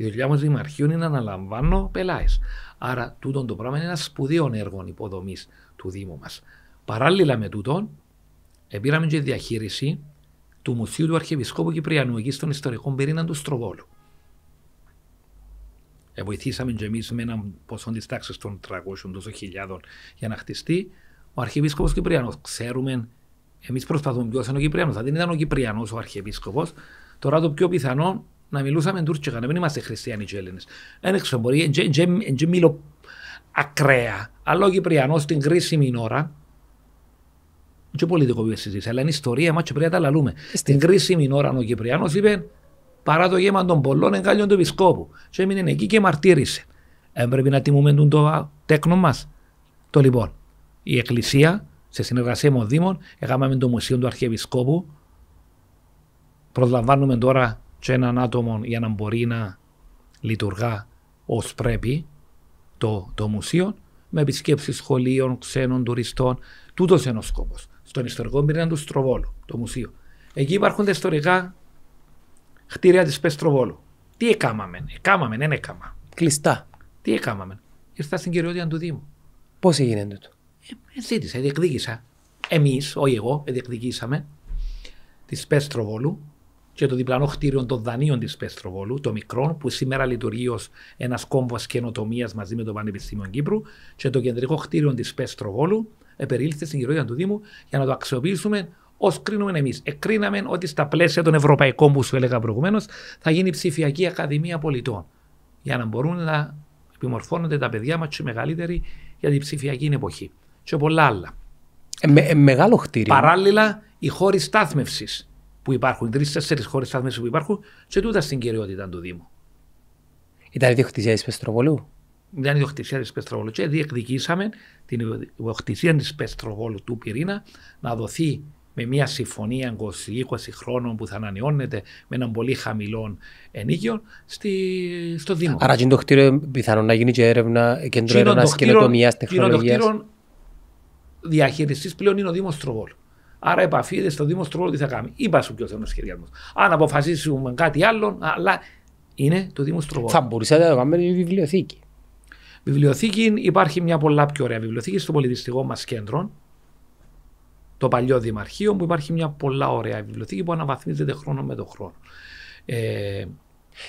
Η δουλειά μου δημαρχείου είναι να αναλαμβάνω πελάες. Άρα, τούτο το πράγμα είναι ένας σπουδαίο έργο υποδομής του Δήμου μας. Παράλληλα με τούτο, επήραμε και διαχείριση του Μουσείου του Αρχιεπισκόπου Κυπριανού εκεί στον ιστορικό πυρήνα του Στροβόλου. Εβοηθήσαμε και εμείς με έναν ποσό της τάξης των 300.000 για να χτιστεί. Ο Αρχιεπίσκοπος Κυπριανός, ξέρουμε, εμείς προσπαθούμε ποιος είναι ο Κυπριανός. Αν δεν ήταν ο Κυπριανός ο Αρχιεπίσκοπος, τώρα το πιο πιθανό να μιλούσαμε Τούρκικα, να μην είμαστε χριστιανοί και Έλληνες. Δεν ξέρω, μπορεί, δεν μιλώ ακραία, αλλά ο Κυπριανός στην κρίσιμη ώρα, και πολιτικό συζήτηση, αλλά είναι ιστορία μα και πρέπει να τα λαλούμε. Στην κρίσιμη ώρα ο Κυπριανός είπε παρά το γέμα των πολλών εγκάλιων του επισκόπου. Και έμεινε εκεί και μαρτύρησε. Ε, πρέπει να τιμούμε το τέκνο μας. Το λοιπόν, η Εκκλησία σε συνεργασία με ο Δήμον, έκαναμε το Μουσείο του Αρχιεπισκόπου. Προσλαμβάνουμε τώρα και έναν άτομο για να μπορεί να λειτουργά ως πρέπει το, το μουσείο, με επισκέψεις σχολείων, ξένων, τουριστών. Τούτος είναι ο σκόπος. Στον ιστορικό πυρήνα του Στροβόλου, το μουσείο. Εκεί υπάρχουν τα ιστορικά χτίρια της Πεστροβόλου. Τι έκαναμε, έκαναμε, δεν έκανα. Κλειστά. Τι έκαναμε. Ήρθα στην κυριότητα του Δήμου. Πώς έγινε το. Ε, ε, ζήτησα, ε, διεκδίκησα. Εμείς, όχι εγώ, ε, διεκδικήσαμε τη Πεστροβόλου και το διπλανό χτίριο των δανείων της Πεστροβόλου, το μικρό, που σήμερα λειτουργεί ως ένας κόμβος καινοτομίας μαζί με το Πανεπιστήμιο Κύπρου, και το κεντρικό χτίριο της Πεστροβόλου, επερήλθε στην κυρία του Δήμου για να το αξιοποιήσουμε ως κρίνουμε εμείς. Εκρίναμε ότι στα πλαίσια των ευρωπαϊκών που σου έλεγα προηγουμένως θα γίνει ψηφιακή Ακαδημία Πολιτών. Για να μπορούν να επιμορφώνονται τα παιδιά μας και μεγαλύτεροι για την ψηφιακή εποχή. Και πολλά άλλα. Ε, με, ε, μεγάλο χτίριο. Παράλληλα, η χώροι στάθμευσης που υπάρχουν, τρει-τέσσερι χώρε σταθμέ που υπάρχουν, σε τούτα στην κυριότητα του Δήμου. Ήταν ιδιοκτησία της Πεστροβολού. Ήταν ιδιοκτησία της Πεστροβολού. Και διεκδικήσαμε την ιδιοκτησία της Πεστροβολού του πυρήνα να δοθεί με μια συμφωνία χρόνων που θα ανανεώνεται με έναν πολύ χαμηλό ενίκιο στη, στο Δήμο. Άρα, και το πιθανόν να γίνει και έρευνα, κέντρο έρευνα καινοτομίας τεχνολογίας. Το κτίριο διαχειριστή πλέον είναι ο Δήμος Τροβόλου. Άρα είδε στο Δήμο Στρόλο τι θα κάνει. Είπα σου ποιος είναι ο σχεδιασμός. Αν αποφασίσουμε κάτι άλλο, αλλά είναι το Δήμο Στρόλο. Θα μπορούσατε να το κάνουμε η βιβλιοθήκη. Βιβλιοθήκη υπάρχει μια πολλά πιο ωραία βιβλιοθήκη στο πολιτιστικό μας κέντρο. Το παλιό Δημαρχείο που υπάρχει μια πολλά ωραία βιβλιοθήκη που αναβαθμίζεται χρόνο με το χρόνο. Ε,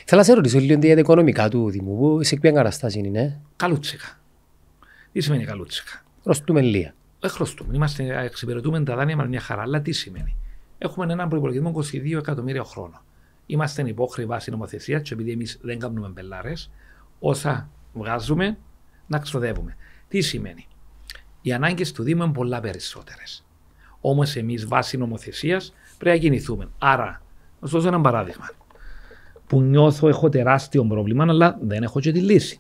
Θέλω να σε ρωτήσω λίγο για τα οικονομικά του Δημού. Σε ποια καταστάση είναι, Καλούτσικα. Τι σημαίνει καλούτσικα. λίγα. Εχρωστούμε, Είμαστε, εξυπηρετούμε τα δάνεια μας μια χαρά. Αλλά τι σημαίνει. Έχουμε έναν προπολογισμό 22 εκατομμύρια χρόνο. Είμαστε υπόχρεοι βάση νομοθεσίας, και επειδή εμείς δεν κάνουμε μπελάρες, όσα βγάζουμε να ξοδεύουμε. Τι σημαίνει. Οι ανάγκες του Δήμου είναι πολλά περισσότερες. Όμως εμείς βάσει νομοθεσίας πρέπει να κινηθούμε. Άρα, να σας δώσω ένα παράδειγμα. Που νιώθω έχω τεράστιο πρόβλημα, αλλά δεν έχω και τη λύση.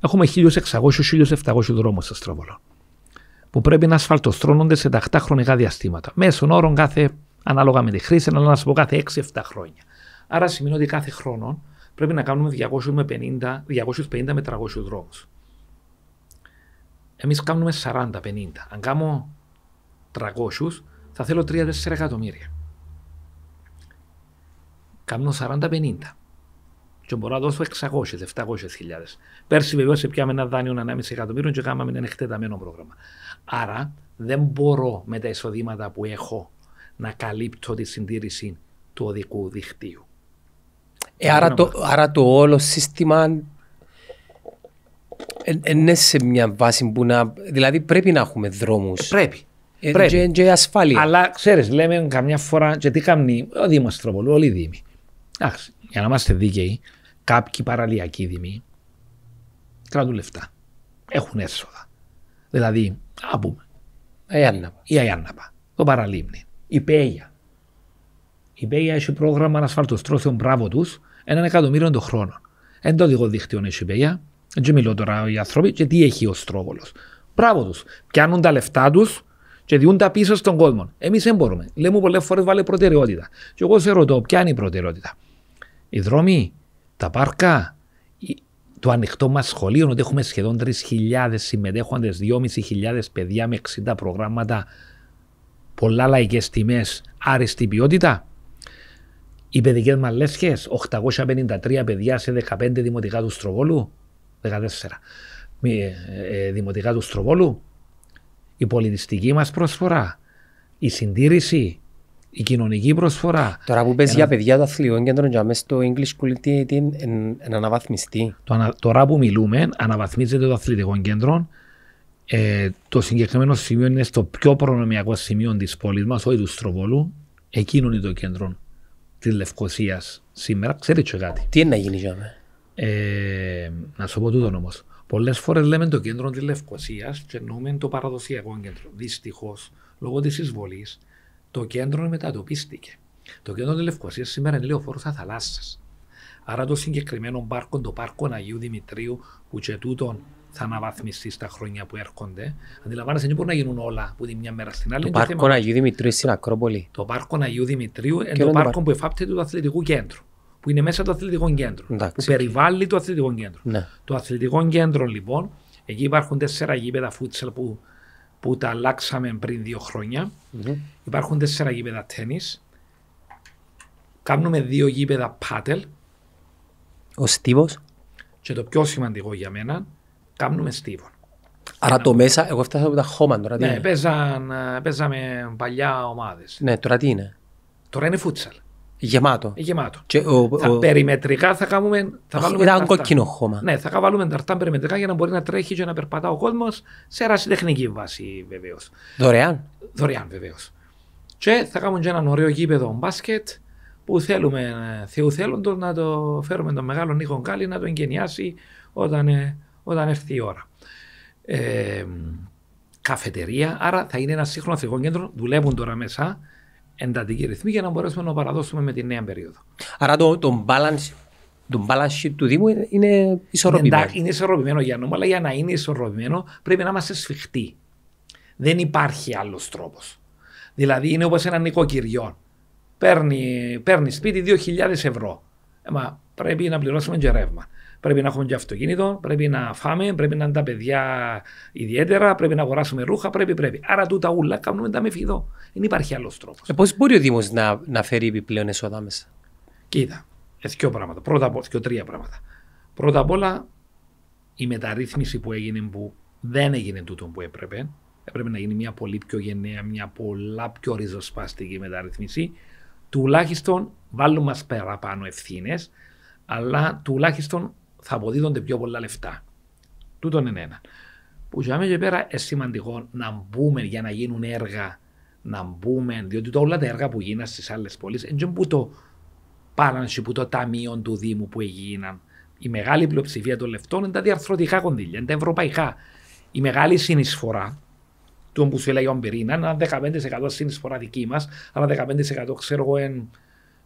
Έχουμε 1.600-1.700 δρόμου στο Στραβολό που πρέπει να ασφαλτοστρώνονται σε ταχτά χρονικά διαστήματα. Μέσον όρων κάθε, ανάλογα με τη χρήση, αλλά να σα πω κάθε 6-7 χρόνια. Άρα σημαίνει ότι κάθε χρόνο πρέπει να κάνουμε 250 με 300 δρόμους. Εμείς κάνουμε 40-50. Αν κάνω 300, θα θέλω 3-4 εκατομμύρια. Κάνω 40-50 και μπορώ να δώσω 600-700 Πέρσι βεβαίως πιάμε ένα δάνειο 1,5 εκατομμύριο και κάναμε ένα εκτεταμένο πρόγραμμα. Άρα δεν μπορώ με τα εισοδήματα που έχω να καλύπτω τη συντήρηση του οδικού δικτύου. Ε, άρα, το, άρα το όλο σύστημα είναι σε μια βάση που να. Δηλαδή πρέπει να έχουμε δρόμους. Ε, πρέπει. Ε, πρέπει. Και, και ασφάλεια. Αλλά ξέρεις, λέμε καμιά φορά, και τι κάνει ο Δήμος Τροπολού, όλοι οι Δήμοι Εντάξει, για να είμαστε δίκαιοι, κάποιοι παραλιακοί δήμοι κρατούν λεφτά. Έχουν έσοδα. Δηλαδή, α πούμε, η Αιάνναπα, ε, το παραλίμνη, η Πέγια. Η Πέγια έχει πρόγραμμα ανασφαλτοστρώσεων, μπράβο τους έναν εκατομμύριο το χρόνο. Εν το δικό δίκτυο έχει η Πέγια, δεν μιλώ τώρα οι άνθρωποι, και τι έχει ο στρόβολο. Μπράβο τους. Πιάνουν τα λεφτά τους και διούν τα πίσω στον κόσμο. Εμείς δεν μπορούμε. Λέμε πολλές φορές βάλε προτεραιότητα. Και εγώ σε ρωτώ, ποια είναι η προτεραιότητα οι δρόμοι, τα πάρκα, το ανοιχτό μας σχολείο, ότι έχουμε σχεδόν 3.000 συμμετέχοντε, 2.500 παιδιά με 60 προγράμματα, πολλά λαϊκές τιμές, άριστη ποιότητα. Οι παιδικές μας 853 παιδιά σε 15 δημοτικά του Στροβόλου, 14 ε, ε, δημοτικά του Στροβόλου. Η πολιτιστική μας πρόσφορα, η συντήρηση, η κοινωνική προσφορά. Τώρα που παίζει για παιδιά το αθλητικό κέντρο, για μέσα στο English School, τι είναι αναβαθμιστεί. Το ανα... Τώρα που μιλούμε, αναβαθμίζεται το αθλητικό κέντρο. Ε, το συγκεκριμένο σημείο είναι στο πιο προνομιακό σημείο της πόλης μας, όχι του Στροβόλου. Εκείνο είναι το κέντρο της Λευκοσίας σήμερα. Ξέρεις και κάτι. Τι είναι να γίνει, Γιάννη. Ε, να σου πω τούτο όμως. Πολλές φορές λέμε το κέντρο της Λευκοσίας και εννοούμε το παραδοσιακό κέντρο. Δυστυχώς, λόγω της εισβολής, το κέντρο μετατοπίστηκε. Το κέντρο της Λευκοσίας σήμερα είναι λεωφόρος θαλάσσα. Άρα το συγκεκριμένο πάρκο, το πάρκο Αγίου Δημητρίου, που και τούτον θα αναβαθμιστεί στα χρόνια που έρχονται. Αντιλαμβάνεσαι, δεν μπορούν να γίνουν όλα που είναι μια μέρα στην άλλη. Το πάρκο θέμα... Αγίου Δημητρίου στην Ακρόπολη. Το πάρκο Αγίου Δημητρίου είναι το, το πάρκο που εφάπτεται του αθλητικού κέντρου. Που είναι μέσα το αθλητικό κέντρο. Εντάξει. Που περιβάλλει το αθλητικό κέντρο. Ναι. Το αθλητικό κέντρο, λοιπόν, εκεί υπάρχουν τέσσερα γήπεδα φούτσελ που που τα αλλάξαμε πριν δύο Υπάρχουν τέσσερα γήπεδα τέννις. Κάνουμε δύο γήπεδα πάτελ. Ο στίβος Και το πιο σημαντικό για μένα, κάνουμε στίβο. Άρα το μέσα, εγώ έφτασα από τα χώμα τώρα. Τι ναι, είναι. Ε, παίζαμε παλιά ομάδες. Ναι, τώρα τι είναι. Τώρα είναι φούτσαλ. Γεμάτο. Γεμάτο. Και ο, θα ο... Περιμετρικά θα κάνουμε. Θα βάλουμε ήταν κόκκινο χώμα. Ναι, θα βάλουμε ταρτά περιμετρικά για να μπορεί να τρέχει και να περπατά ο κόσμος σε ερασιτεχνική βάση βεβαίως. Δωρεάν. Δωρεάν βεβαίως. Και θα κάνουμε και ωραίο γήπεδο μπάσκετ που θέλουμε θεού θέλοντος να το φέρουμε τον μεγάλο Νίκο Γκάλι να το εγκαινιάσει όταν, ε, όταν έρθει η ώρα. Ε, καφετερία, άρα θα είναι ένα σύγχρονο αθλητικό κέντρο. Δουλεύουν τώρα μέσα εντατική ρυθμή για να μπορέσουμε να παραδώσουμε με τη νέα περίοδο. Άρα το, το balance το balance sheet του Δήμου είναι ισορροπημένο. Είναι ισορροπημένο για νόμο, αλλά για να είναι ισορροπημένο πρέπει να είμαστε σφιχτοί. Δεν υπάρχει άλλος τρόπος. Δηλαδή είναι όπως ένα νοικοκυριό. Παίρνει, παίρνει σπίτι 2.000 ευρώ. Ε, μα πρέπει να πληρώσουμε και ρεύμα πρέπει να έχουμε και αυτοκίνητο, πρέπει να φάμε, πρέπει να είναι τα παιδιά ιδιαίτερα, πρέπει να αγοράσουμε ρούχα, πρέπει, πρέπει. Άρα τούτα ούλα κάνουμε τα με φιδό. Δεν υπάρχει άλλος τρόπος. Ε, Πώς μπορεί ο Δήμος να, να φέρει επιπλέον έσοδα μέσα. Κοίτα, Έχει δύο πράγματα. Πρώτα απ' όλα, τρία πράγματα. Πρώτα απ' όλα, η μεταρρύθμιση που έγινε που δεν έγινε τούτο που έπρεπε. Έπρεπε να γίνει μια πολύ πιο γενναία, μια πολλά πιο ριζοσπαστική μεταρρύθμιση. Τουλάχιστον βάλουμε μας παραπάνω ευθύνες, αλλά τουλάχιστον θα αποδίδονται πιο πολλά λεφτά. Τούτον είναι ένα. Που για και πέρα είναι σημαντικό να μπούμε για να γίνουν έργα, να μπούμε, διότι το όλα τα έργα που γίναν στις άλλες πόλεις, έτσι που το πάρανση που το ταμείο του Δήμου που έγιναν. Η μεγάλη πλειοψηφία των λεφτών είναι τα διαρθρωτικά κονδύλια, είναι τα ευρωπαϊκά. Η μεγάλη συνεισφορά του που σου έλεγε ο Μπερίνα, ένα 15% συνεισφορά δική μας, αλλά 15% ξέρω εγώ εν,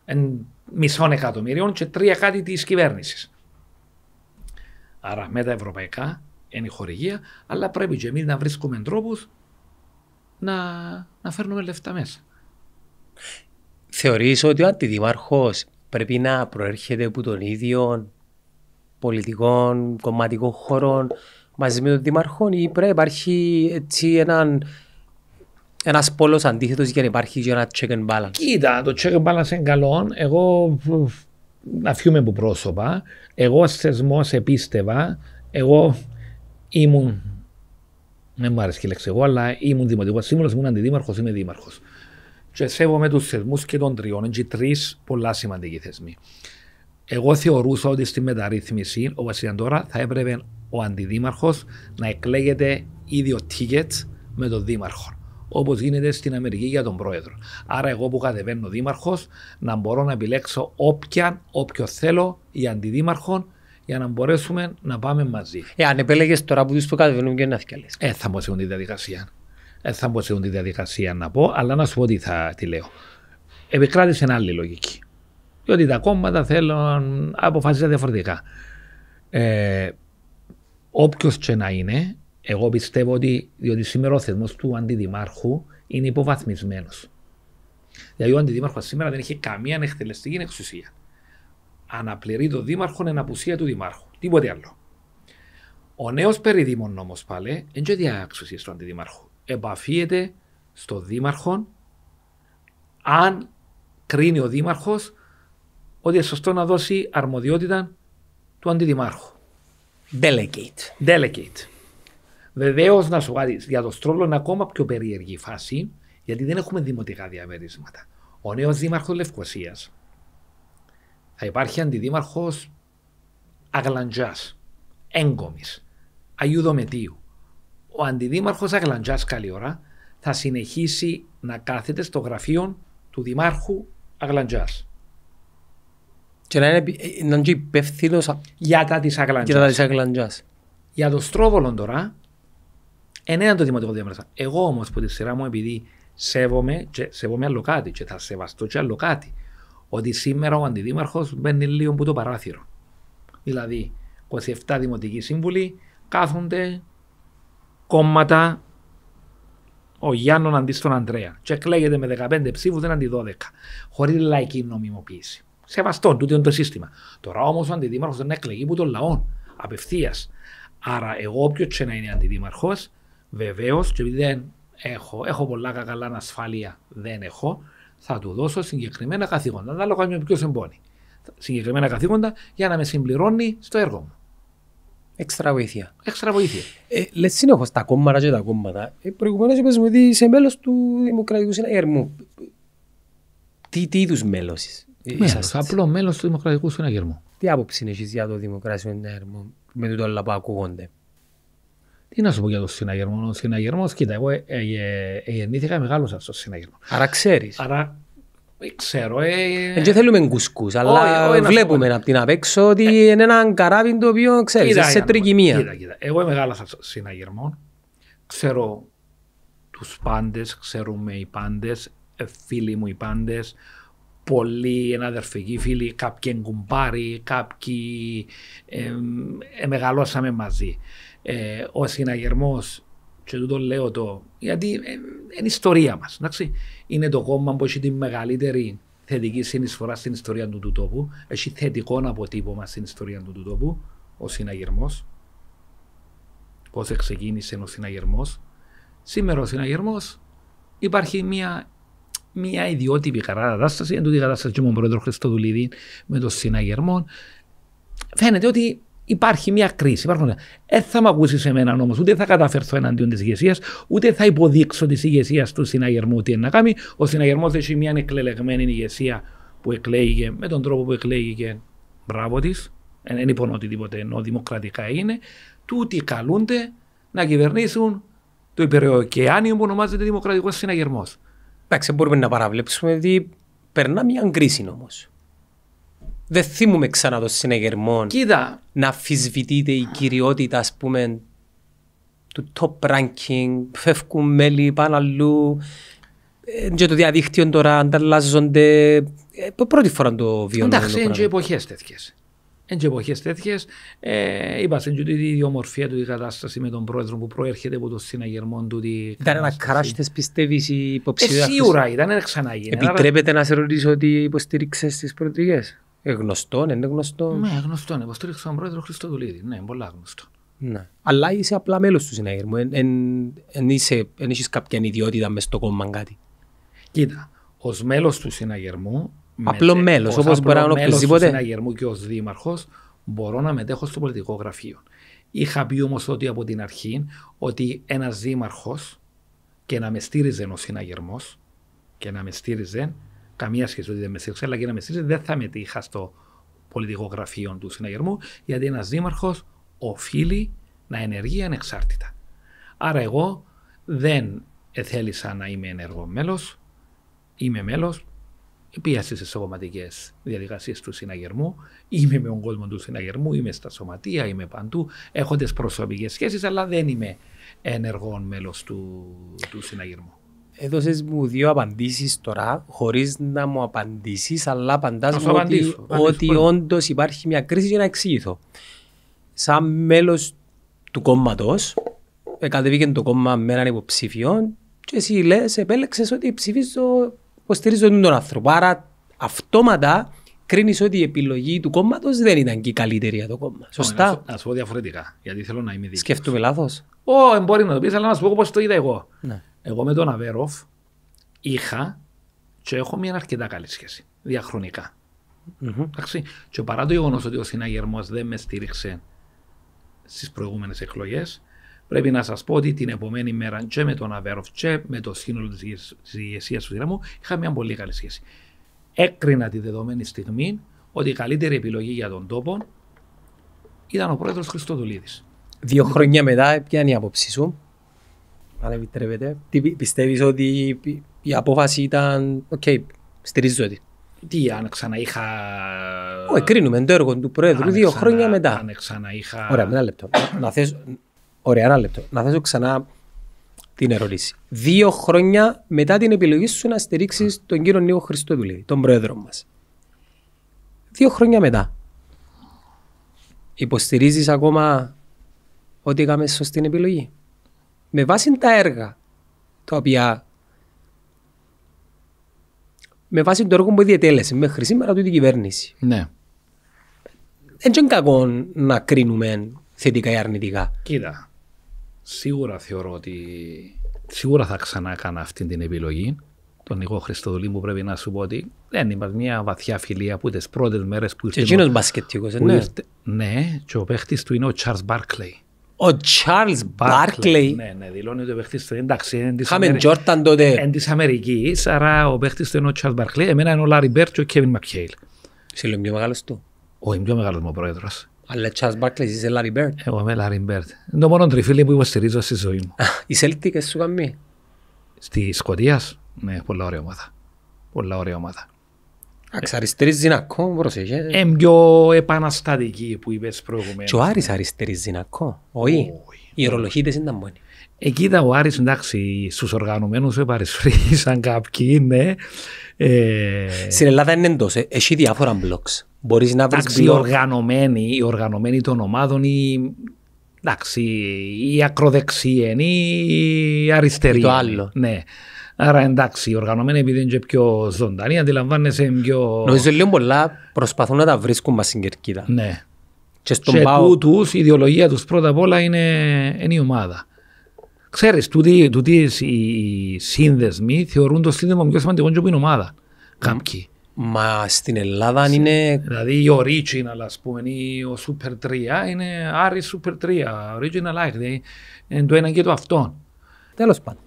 εν μισών εκατομμυρίων και τρία κάτι της κυβέρνησης. Άρα με τα ευρωπαϊκά είναι η χορηγία, αλλά πρέπει και εμείς να βρίσκουμε τρόπους να, να φέρνουμε λεφτά μέσα. Θεωρείς ότι ο αντιδήμαρχος πρέπει να προέρχεται από τον ίδιο πολιτικών, κομματικό χώρων μαζί με τον δήμαρχο ή πρέπει να υπάρχει έτσι έναν ένας πόλος αντίθετος για να υπάρχει και ένα check and balance. Κοίτα, το check and balance είναι καλό. Εγώ να φύγουμε από πρόσωπα, εγώ ως θεσμός επίστευα, εγώ ήμουν, δεν μου αρέσει η λέξη εγώ, αλλά ήμουν δημοτικός σύμβουλος, ήμουν αντιδήμαρχος, είμαι δήμαρχος. Και σέβομαι τους θεσμούς και των τριών, έτσι τρεις πολλά σημαντικοί θεσμοί. Εγώ θεωρούσα ότι στη μεταρρύθμιση, όπως είναι τώρα, θα έπρεπε ο αντιδήμαρχος να εκλέγεται ίδιο ticket με τον δήμαρχο όπως γίνεται στην Αμερική για τον πρόεδρο. Άρα, εγώ που κατεβαίνω δήμαρχος, να μπορώ να επιλέξω όποιαν, όποιο θέλω για αντιδήμαρχο για να μπορέσουμε να πάμε μαζί. Εάν επέλεγες τώρα που δεις το κατεβαίνουν και να θυκαλέ. Ε, θα μου τη διαδικασία. Ε, θα μου τη διαδικασία να πω, αλλά να σου πω τι θα τη λέω. Επικράτησε άλλη λογική. Διότι τα κόμματα θέλουν αποφασίζονται διαφορετικά. Ε, Όποιος και να είναι, εγώ πιστεύω ότι διότι σήμερα ο θεσμός του αντιδημάρχου είναι υποβαθμισμένος. Δηλαδή, ο αντιδήμαρχος σήμερα δεν έχει καμία εκτελεστική εξουσία. Αναπληρεί το δήμαρχο εν απουσία του δημάρχου. Τίποτε άλλο. Ο νέος περιδήμων όμως πάλι δεν έχει εξουσία στον αντιδημάρχο. Επαφίεται στο δήμαρχο αν κρίνει ο δήμαρχος ότι είναι σωστό να δώσει αρμοδιότητα του αντιδημάρχου. Delegate. Delegate. Βεβαίως, να σου πάρει για το στρόβλο είναι ακόμα πιο περίεργη φάση, γιατί δεν έχουμε δημοτικά διαμερίσματα. Ο νέος δήμαρχος Λευκοσίας θα υπάρχει αντιδήμαρχος Αγλαντζάς, έγκομης, μετίου. Ο αντιδήμαρχος Αγλαντζάς, καλή ώρα, θα συνεχίσει να κάθεται στο γραφείο του Δημάρχου Αγλαντζάς. Και να είναι, ε, να είναι υπεύθυνος για τα της Αγλαντζά. Για το στρόβολον τώρα, ένα το δημοτικό διαβάσα. Εγώ όμως που τη σειρά μου, επειδή σέβομαι, και σέβομαι άλλο κάτι, και θα σεβαστώ και άλλο κάτι, ότι σήμερα ο αντιδήμαρχος μπαίνει λίγο που το παράθυρο. Δηλαδή, 27 δημοτικοί σύμβουλοι κάθονται κόμματα ο Γιάννων αντί στον Αντρέα. Και εκλέγεται με 15 ψήφους, δεν αντί 12. Χωρίς λαϊκή νομιμοποίηση. Σεβαστό, τούτο είναι το σύστημα. Τώρα όμως ο αντιδήμαρχος δεν εκλεγεί από τον λαό. Απευθείας. Άρα, εγώ, όποιος και να είναι αντιδήμαρχος, Βεβαίως, και επειδή δεν έχω, έχω πολλά καλά ασφάλεια, δεν έχω, θα του δώσω συγκεκριμένα καθήκοντα. Ανάλογα με ποιος εμπόνει. Συγκεκριμένα καθήκοντα για να με συμπληρώνει στο έργο μου. Έξτρα βοήθεια. Έξτρα βοήθεια. Ε, Λες συνεχώς τα κόμματα και τα κόμματα. Ε, Προηγουμένως είπες ότι είσαι μέλος του Δημοκρατικού Συναγερμού. Τι, τι είδους μέλος είσαι. Ε, μέλος, απλό μέλος του Δημοκρατικού Συναγερμού. Τι άποψη έχεις για το Δημοκρατικό Συναγερμό με το όλα που ακούγονται. Τι να σου πω για τον συναγερμό. Ο συναγερμός, κοίτα, εγώ ε, ε, ε, γεννήθηκα μεγάλωσα στο συναγερμός. Άρα ξέρεις. Άρα ξέρω. Δεν ε... θέλουμε γκουσκού, αλλά βλέπουμε από την απέξω ότι ε... είναι ένα καράβι το οποίο ξέρεις, σε τρικυμία. Κοίτα, κοίτα. Εγώ μεγάλωσα στο συναγερμός. Ξέρω τους πάντες, ξέρουμε οι πάντες, φίλοι μου οι πάντες. Πολλοί εναδερφικοί φίλοι, κάποιοι εγκουμπάροι, κάποιοι ε, ε, μεγαλώσαμε μαζί ο συναγερμός και τούτο λέω το, γιατί ε, είναι ιστορία μας, Είναι το κόμμα που έχει τη μεγαλύτερη θετική συνεισφορά στην ιστορία του, του τόπου. Έχει θετικό αποτύπωμα στην ιστορία του, του τόπου, ο συναγερμός. Πώς ξεκίνησε ο συναγερμός. Σήμερα ο συναγερμός. υπάρχει μια μια ιδιότυπη κατάσταση, εν τούτη κατάσταση και μου πρόεδρος Χριστοδουλίδη με τον συναγερμό. Φαίνεται ότι Υπάρχει μια κρίση. Υπάρχουν... Δεν θα με ακούσει μένα όμως, ούτε θα καταφερθώ εναντίον της ηγεσίας, ούτε θα υποδείξω της ηγεσίας του συναγερμού τι να κάνει. Ο συναγερμός έχει μια εκλεγμένη ηγεσία που εκλέγηκε με τον τρόπο που εκλέγηκε. Μπράβο της. Ε, δεν υπονοώ τίποτε ενώ δημοκρατικά έγινε. Τούτοι καλούνται να κυβερνήσουν το υπεροοκεάνιο που ονομάζεται Δημοκρατικός Συναγερμός. Εντάξει, μπορούμε να παραβλέψουμε ότι περνά μια κρίση όμως δεν θύμουμε ξανά το συνεγερμό Κοίτα. να αφισβητείται η κυριότητα ας πούμε του top ranking, φεύγουν μέλη πάνω αλλού ε, και το διαδίκτυο τώρα ανταλλάζονται ε, πρώτη φορά το βιώνουμε Εντάξει, είναι και εποχές τέτοιες Εν και εποχές τέτοιες, ε, είπαστε και η ιδιομορφία του η κατάσταση με τον πρόεδρο που προέρχεται από το συναγερμό του. Τη... Ήταν ένα κράσι πιστεύει πιστεύεις η υποψηφία. Ε, σίγουρα ήταν, ε, ξανά γίνει. Επιτρέπεται να σε ρωτήσω ότι υποστήριξες τις προεδρικές. Εγνωστό, ναι, είναι γνωστός. Ναι, γνωστό. Είναι υποστήριξε τον πρόεδρο Χριστοδουλίδη. Ναι, πολύ γνωστό. Ναι. Αλλά είσαι απλά μέλος του συναγερμού. εν έχεις κάποια ιδιότητα μες στο κόμμα κάτι. Κοίτα, ως μέλος του συναγερμού. Απλό μέλο, όπως μπορεί να είναι ο Ω συναγερμού και ως δήμαρχος, μπορώ να μετέχω στο πολιτικό γραφείο. Είχα πει όμως ότι από την αρχή ότι ένας δήμαρχος και να με στήριζε ο συναγερμό και να με στήριζε, καμία σχέση ότι δεν με στήριξε, αλλά και να με στήριξε δεν θα μετήχα στο πολιτικό γραφείο του συναγερμού, γιατί ένας δήμαρχος οφείλει να ενεργεί ανεξάρτητα. Άρα εγώ δεν θέλησα να είμαι ενεργό μέλος, είμαι μέλος, πίεση σε σωματικές διαδικασίες του συναγερμού. Είμαι με τον κόσμο του συναγερμού, είμαι στα σωματεία, είμαι παντού. έχοντα προσωπικές σχέσεις, αλλά δεν είμαι ενεργό μέλος του συναγερμού έδωσες μου δύο απαντήσεις τώρα, χωρίς να μου απαντήσεις, αλλά απαντάς μου ότι, ότι όντως υπάρχει μια κρίση για να εξηγηθώ. Σαν μέλος του κόμματος, κατεβήκε το κόμμα με έναν υποψήφιο και εσύ λες, επέλεξες ότι ψηφίζω, υποστηρίζω τον άνθρωπο. Άρα αυτόματα κρίνεις ότι η επιλογή του κόμματος δεν ήταν και η καλύτερη για το κόμμα. Σωστά. Να σου πω διαφορετικά, γιατί θέλω να είμαι δίκαιος. Σκέφτομαι λάθος. Ω, μπορεί να το πεις, αλλά να σου πω πώς το είδα εγώ. Ναι. Εγώ με τον Αβέροφ είχα και έχω μια αρκετά καλή σχέση διαχρονικά. Mm-hmm. Και παρά το γεγονός ότι ο συναγερμός δεν με στήριξε στις προηγούμενες εκλογές, πρέπει να σας πω ότι την επόμενη μέρα και με τον Αβέροφ και με το σύνολο της ηγεσίας του δυναμού είχα μια πολύ καλή σχέση. Έκρινα τη δεδομένη στιγμή ότι η καλύτερη επιλογή για τον τόπο ήταν ο πρόεδρος Χριστοδουλίδης. Δύο χρόνια μετά, ποια είναι η άποψή σου αν επιτρέπετε, τι πιστεύεις ότι η απόφαση ήταν, οκ, okay, στηρίζω Τι, αν είχα... Όχι, κρίνουμε το έργο του Πρόεδρου δύο ξανα... χρόνια μετά. Αν Ωραία, ένα λεπτό. να θέσω... Ωραία, ένα λεπτό. Να θέσω ξανά την ερώτηση. Δύο χρόνια μετά την επιλογή σου να στηρίξεις τον κύριο Νίκο Χριστόδουλη, τον Πρόεδρο μας. Δύο χρόνια μετά. Υποστηρίζεις ακόμα ότι είχαμε σωστή επιλογή με βάση τα έργα τα οποία με βάση το έργο που διετέλεσε μέχρι σήμερα του την κυβέρνηση. Ναι. Δεν είναι κακό να κρίνουμε θετικά ή αρνητικά. Κοίτα, σίγουρα θεωρώ ότι σίγουρα θα ξανά έκανα αυτή την επιλογή. Τον εγώ, Χριστοδουλή μου πρέπει να σου πω ότι δεν είμαστε μια βαθιά φιλία που τις πρώτες μέρες που ήρθε. Και εκείνος μπασκετικό, ναι. ναι, και ο παίχτης του είναι ο Charles Μπάρκλεϊ. Ο Τσάρλ Μπάρκλεϊ. Ναι, ναι, δηλώνει ότι ο παίχτης του εντάξει. είναι της Τζόρταν τότε. Εν της Αμερικής, άρα ο παίχτης του είναι ο Τσάρλ Μπάρκλεϊ. Εμένα είναι ο Λάρι Μπέρτ και ο Κέβιν Μακχέιλ. Σε λέω πιο μεγάλος του. Ο πιο μεγάλος μου πρόεδρος. Αλλά Τσάρλ Μπάρκλεϊ είσαι Λάρι Μπέρτ. Εγώ είμαι Λάρι Μπέρτ. Είναι το μόνο τριφύλι που υποστηρίζω στη ζωή μου. Η Σέλτικε σου καμί. Στη Σκοτία, ναι, πολλά ωραία ομάδα. Πολλά ωραία ομάδα. Αξαριστερίζει Ζηνακό, πρόσεχε. Ε, πιο επαναστατική που είπες προηγουμένως. Και ο Άρης αριστερίζει Ζηνακό, όχι. Οι ρολοχίτες ήταν μόνοι. Εκεί κοίτα, ο Άρης εντάξει, στους οργανωμένους επαρισφρήσαν κάποιοι, ναι. Ε... Στην Ελλάδα είναι εντός, ε, έχει διάφορα μπλοκς. Μπορείς να βρεις εντάξει, Οι οργανωμένοι, οι οργανωμένοι των ομάδων, οι, εντάξει, οι ακροδεξιοί, οι ε, αριστεροί. Το άλλο. Ναι. Άρα εντάξει, οι οργανωμένοι επειδή είναι και πιο ζωντανοί, αντιλαμβάνεσαι πιο. Νομίζω λίγο πολλά προσπαθούν να τα βρίσκουν μας στην κερκίδα. Ναι. Και στον πάγο. πάω... τούτους, η ιδεολογία τους πρώτα απ' όλα είναι, είναι η ομάδα. Ξέρεις, τούτοι, τούτοι οι σύνδεσμοι θεωρούν το σύνδεσμο πιο σημαντικό και από την ομάδα. Κάποιοι. Μα στην Ελλάδα αν είναι. Δηλαδή η Original, ας πούμε, ή ο Super 3 είναι Άρης Super 3. Original Life. Δηλαδή, είναι το ένα και το αυτό. Τέλος πάντων.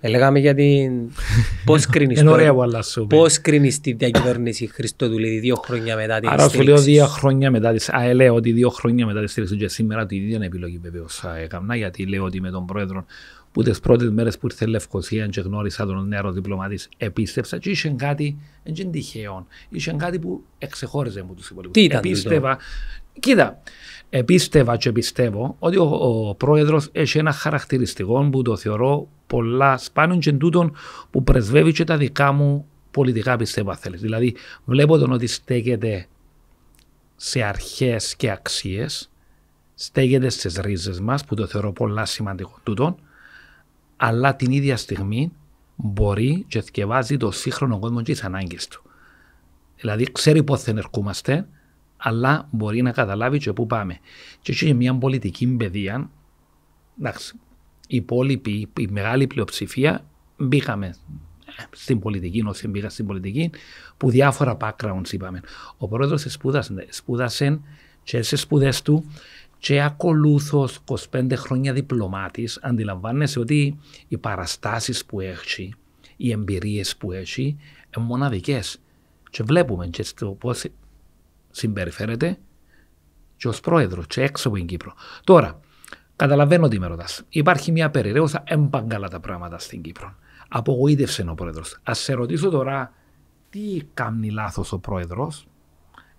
Ε, λέγαμε για την... <laughs> πώς κρίνεις, πώς κρίνεις την διακυβέρνηση Χριστοδούλη δύο χρόνια μετά στήριξη. Άρα σου λέω δύο χρόνια μετά της Α, ε, λέω ότι δύο χρόνια μετά της στήριξης και σήμερα την ίδια επιλογή βεβαίως έκανα γιατί λέω ότι με τον πρόεδρο που τις πρώτες μέρες που ήρθε Λευκοσία και γνώρισα τον νέο διπλωμάτη, επίστευσα και είσαι κάτι, δεν είναι κάτι που εξεχώριζε μου τους υπολοιπούς. Τι ήταν Επίστευα, κοίτα, Επίστευα και πιστεύω ότι ο, ο πρόεδρος έχει ένα χαρακτηριστικό που το θεωρώ πολλά σπάνιον και τούτον που πρεσβεύει και τα δικά μου πολιτικά πιστεύω Θέλεις. Δηλαδή βλέπω τον ότι στέκεται σε αρχές και αξίες, στέκεται στις ρίζες μας που το θεωρώ πολλά σημαντικό τούτον, αλλά την ίδια στιγμή μπορεί και θκευάζει το σύγχρονο κόσμο και τις ανάγκες του. Δηλαδή ξέρει πότε ερχόμαστε, αλλά μπορεί να καταλάβει και πού πάμε. Και έχει μια πολιτική παιδεία. Εντάξει, η υπόλοιπη, η μεγάλη πλειοψηφία μπήκαμε στην πολιτική, όσοι μπήκα στην πολιτική, που παμε και εχει μια πολιτικη παιδεια ενταξει η η μεγαλη πλειοψηφια μπηκαμε στην πολιτικη οσοι μπηκαν στην πολιτικη που διαφορα backgrounds είπαμε. Ο πρόεδρος σπούδασε, σπούδασε και σε σπουδές του και ακολούθως 25 χρόνια διπλωμάτης. Αντιλαμβάνεσαι ότι οι παραστάσεις που έχει, οι εμπειρίες που έχει, είναι μοναδικές. Και βλέπουμε και στο πώς συμπεριφέρεται και ως πρόεδρος, και έξω από την Κύπρο. Τώρα, καταλαβαίνω τι με ρωτάς. Υπάρχει μια περιραίωσα έμπαγκαλα τα πράγματα στην Κύπρο. Απογοήτευσε ο πρόεδρος. Ας σε ρωτήσω τώρα, τι κάνει λάθος ο πρόεδρος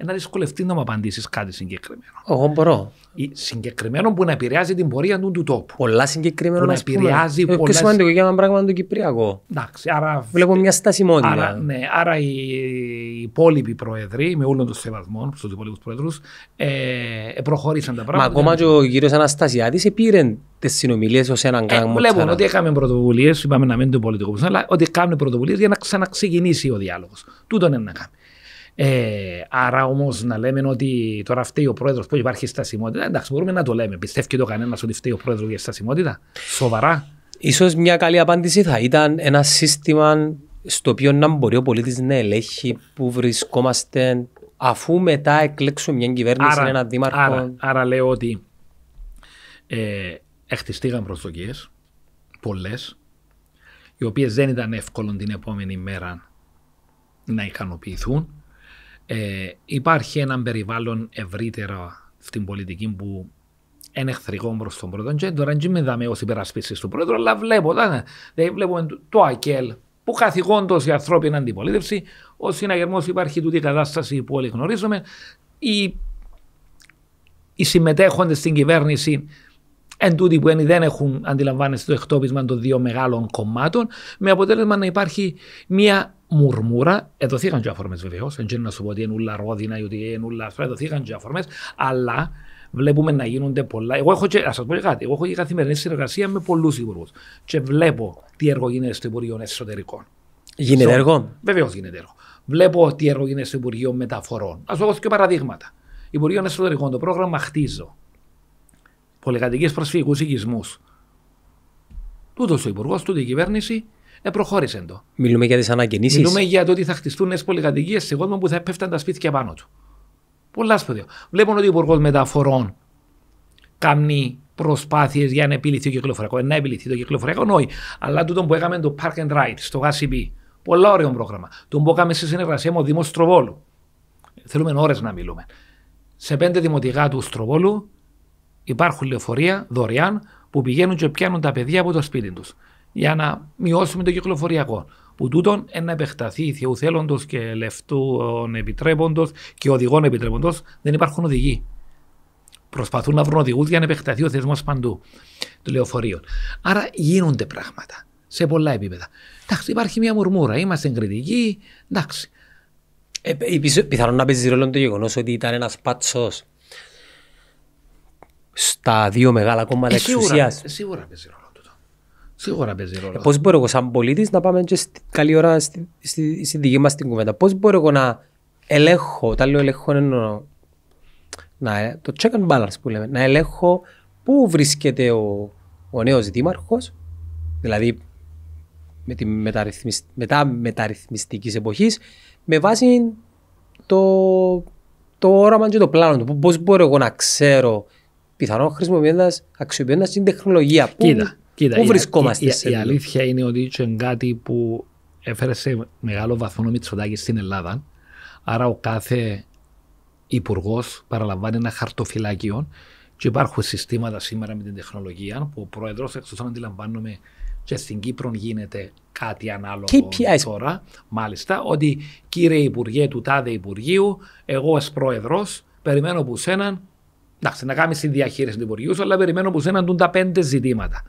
ένα δυσκολευτεί να μου απαντήσεις κάτι συγκεκριμένο. Εγώ μπορώ. Συγκεκριμένο που να επηρεάζει την πορεία του, του τόπου. Πολλά συγκεκριμένα να επηρεάζει. Είναι σημαντικό για ένα πράγμα του Κυπριακό. Εντάξει, άρα... Βλέπω μια στασιμότητα. Άρα, ναι, άρα οι, οι υπόλοιποι πρόεδροι, με όλων των σεβασμών στου υπόλοιπους πρόεδρους, ε, ε προχώρησαν τα πράγματα. Μα ακόμα και ο κύριο Αναστασιάδη πήρε τις συνομιλίες ως έναν κάγκο. Ε, βλέπουν ότι έκαμε πρωτοβουλίες, είπαμε να μην το πολιτικό αλλά ότι κάνουν πρωτοβουλίες για να ξαναξεκινήσει ο διάλογος. Τούτον είναι να κάνουμε. Ε, άρα όμως να λέμε ότι τώρα φταίει ο πρόεδρος που υπάρχει στασιμότητα. Ε, εντάξει, μπορούμε να το λέμε. Πιστεύει και το κανένας ότι φταίει ο πρόεδρος για στασιμότητα. Σοβαρά. σω μια καλή απάντηση θα ήταν ένα σύστημα στο οποίο να μπορεί ο πολίτης να ελέγχει που βρισκόμαστε αφού μετά εκλέξουμε μια κυβέρνηση άρα, έναν δήμαρχο. Άρα, άρα λέω ότι ε, εχτιστήκαν προσδοκίες, πολλές, οι οποίες δεν ήταν εύκολο την επόμενη μέρα να ικανοποιηθούν ε, υπάρχει ένα περιβάλλον ευρύτερο στην πολιτική που είναι εχθρικό προς τον πρόεδρο. Και τώρα δεν είμαι ω υπερασπίση του πρόεδρου, αλλά βλέπω, ναι. το ΑΚΕΛ που καθηγόντως η ανθρώπινη αντιπολίτευση, ο συναγερμός υπάρχει τούτη κατάσταση που όλοι γνωρίζουμε. Οι, οι συμμετέχοντες στην κυβέρνηση εν τούτη που είναι, δεν έχουν αντιλαμβάνεστε το εκτόπισμα των δύο μεγάλων κομμάτων, με αποτέλεσμα να υπάρχει μια μουρμούρα, εδωθήκαν και αφορμές βεβαίως, δεν να σου πω ότι είναι ουλα ρόδινα ή ότι είναι και αφορμές, αλλά βλέπουμε να γίνονται πολλά. Εγώ έχω, και, ας σας πω και κάτι, εγώ έχω και καθημερινή συνεργασία με πολλούς υπουργούς και βλέπω τι έργο γίνεται στο Υπουργείο Εσωτερικών. Γίνεται έργο. Βεβαίως γίνεται έργο. Βλέπω τι έργο γίνεται στο Υπουργείο Μεταφορών. Ας δώσω και παραδείγματα. Υπουργείο Εσωτερικών, το πρόγραμμα Χτίζω. Πολυκατοικίες προσφυγικούς οικισμούς. Τούτος ο υπουργός, τούτη η κυβέρνηση ε, προχώρησε το. Μιλούμε για τις ανακαινήσεις. Μιλούμε για το ότι θα χτιστούν νέες πολυκατοικίες σε κόσμο που θα πέφτουν τα σπίτια πάνω του. Πολλά σπουδαία. Βλέπουμε ότι ο Υπουργός Μεταφορών κάνει προσπάθειες για να επιληθεί το κυκλοφοριακός. Ε, να επιληθεί το κυκλοφοριακό, όχι. Αλλά τούτο που έκαμε το Park and Ride στο GACB. Πολλά ωραίο πρόγραμμα. Το που έκαμε σε συνεργασία με ο Δήμος Στροβόλου. Θέλουμε ώρες να μιλούμε. Σε πέντε δημοτικά του Στροβόλου υπάρχουν λεωφορεία δωρεάν που πηγαίνουν και πιάνουν τα παιδιά από το σπίτι τους για να μειώσουμε το κυκλοφοριακό. Που τούτον να επεκταθεί θεού θέλοντος και λεφτών επιτρέποντος και οδηγών επιτρέποντος, δεν υπάρχουν οδηγοί. Προσπαθούν να βρουν οδηγούς για να επεκταθεί ο θεσμός παντού του λεωφορείου. Άρα γίνονται πράγματα σε πολλά επίπεδα. Εντάξει, υπάρχει μια μουρμούρα, είμαστε κριτικοί, εντάξει. Ε, πιθανόν να παίζει ρόλο το γεγονός ότι ήταν ένας πάτσος στα δύο μεγάλα κόμματα ε, εξουσίας. Σίγουρα, σίγουρα παίζει Σίγουρα παίζει ρόλο. Πώς μπορώ εγώ, σαν πολίτης, να πάμε και καλή ώρα στη, στη, στη δική μας την κουβέντα. Πώς μπορώ εγώ να ελέγχω, όταν λέω ελέγχω, εννοώ. Να, ε- το check and balance που λέμε. Να ελέγχω πού βρίσκεται ο, ο νέος δήμαρχος, δηλαδή με τη μετά μεταρρυθμιστικής εποχής, με βάση το, το όραμα και το πλάνο του. Πώς μπορώ εγώ να ξέρω, πιθανόν χρησιμοποιώντας, την τεχνολογία. Κοίτα. Κοίτα, Πού η, βρισκόμαστε η, η, η αλήθεια είναι ότι είναι κάτι που έφερε σε μεγάλο βαθμό ο Μητσοτάκη στην Ελλάδα. Άρα ο κάθε υπουργός παραλαμβάνει ένα χαρτοφυλάκιο και υπάρχουν συστήματα σήμερα με την τεχνολογία που ο πρόεδρος, εξ όσων αντιλαμβάνομαι, και στην Κύπρο γίνεται κάτι ανάλογο KPIs. τώρα. Μάλιστα, ότι κύριε Υπουργέ του τάδε Υπουργείου, εγώ ως πρόεδρος, περιμένω που σέναν. Εντάξει, να κάνεις τη διαχείριση του Υπουργείου, αλλά περιμένω που σέναν τα πέντε ζητήματα.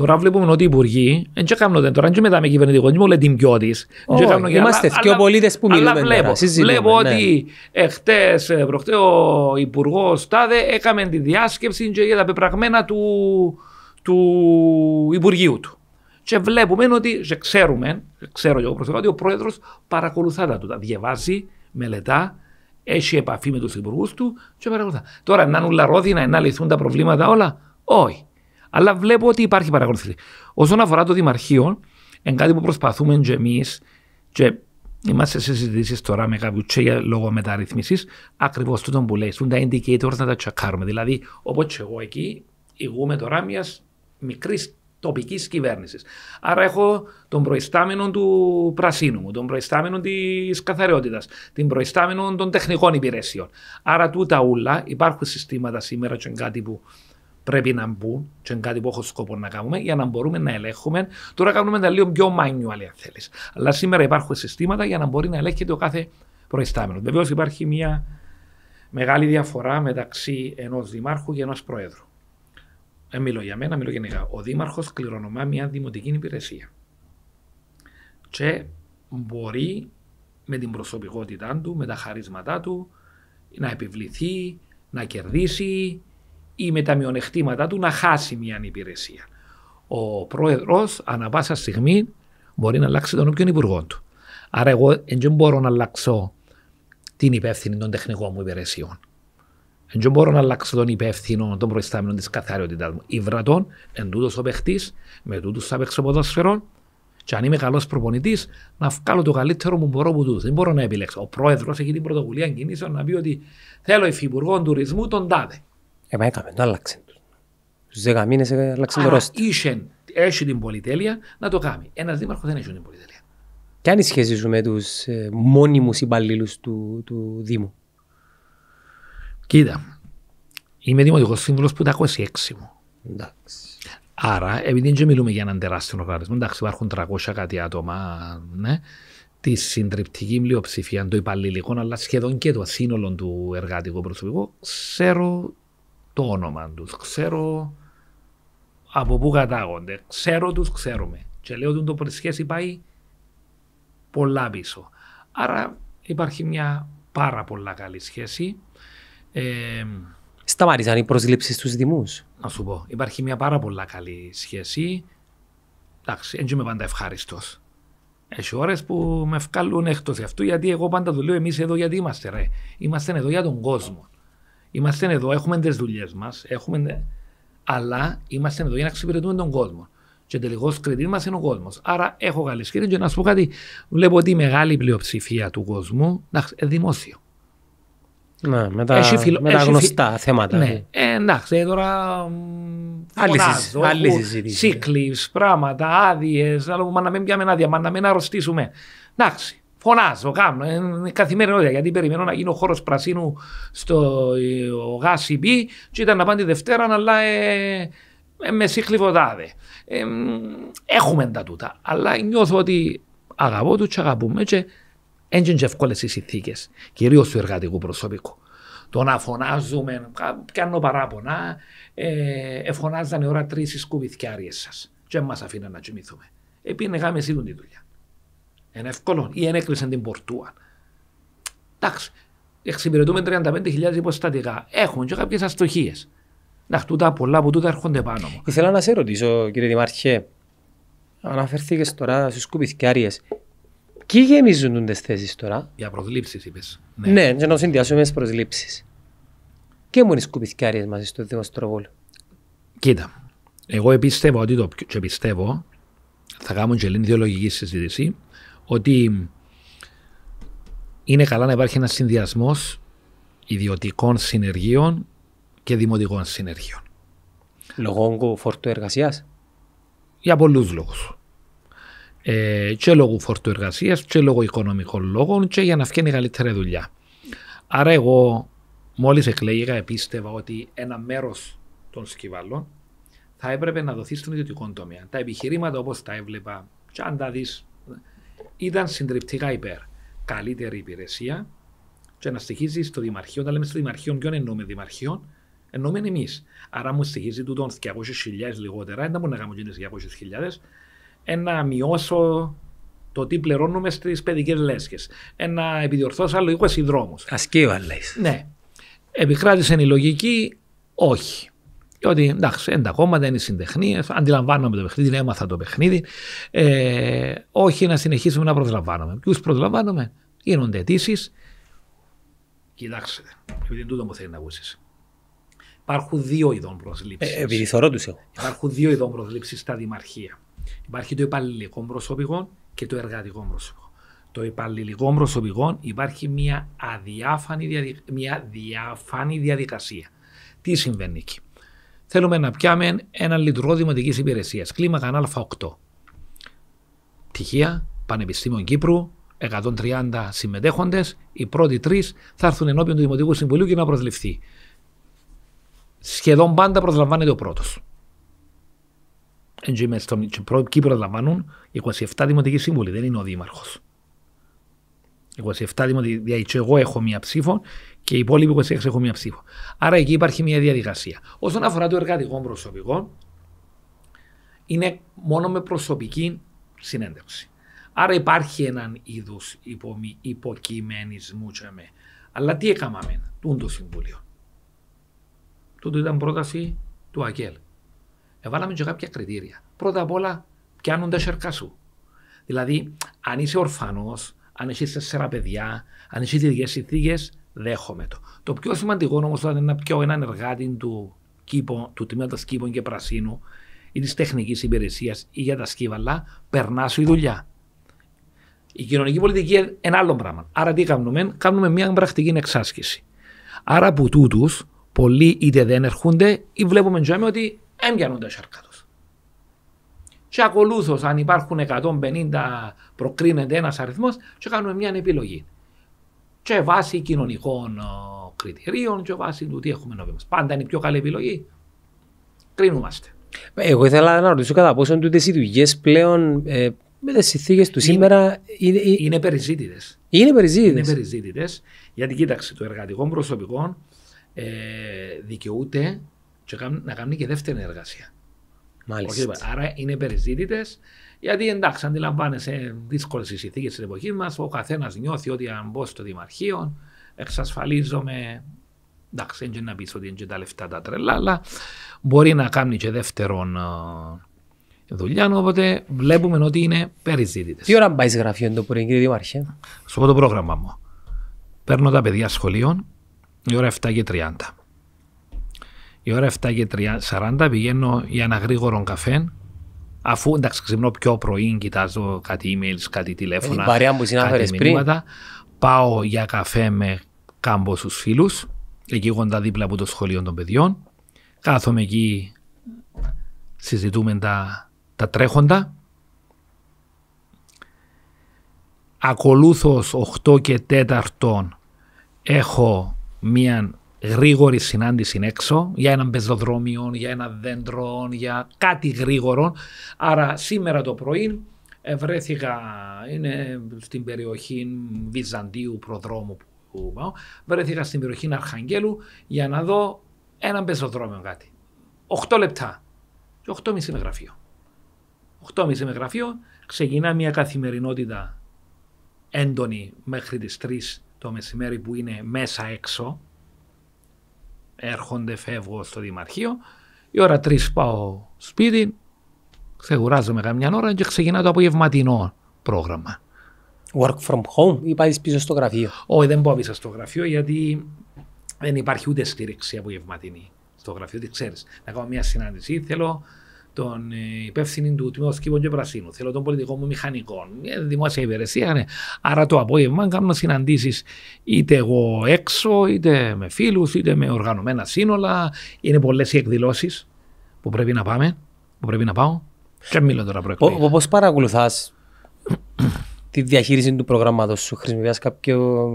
Τώρα βλέπουμε ότι οι υπουργοί δεν κάνουν τώρα, δεν με κυβερνητικό, δεν την πιο της. Είμαστε πιο πολίτες που μιλούμε. Αλλά βλέπω, βλέπω ναι. ότι ε, χτες, ε, προχτέ, ο υπουργός Τάδε έκαμε τη διάσκεψη για τα πεπραγμένα του, του Υπουργείου του. Και βλέπουμε ότι, και ξέρουμε, ξέρω εγώ προσωπικά, ότι ο πρόεδρος παρακολουθά τα του. Τα διαβάζει, μελετά, έχει επαφή με τους υπουργούς του και παρακολουθά. Τώρα, να είναι ουλαρόδινα, να λυθούν τα προβλήματα όλα, όχι. Αλλά βλέπω ότι υπάρχει παρακολουθήση. Όσον αφορά το Δημαρχείο, είναι κάτι που προσπαθούμε και εμείς και είμαστε σε συζητήσεις τώρα με κάποιους και λόγω μεταρρύθμιση, ακριβώς τούτο που λέει. τα indicators να τα τσακάρουμε. Δηλαδή, όπως και εγώ εκεί, ηγούμε τώρα μιας μικρής τοπικής κυβέρνησης. Άρα έχω τον προϊστάμενο του πρασίνου μου, τον προϊστάμενο της καθαριότητας, την προϊστάμενο των τεχνικών υπηρεσιών. Άρα τούτα ούλα υπάρχουν συστήματα σήμερα και κάτι που πρέπει να μπουν, και είναι κάτι που έχω σκοπό να κάνουμε, για να μπορούμε να ελέγχουμε. Τώρα κάνουμε τα λίγο πιο manual, αν θέλεις. Αλλά σήμερα υπάρχουν συστήματα για να μπορεί να ελέγχεται ο κάθε προϊστάμενος. Βεβαίως υπάρχει μια μεγάλη διαφορά μεταξύ ενός δημάρχου και ενός προέδρου. Δεν μιλώ για μένα, μιλώ γενικά. Ο δήμαρχος κληρονομά μια δημοτική υπηρεσία. Και μπορεί με την προσωπικότητά του, με τα χαρίσματά του, να επιβληθεί, να κερδίσει, ή με τα μειονεκτήματα του να χάσει μια υπηρεσία. Ο πρόεδρος, ανά πάσα στιγμή, μπορεί να αλλάξει τον όποιον υπουργό του. Άρα, εγώ δεν μπορώ να αλλάξω την υπεύθυνη των τεχνικών μου υπηρεσιών. Δεν μπορώ να αλλάξω τον υπεύθυνο των προϊστάμενων της καθαριότητα μου. Ιβρατών, εν τούτος ο παιχτή, με τούτους θα παίξω ποδοσφαιρών. Και αν είμαι καλός προπονητής, να βγάλω το καλύτερο που μπορώ που τούτους. Δεν μπορώ να επιλέξω. Ο πρόεδρος έχει την πρωτοβουλία κινήσεων να πει ότι θέλω υφυπουργό τουρισμού τον τάδε. Ε, έκαμε, το άλλαξε. Στους 10 μήνες ε, άλλαξε το ρόστι. Είσαι, έχει την πολυτέλεια να το κάνει. Ένας δήμαρχος δεν έχει την πολυτέλεια. Ποια είναι η σχέση σου με τους μόνιμού ε, μόνιμους του, του Δήμου. Κοίτα, είμαι δημοτικός σύμβουλος που τα έχω εσύ έξιμο. Εντάξει. Άρα, επειδή δεν μιλούμε για έναν τεράστιο οργανισμό, εντάξει, υπάρχουν 300 κάτι άτομα, ναι, τη συντριπτική πλειοψηφία των υπαλληλικών, αλλά σχεδόν και το σύνολο του εργατικού προσωπικού, ξέρω το όνομα τους. Ξέρω από πού κατάγονται. Ξέρω τους, ξέρουμε. Και λέω ότι το σχέση πάει πολλά πίσω. Άρα υπάρχει μια πάρα πολλά καλή σχέση. Ε, Σταμάτησαν οι προσλήψεις στους Δημούς. Να σου πω, υπάρχει μια πάρα πολλά καλή σχέση. Εντάξει, έτσι είμαι πάντα ευχάριστος. Έχει ώρες που με ευκάλούν εκτός αυτού γιατί εγώ πάντα του λέω εμείς εδώ γιατί είμαστε. Ρε. Είμαστε εδώ για τον κόσμο. Είμαστε εδώ, έχουμε τις δουλειές μας, έχουμε... αλλά είμαστε εδώ για να εξυπηρετούμε τον κόσμο. Και τελικός κριτής μας είναι ο κόσμος. Άρα, έχω καλή σχέση. και να σου πω κάτι. Βλέπω ότι η μεγάλη πλειοψηφία του κόσμου είναι ε, δημόσιο. Ναι, με τα, φιλο... με τα γνωστά θέματα. Ναι, ε, εντάξει, ε, τώρα. Άλλη συζήτηση. πράγματα, άδειες. Μα να μην πιάμε άδεια, μα να μην αρρωστήσουμε. Εντάξει. Φωνάζω, κάνω. Ε, είναι γιατί περιμένω να γίνει ο χώρος πρασίνου στο ε, ΓΑΣΥΠ και ήταν να πάνε τη Δευτέρα, αλλά ε, ε, με Ε, έχουμε τα τούτα. Αλλά νιώθω ότι αγαπώ τους, αγαπούμε και έγινε και εύκολες οι συνθήκες, κυρίως του εργατικού προσωπικού. Το να φωνάζουμε, πιάνω παράπονα, ε, ε, ώρα τρεις οι σκουβιθιάριε σας. Και μας αφήναν να τσιμηθούμε. Επειδή γάμε τη δουλειά. Είναι εύκολο. Ή έκλεισε την πορτούα. Εντάξει. Εξυπηρετούμε 35.000 υποστατικά. Έχουν και κάποιες αστοχίες. Να χτούτα πολλά που τούτα έρχονται πάνω μου. Ήθελα να σε ρωτήσω, κύριε Δημάρχε, αναφέρθηκες τώρα στι κουμπιθιάριε. Ποιοι γεμίζουν τι θέσεις τώρα. Για προσλήψεις, είπες. Ναι. ναι, για να συνδυάσουμε τις προσλήψεις. Και μόνο οι σκουπιθιάριε μαζί στο Δημοστροβόλιο. Κοίτα, εγώ πιστεύω ότι το πιστεύω, θα κάνουμε και ιδεολογική συζήτηση, ότι είναι καλά να υπάρχει ένας συνδυασμός ιδιωτικών συνεργείων και δημοτικών συνεργείων. Λόγω όγκου φορτού εργασίας. Για πολλούς λόγους. Ε, και λόγω φορτού εργασίας, και λόγω οικονομικών λόγων, και για να φτιάξει καλύτερη δουλειά. Άρα, εγώ μόλις εκλέγηκα, επίστευα ότι ένα μέρος των σκυβάλων θα έπρεπε να δοθεί στον ιδιωτικό τομέα. Τα επιχειρήματα όπως τα έβλεπα, και αν τα δεις ήταν συντριπτικά υπέρ. Καλύτερη υπηρεσία και να στοιχίζει στο Δημαρχείο. Όταν λέμε στο Δημαρχείο, ποιον εννοούμε Δημαρχείο, εννοούμε εμείς. Άρα μου στοιχίζει τούτον 200.000 λιγότερα, δεν μπορεί να κάνω τι 200.000, ένα μειώσω το τι πληρώνουμε στις παιδικές λέσχες. Ένα επιδιορθώσω άλλο 20 δρόμου. Ασκήβα, λε. Ναι. Επικράτησε η λογική, όχι ότι εντάξει, είναι τα κόμματα, είναι οι συντεχνίες, αντιλαμβάνομαι το παιχνίδι, ναι, έμαθα το παιχνίδι. Ε, όχι να συνεχίσουμε να προσλαμβάνουμε. Ποιου προσλαμβάνουμε, γίνονται αιτήσεις. Κοιτάξτε, επειδή τούτο μου θέλει να ακούσεις. Υπάρχουν δύο ειδών προσλήψεις. Ε, επειδή θεωρώ του εγώ. Υπάρχουν δύο ειδών προσλήψεις στα δημαρχία. Υπάρχει το υπαλληλικό προσωπικό και το εργατικό προσωπικό. Το υπαλληλικό προσωπικό υπάρχει μια, αδιάφανη, μια διάφανη διαδικασία. Τι συμβαίνει εκεί θέλουμε να πιάμε ένα λειτουργό δημοτικής υπηρεσίας. Κλίμακα Α8. Τυχεία, Πανεπιστήμιο Κύπρου, 130 συμμετέχοντες. Οι πρώτοι τρεις θα έρθουν ενώπιον του Δημοτικού Συμβουλίου και να προσληφθεί. Σχεδόν πάντα προσλαμβάνεται ο πρώτος. Εν Κύπρο προσλαμβάνουν 27 δημοτικοί σύμβουλοι, δεν είναι ο δήμαρχος. 27 δημοτικά, εγώ έχω μία ψήφο και οι υπόλοιποι 26 έχουν μία ψήφο. Άρα εκεί υπάρχει μία διαδικασία. Όσον αφορά το εργατικό προσωπικό, είναι μόνο με προσωπική συνέντευξη. Άρα υπάρχει έναν είδους υποκειμενισμού. Με. Αλλά τι έκαναμε τούν το Συμβούλιο. Τούτο ήταν πρόταση του Αγγέλ. Εβάλαμε και κάποια κριτήρια. Πρώτα απ' όλα, πιάνουν τα σέρκα σου. Δηλαδή, αν είσαι ορφανός, αν έχει τέσσερα παιδιά, αν έχει ειδικέ συνθήκες, δέχομαι το. Το πιο σημαντικό όμως όταν είναι πιο πιω έναν εργάτη του, κήπο, του τμήματος κήπων και πρασίνου ή της τεχνικής υπηρεσίας ή για τα σκύβαλα, περνά σου η δουλειά. Η κοινωνική πολιτική είναι ένα άλλο πράγμα. Άρα τι κάνουμε, κάνουμε μια πρακτική εξάσκηση. Άρα από τούτους, πολλοί είτε δεν έρχονται ή βλέπουμε ότι έμπιανονται τα αρκάτο. Και ακολούθως, αν υπάρχουν 150, προκρίνεται ένας αριθμός και κάνουμε μια επιλογή. Και βάσει κοινωνικών κριτηρίων, και βάσει του τι έχουμε να πούμε. Πάντα είναι η πιο καλή επιλογή. Κρίνουμαστε. Ε, εγώ ήθελα να ρωτήσω κατά πόσο τούτες οι δουλειές πλέον ε, με τις συνθήκες του σήμερα. Είναι, ε, είναι περιζήτητες. Είναι περιζήτητε. Είναι περιζήτητες, γιατί κοίταξε, το εργατικό προσωπικό ε, δικαιούται να κάνει και δεύτερη εργασία. Μάλιστα. άρα είναι περιζήτητε, γιατί εντάξει, αντιλαμβάνεσαι δύσκολες οι συνθήκες της εποχής μας. Ο καθένας νιώθει ότι αν μπω στο Δημαρχείο, εξασφαλίζομαι. Εντάξει, δεν να πεις ότι είναι τα λεφτά τα τρελά, αλλά μπορεί να κάνει και δεύτερον ε, δουλειά. Οπότε βλέπουμε ότι είναι περιζήτητε. Τι ώρα πάει γραφείο το πρωί, κύριε Δημάρχε. Στο πρώτο πρόγραμμα μου. Παίρνω τα παιδιά σχολείων, η ώρα 7 και 30 η ώρα 7 και 40 πηγαίνω για ένα γρήγορο καφέ. Αφού εντάξει ξυπνώ πιο πρωί, κοιτάζω κάτι email, κάτι τηλέφωνα. κάτι παρέα μου πριν. Πάω για καφέ με κάμπο στους φίλους. Εκεί κοντά δίπλα από το σχολείο των παιδιών. Κάθομαι εκεί, συζητούμε τα, τα τρέχοντα. Ακολούθως 8 και 4 έχω μία γρήγορη συνάντηση έξω, για έναν πεζοδρόμιο, για ένα δέντρο, για κάτι γρήγορο. Άρα σήμερα το πρωί ε, βρέθηκα, είναι στην περιοχή Βυζαντίου προδρόμου που πάω, βρέθηκα στην περιοχή Αρχαγγέλου για να δω έναν πεζοδρόμιο κάτι. 8 λεπτά και 8,5 με γραφείο. 8,5 με γραφείο ξεκινά μια καθημερινότητα έντονη μέχρι τις 3 το μεσημέρι που είναι μέσα έξω έρχονται, φεύγω στο Δημαρχείο. Η ώρα τρεις πάω σπίτι, ξεγουράζομαι καμιά ώρα και ξεκινά το απογευματινό πρόγραμμα. Work from home ή πάεις πίσω στο γραφείο. Όχι, δεν πάω πίσω στο γραφείο γιατί δεν υπάρχει ούτε στήριξη απογευματινή στο γραφείο. Τι ξέρεις, να κάνω μια συνάντηση. Θέλω τον ε, υπεύθυνη του τμήματος Κύπων και Πρασίνου. Θέλω τον πολιτικό μου μηχανικό. Μια ε, δημόσια υπηρεσία. Ναι. Άρα το απόγευμα κάνω συναντήσεις είτε εγώ έξω, είτε με φίλους, είτε με οργανωμένα σύνολα. Είναι πολλές οι εκδηλώσεις που πρέπει να πάμε, που πρέπει να πάω. Και μιλώ τώρα προεκλογικά. Πώ παρακολουθάς τη διαχείριση του προγράμματος σου. Χρησιμοποιεί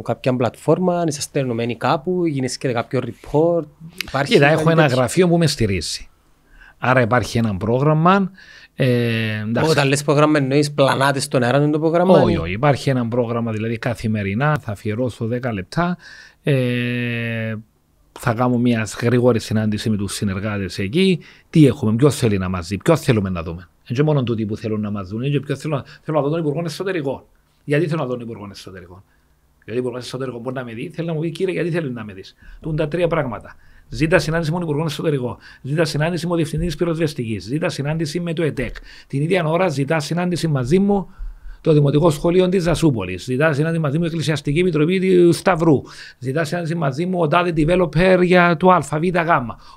κάποια πλατφόρμα, είσαι ενωμένοι κάπου, γίνει και κάποιο report. Υπάρχει Κοίτα, έχω ένα γραφείο που με στηρίζει. Άρα υπάρχει ένα πρόγραμμα. Ε, Όταν λες πρόγραμμα εννοείς πλανάτε στον αέρα είναι το πρόγραμμα. Όχι, όχι, υπάρχει ένα πρόγραμμα δηλαδή καθημερινά, θα αφιερώσω 10 λεπτά. Ε, θα κάνω μια γρήγορη συνάντηση με τους συνεργάτες εκεί. Τι έχουμε, ποιος θέλει να μας δει, ποιος θέλουμε να δούμε. Δεν μόνο τούτοι που θέλουν να μας δουν, και ποιο θέλω, θέλω να δω τον Υπουργό Εσωτερικών. Γιατί θέλω να δω τον Υπουργό Εσωτερικών. Γιατί ο Υπουργός Εσωτερικών μπορεί να με δει, θέλει να μου πει κύριε, γιατί θέλεις να με δεις. Τούν τα τρία πράγματα. Ζήτα συνάντηση με τον Υπουργό Εσωτερικών. Ζήτα συνάντηση με τον Διευθυντή Πυροσβεστική. Ζήτα συνάντηση με το ΕΤΕΚ. Την ίδια ώρα ζητά συνάντηση μαζί μου το Δημοτικό Σχολείο της Δασούπολη. Ζητά συνάντηση μαζί μου η Εκκλησιαστική Μητροπή του Σταυρού. Ζητά συνάντηση μαζί μου ο τάδε developer για το ΑΒΓ.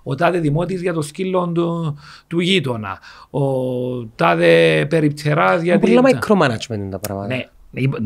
Ο τάδε δημότης για το σκύλο του, του γείτονα. Ο τάδε περιπτεράς για. Πολύ τη... micromanagement είναι τα πράγματα. Ναι,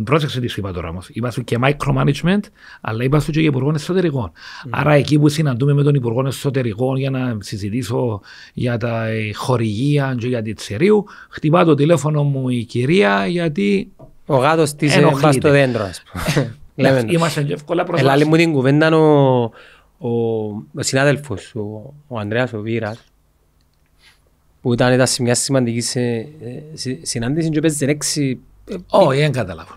Πρόσεξε τι σου είπα τώρα όμως. Υπάρχουν και micromanagement, αλλά υπάρχουν και υπουργό εσωτερικών. Mm. Άρα εκεί που συναντούμε με τον υπουργό εσωτερικών για να συζητήσω για τα ε, χορηγία και για τη τσερίου, χτυπά το τηλέφωνο μου η κυρία γιατί. Ο γάτος της ενοχλεί στο δέντρο, ας πούμε. <laughs> Ναι, ναι. Είμαστε και εύκολα ε, προσβάσιμοι. Ελά, μου την κουβέντα ο, ο, ο συνάδελφος, ο, ο Ανδρέας ο Βίρας, που ήταν σε μια σημαντική ε, συνάντηση και παίζει έξι ε, Όχι, δεν καταλάβω.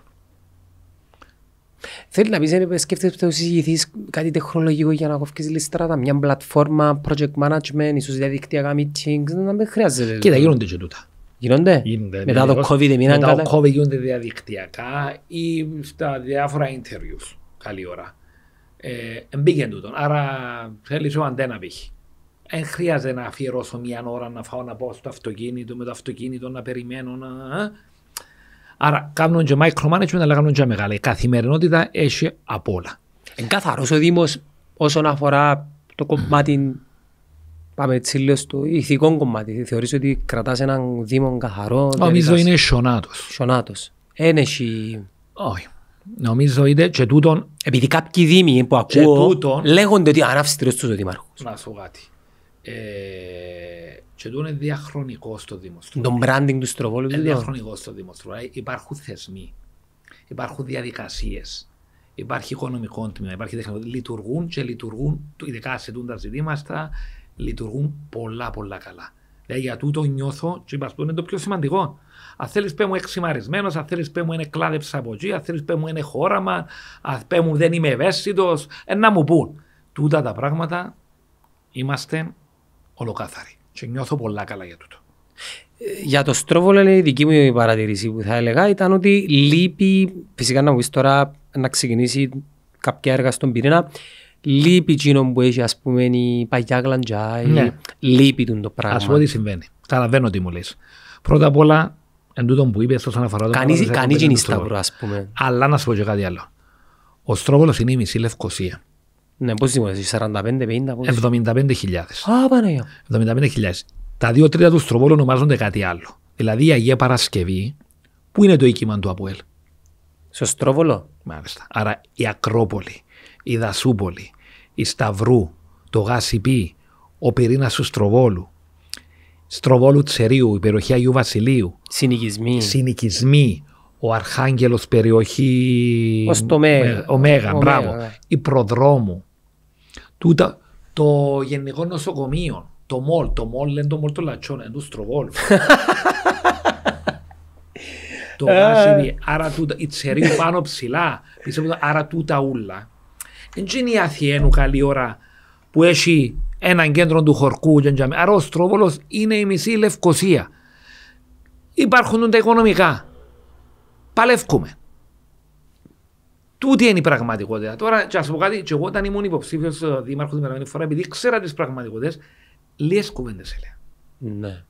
Θέλει να πεις, ε, σκέφτεσαι να συζητηθείς κάτι τεχνολογικό για να κόφεις λιστράτα, μια πλατφόρμα, project management, ίσως διαδικτυακά meetings, να μην χρειάζεται. Κοίτα, γίνονται και τούτα. Γίνονται. γίνονται μετά ναι, το COVID Μετά το COVID γίνονται διαδικτυακά ή στα διάφορα interviews. Καλή ώρα. Ε, μπήκε τούτο. Άρα θέλεις ο αντένα π.χ. Δεν χρειάζεται να αφιερώσω μια ώρα να φάω να πάω στο αυτοκίνητο, με το αυτοκίνητο να περιμένω να... Ε, Άρα κάνουν και micro management αλλά κάνουν και μεγάλα. Η καθημερινότητα έχει απ' όλα. Είναι καθαρός ο Δήμος όσον αφορά το κομμάτι Πάμε έτσι λίγο στο ηθικό κομμάτι. Θεωρείς ότι κρατάς έναν δήμο καθαρό. Νομίζω είναι σιωνάτος. Σιωνάτος. Ένεχει... Όχι. Νομίζω είναι και τούτον... Επειδή κάποιοι δήμοι που ακούω τούτον... λέγονται ότι είναι αυστηρός τους ο Να σου κάτι. Ε, και το είναι διαχρονικό στο Δήμοστρο. Το branding του Στροβόλου είναι διαχρονικό στο Δήμοστρο. Ε, υπάρχουν θεσμοί, υπάρχουν διαδικασίες, υπάρχει οικονομικό τμήμα, υπάρχει τεχνολογία. Λειτουργούν και λειτουργούν, ειδικά σε τούντα ζητήματα, λειτουργούν πολλά πολλά καλά. Δηλαδή για τούτο νιώθω, και είπα, είναι το πιο σημαντικό. Αν θέλεις, πέ μου εξημαρισμένο, αν θέλεις, πέ μου είναι κλάδεψα από αν θέλεις, πέ μου είναι χώραμα, αν πέ μου δεν είμαι ευαίσθητος, ε, να μου πούν. Τούτα τα πράγματα είμαστε ολοκάθαρη. Και νιώθω πολλά καλά για τούτο. Για το στρόβολο, η δική μου παρατηρήση που θα έλεγα ήταν ότι λείπει, φυσικά να βγεις τώρα να ξεκινήσει κάποια έργα στον πυρήνα, λείπει εκείνο που έχει ας πούμε η παγιά γλαντζά, ναι. λείπει τον το πράγμα. Ας πω τι συμβαίνει. Καταλαβαίνω τι μου λες. Πρώτα απ' όλα, εν τούτο που είπες όσον αφορά το Κανείς, κανείς γίνει σταυρός ας πούμε. Αλλά να σου πω και κάτι άλλο. Ο στρόβολος είναι η μισή Λευκοσία. Ναι, 75.000. 75.000. Τα δύο τρίτα του στροβόλου ονομάζονται κάτι άλλο. Δηλαδή η Αγία Παρασκευή, που είναι το οίκημα του Αποέλ. Στο Στρόβολο. Μάλιστα. Άρα η Ακρόπολη, η Δασούπολη, η Σταυρού, το Γασιπή, ο πυρήνας του Στροβόλου, Στροβόλου Τσερίου, η περιοχή Αγίου Βασιλείου. Συνοικισμοί. Ο αρχάγγελος περιοχή... Ο Μέγα, μπράβο. Ναι. Η Προδρόμου. Τούτα, το γενικό νοσοκομείο, το μόλ, το μόλ λένε το μόλ το λατσόν, είναι το στροβόλ. <laughs> το γάζιμι, άρα τούτα, η τσερή πάνω ψηλά, πιστεύω, άρα τούτα ούλα. Δεν είναι η Αθιένου καλή ώρα που έχει έναν κέντρο του χορκού. Άρα ο στρόβολος είναι η μισή Λευκοσία. Υπάρχουν τα οικονομικά. Παλεύκουμε. Τούτη είναι η πραγματικότητα. Τώρα, α κάτι, και εγώ όταν ήμουν υποψήφιος ε, δήμαρχος την περασμένη φορά, επειδή ξέρα τις πραγματικότητες, λίγες κουβέντες. έλεγα. Ναι.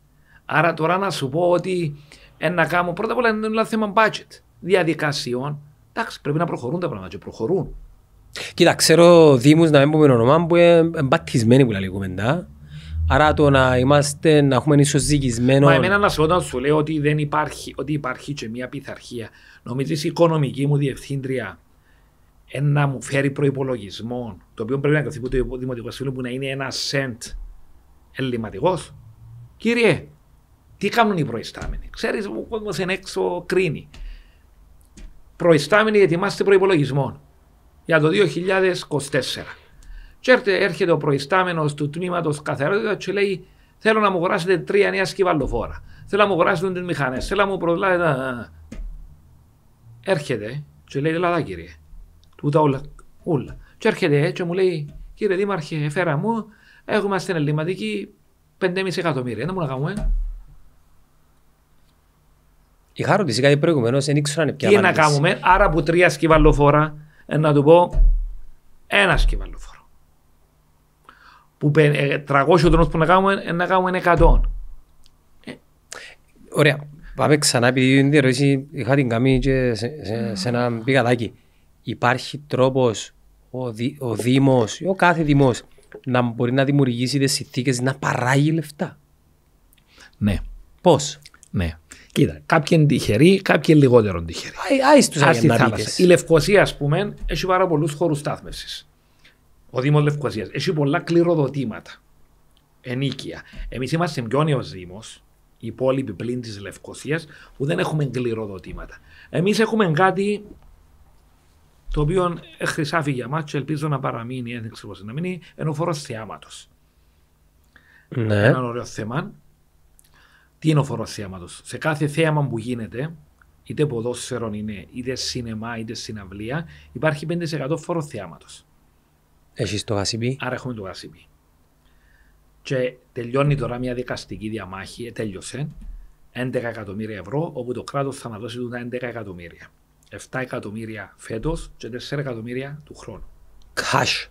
Άρα τώρα να σου πω ότι ένα κάνω πρώτα απ' όλα είναι ένα θέμα budget, διαδικασιών. Εντάξει, πρέπει να προχωρούν τα πράγματα και προχωρούν. Κοίτα, ξέρω δήμους να μην πούμε ονομά που είναι μπατισμένοι που λέει κουβεντά. Άρα το να είμαστε, να έχουμε ίσως ζυγισμένο... Μα εμένα να σου όταν σου λέω ότι, δεν υπάρχει, ότι υπάρχει και μια πειθαρχία. Νομίζεις η οικονομική μου διευθύντρια να μου φέρει προπολογισμό, το οποίο πρέπει να καθίσει το Δημοτικό Σύλλογο που να είναι ένα σεντ ελληματικός. Κύριε, τι κάνουν οι προϊστάμενοι. Ξέρεις, ο κόσμος είναι έξω κρίνει. Προϊστάμενοι ετοιμάστε προπολογισμό για το 2024. Και έρχεται ο προϊστάμενος του τμήματος καθαρότητας και λέει: Θέλω να μου αγοράσετε τρία νέα σκυβαλοφόρα. Θέλω να μου αγοράσετε τις μηχανές. Θέλω να μου προσλάβετε Έρχεται και λέει: Ελά, κύριε, τα όλα. όλα. Και έρχεται έτσι και μου λέει, κύριε Δήμαρχε, φέρα μου, έχουμε στην ελληματική 5,5 εκατομμύρια. Δεν μου να κάνουμε. Είχα ρωτήσει κάτι προηγουμένως, δεν ήξερα πια. Τι να κάνουμε, άρα που τρία σκυβαλοφόρα, ε, να του πω ένα σκυβαλοφόρο. Που 300 ε, τρόπο που να κάνουμε, ε, να κάνουμε 100. Ωραία. Πάμε ξανά, επειδή την ερώτηση είχα την καμή και σε, σε, σε ένα πηγαδάκι υπάρχει τρόπος ο, δη, ο Δήμος ή ο κάθε Δήμος να μπορεί να δημιουργήσει τις συνθήκες να παράγει λεφτά. Ναι. Πώς. Ναι. Κοίτα, κάποιοι είναι τυχεροί, κάποιοι είναι λιγότερο τυχεροί. Άι Η Λευκοσία, ας πούμε, έχει πάρα πολλούς χώρους στάθμευσης. Ο Δήμος Λευκοσίας έχει πολλά κληροδοτήματα. Ενίκεια. Εμείς είμαστε πιο νέος Δήμος, οι υπόλοιποι πλήν της Λευκοσίας, που δεν έχουμε κληροδοτήματα. Εμείς έχουμε κάτι το οποίο χρυσάφι για μα και ελπίζω να παραμείνει, ένδειξη ξέρω είναι να μείνει, ενώ φόρο Ναι. Ένα ωραίο θέμα. Τι είναι ο φόρο θεάματος. Σε κάθε θέαμα που γίνεται, είτε ποδόσφαιρον είναι, είτε σινεμά, είτε συναυλία, υπάρχει 5% φόρο θεάματος. Έχεις το γασιμπή. Άρα έχουμε το γασιμπή. Και τελειώνει τώρα μια δικαστική διαμάχη, ε, τέλειωσε. 11 εκατομμύρια ευρώ, όπου το κράτος θα αναδώσει του τα 11 εκατομμύρια. 7 εκατομμύρια φέτος και 4 εκατομμύρια του χρόνου. Cash.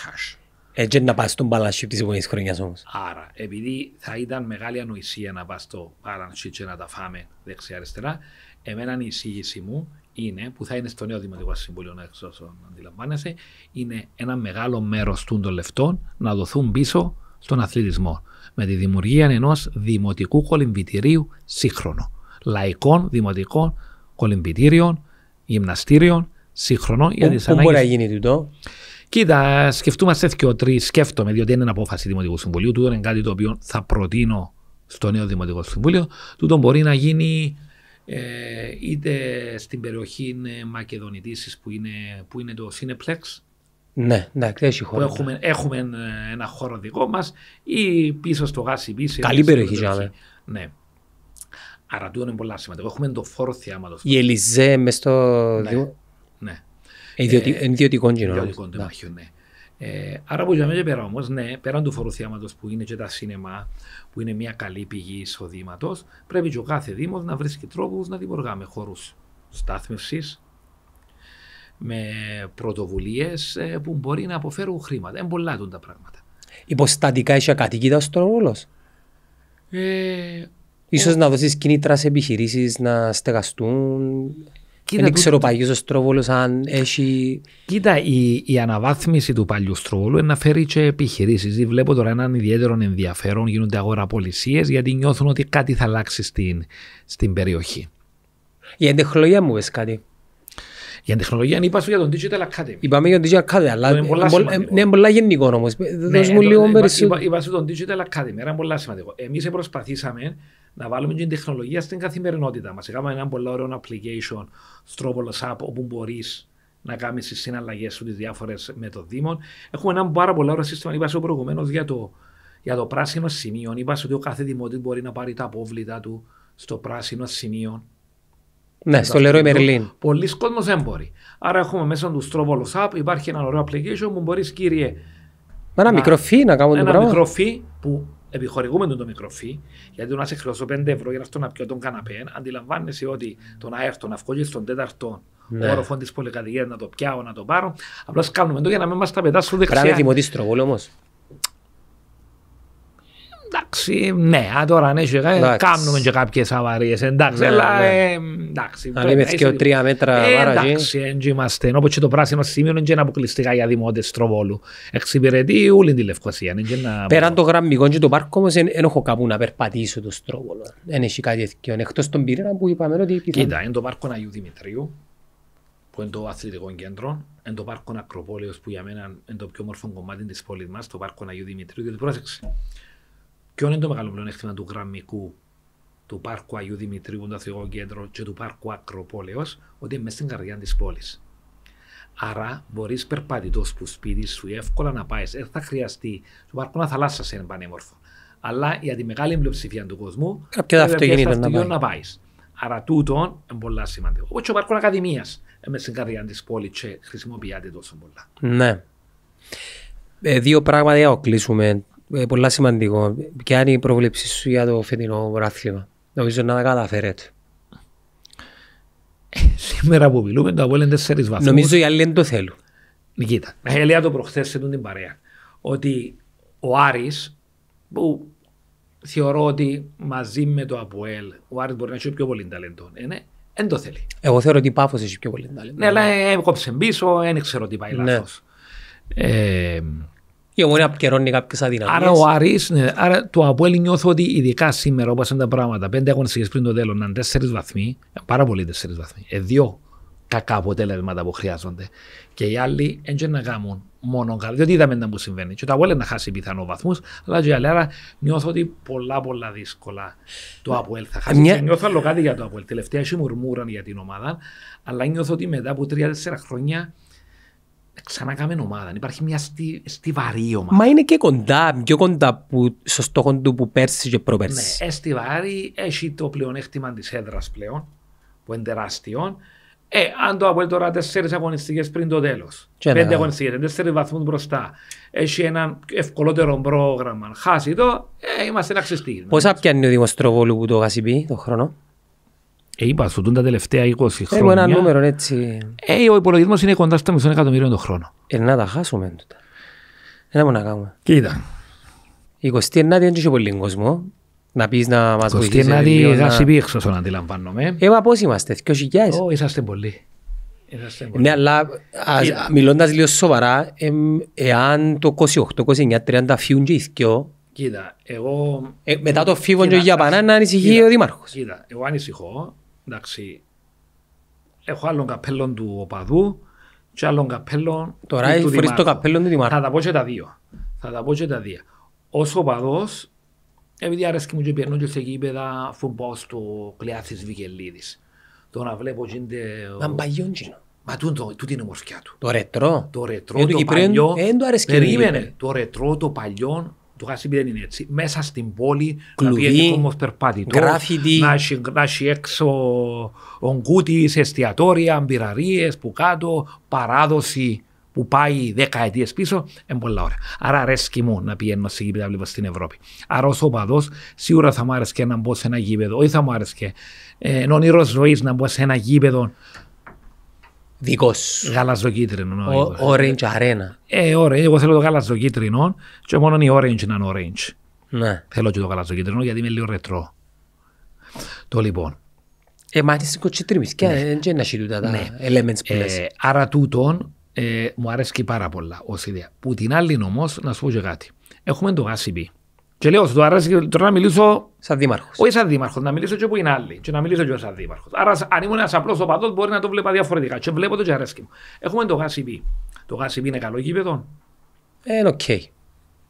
Cash. Έτσι να πας στον balance sheet της επόμενης Άρα, επειδή θα ήταν μεγάλη ανοησία να πας στο balance sheet και να τα φάμε δεξιά-αριστερά, εμένα η εισήγηση μου είναι, που θα είναι στο νέο Δημοτικό Συμβούλιο, να αντιλαμβάνεσαι, είναι ένα μεγάλο μέρος των λεφτών να δοθούν πίσω στον αθλητισμό. Με τη δημιουργία ενός δημοτικού κολυμπητηρίου σύγχρονο. Λαϊκών δημοτικών κολυμπητήριων γυμναστήριων, σύγχρονο. Για τις Πού μπορεί να γίνει τούτο. Κοίτα, σκεφτούμαστε και ο τρεις, σκέφτομαι, διότι είναι απόφαση Δημοτικού Συμβουλίου. Τούτο είναι κάτι το οποίο θα προτείνω στο νέο Δημοτικό Συμβούλιο. Τούτο μπορεί να γίνει ε, είτε στην περιοχή Μακεδονιτήση που, είναι, που είναι το Cineplex. Ναι, ναι, έχει χώρο. έχουμε, έχουμε ε, ένα χώρο δικό μας ή πίσω στο Γάσι Πίση. Καλή περιοχή, Ζάμε. Ναι. Άρα τούτο είναι πολύ σημαντικό. Έχουμε το φόρο θεάματος. Η Ελιζέ μες στο. Ναι. ναι. Ε, ιδιωτικό κοινό. Ε, ιδιωτικό κοινό. ναι. Ε, άρα που και πέρα όμως, ναι, πέραν του φόρου θεάματος που είναι και τα σύννεμα, που είναι μια καλή πηγή εισοδήματος, πρέπει και ο κάθε Δήμος να βρίσκει τρόπους να δημιουργάμε με χώρους στάθμευσης, με πρωτοβουλίες ε, που μπορεί να αποφέρουν χρήματα. Είναι πολλά τα πράγματα. Υποστατικά είσαι ακατοικητός τρόπος. Ε, Ίσως να δώσεις κίνητρας σε επιχειρήσεις να στεγαστούν. Δεν ξέρω ο αν έχει. Κοίτα, η, αναβάθμιση του παλιού Στρόβολου είναι να φέρει και επιχειρήσεις. Δηλαδή, βλέπω τώρα έναν ιδιαίτερο ενδιαφέρον, γίνονται αγοραπολισίες γιατί νιώθουν ότι κάτι θα αλλάξει στην, στην περιοχή. Η εντεχνολογία μου βε κάτι. Για την τεχνολογία είναι είπα για τον Digital Academy. Είπαμε για τον Digital Academy, αλλά ναι, είναι πολλά γενικό όμως. Ναι, Δώσ' ε, μου λίγο ε, περισσότερο. Είπα στον Digital Academy, ήταν πολύ σημαντικό. Εμείς προσπαθήσαμε να βάλουμε την τεχνολογία στην καθημερινότητα μας. Είχαμε ένα πολύ ωραίο application, Strobolos App, όπου μπορείς να κάνεις τις συναλλαγές σου, τις διάφορες με το Δήμο. Έχουμε ένα πάρα πολύ ωραίο σύστημα. Είπα προηγουμένως για, το, για το πράσινο σημείο. Είπα ότι ο κάθε δημοτή μπορεί να πάρει τα απόβλητα του στο πράσινο σημείο ναι, στο Λερόι Μερλίν. Πολλοί κόσμοι δεν μπορεί. Άρα έχουμε μέσα τους στρόβολό, App, υπάρχει ένα ωραίο application που μπορείς. κύριε... Με ένα μικρό φύ να κάνουμε το πράγμα. Ένα μικρό φύ που επιχορηγούμε τον το μικρό φύ, γιατί να σε χρεώσω 5 ευρώ για αυτό να πιω τον καναπέ, αντιλαμβάνεσαι ότι τον αέρτο να βγάλει στον τέταρτο ναι. όροφο της πολυκατοικίας να το πιάω, να το πάρω. Απλώς κάνουμε το για να μην μας τα πετάσουν δεξιά. Πράγματι, δημοτή στροβόλο όμως. Εντάξει, ναι, αν τώρα αν έχει και, κάνουμε και κάποιες αβαρίες. εντάξει, ναι, αλλά ναι. Ε, εντάξει. Αν είμαι και τρία μέτρα ε, Εντάξει, έτσι ε. είμαστε, Όπως και το πράσινο σημείο είναι και ένα αποκλειστικά για δημότες τροβόλου. Εξυπηρετεί όλη τη Λευκοσία. Να... Πέραν το γραμμικό και το πάρκο όμως, δεν έχω κάπου να περπατήσω το στρόβολο. Δεν έχει κάτι τέτοιο. Εκτός των πυρήνων που είπαμε ότι πιθανό. Κοίτα, είναι το πάρκο Αγίου Δημητρίου, που είναι το αθλητικό κέντρο, είναι το πάρκο Ακροπόλεως που για μένα είναι το πιο όμορφο κομμάτι της πόλης μας, το πάρκο Αγίου Δημητρίου, διότι πρόσεξε. Ποιο είναι το μεγάλο πλεονέκτημα του γραμμικού του πάρκου Αγίου Δημητρίου, του Αθηγό Κέντρο και του πάρκου Ακροπόλεως, ότι είναι μέσα στην καρδιά της πόλης. Άρα μπορείς περπατητός που σπίτι σου εύκολα να πάεις, δεν θα χρειαστεί. Το πάρκο να θαλάσσας είναι πανέμορφο. Αλλά για τη μεγάλη πλειοψηφία του κόσμου, κάποιο αυτοκίνητο να πάει. Να πάεις. Άρα τούτο είναι πολύ σημαντικό. Όπω ο πάρκος Ακαδημίας, ε, μέσα στην καρδιά της πόλης και χρησιμοποιείται τόσο πολλά. Ναι. Ε, δύο πράγματα για να κλείσουμε ε, πολλά σημαντικό. Ποια είναι η πρόβλεψή σου για το φετινό βράθλημα. Νομίζω να τα καταφέρετε. Ε, σήμερα που μιλούμε το απόλυν τέσσερις βαθμούς. Νομίζω οι άλλοι δεν το θέλουν. Κοίτα, έλεγα το προχθές σε την παρέα. Ότι ο Άρης που θεωρώ ότι μαζί με το ΑΠΟΕΛ ο Άρης μπορεί να έχει πιο πολύ ταλέντο. Ε, δεν ναι, το θέλει. Εγώ θεωρώ ότι η Πάφος έχει πιο πολύ ταλέντο. Ναι, αλλά ε, έκοψε πίσω, δεν ξέρω τι πάει ναι. λάθος. Ναι. Ε, η ομόνια απκαιρώνει κάποιες αδυναμίες. Άρα ο Άρης, ναι, άρα το Αποέλ νιώθω ότι ειδικά σήμερα όπως είναι τα πράγματα, πέντε αγωνιστικές πριν το τέλος, να είναι τέσσερις βαθμοί, πάρα πολλοί τέσσερις βαθμοί, ε, δύο κακά αποτέλεσματα που χρειάζονται. Και οι άλλοι έτσι να κάνουν μόνο καλά, διότι είδαμε να μου συμβαίνει. Και το Αποέλ να χάσει πιθανό βαθμούς, αλλά και οι άλλοι. Άρα νιώθω ότι πολλά πολλά δύσκολα το Αποέλ θα χάσει. Μια... Και νιώθω άλλο κάτι για το Αποέλ. Τελευταία έχει μουρμούραν για την ομάδα, αλλά νιώθω ότι μετά από τρία-τέσσερα χρόνια ξανακάμε ομάδα. Υπάρχει μια στι, στιβαρή ομάδα. Μα είναι και κοντά, πιο κοντά που, στο στόχο του που πέρσι και προπέρσι. Ναι, ε, στιβαρή, έχει το πλεονέκτημα της έδρας πλέον, που είναι τεράστιο. Ε, αν το αποέλθει τώρα τέσσερις αγωνιστικές πριν το τέλος. Πέντε αγωνιστικές, τέσσερις βαθμούς μπροστά. Έχει ένα ευκολότερο πρόγραμμα. Χάσει το, ε, είμαστε ένα ξεστήγημα. Πόσα πιάνει ο Δημοστροβόλου που το είχα πει το χρόνο. Ε, είπα σου, τα τελευταία 20 χρόνια. Έχω ένα νούμερο έτσι. Ε, ο υπολογισμός είναι κοντά στο μισό εκατομμύριο το χρόνο. Ε, να τα χάσουμε τότε. Δεν μπορούμε να κάνουμε. Κοίτα. Η 29η δεν είχε πολύ κόσμο. Να πεις να μας βοηθήσει. 29η γάση πίεξος να αντιλαμβάνομαι. Ε, μα πώς είμαστε, 2.000. Ω, είσαστε πολλοί. Ναι, αλλά μιλώντας λίγο σοβαρά, εάν το 28, 29, 30 φύγουν και ηθικιό, Κοίτα, εγώ... Ε, μετά το φύγον και για πανά να ανησυχεί ο Δήμαρχος. Κοίτα, εγώ ανησυχώ εντάξει, έχω άλλον καπέλο του οπαδού και άλλον καπέλο Τώρα του Δημάρχου. το καπέλο του Δημάρχου. Θα τα πω και τα δύο. Θα τα πω και τα δύο. Ως οπαδός, επειδή αρέσκει μου και πιερνώ και σε γήπεδα αφού πάω στο Κλεάθης Βικελίδης. Το να βλέπω γίνεται... Να μπαγιόν κοινό. Μα τούτο, τούτη είναι η ομορφιά του. Το ρετρό. Το ρετρό, το παλιό. Το ρετρό, το παλιό το Χασίμπι δεν είναι έτσι. Μέσα στην πόλη Κλουβί, να πιένει κόμμος περπάτητο. Να, έχει έξω ογκούτης, εστιατόρια, μπειραρίες που κάτω, παράδοση που πάει δεκαετίε πίσω, είναι πολλά ωραία. Άρα αρέσκει μου να πηγαίνω σε γήπεδα βλέπω στην Ευρώπη. Άρα ω οπαδό, σίγουρα θα μου άρεσε να μπω σε ένα γήπεδο, ή θα μου άρεσε. Ε, εν ζωή να μπω σε ένα γήπεδο Δικός σου. Γαλαζοκίτρινο. Ο, ο, orange αρένα. Ε, ωραία, εγώ θέλω το γαλαζοκίτρινο και μόνο η orange είναι orange. Ναι. Θέλω και το γαλαζοκίτρινο γιατί είμαι λίγο ρετρό. Το λοιπόν. Ε, μα είσαι κοτσίτριμης και δεν είναι ε, ασύ τούτα τα ναι. elements που ε, λες. Άρα τούτον ε, μου αρέσει πάρα πολλά ως ιδέα. Που την άλλη όμως να σου πω και κάτι. Έχουμε το γάσιμπι. Και λέω, του αρέσει τώρα να μιλήσω. Σαν δήμαρχος. Όχι σαν δήμαρχος, να μιλήσω και που είναι άλλοι. Και να μιλήσω και σαν δήμαρχος. Άρα, αν ήμουν ένας απλός οπαδός, μπορεί να το βλέπα διαφορετικά. Και βλέπω το τζαρέσκι μου. Έχουμε το γάσιμπι. Το γάσιμπι είναι καλό γήπεδο. Ε, είναι οκ. Okay.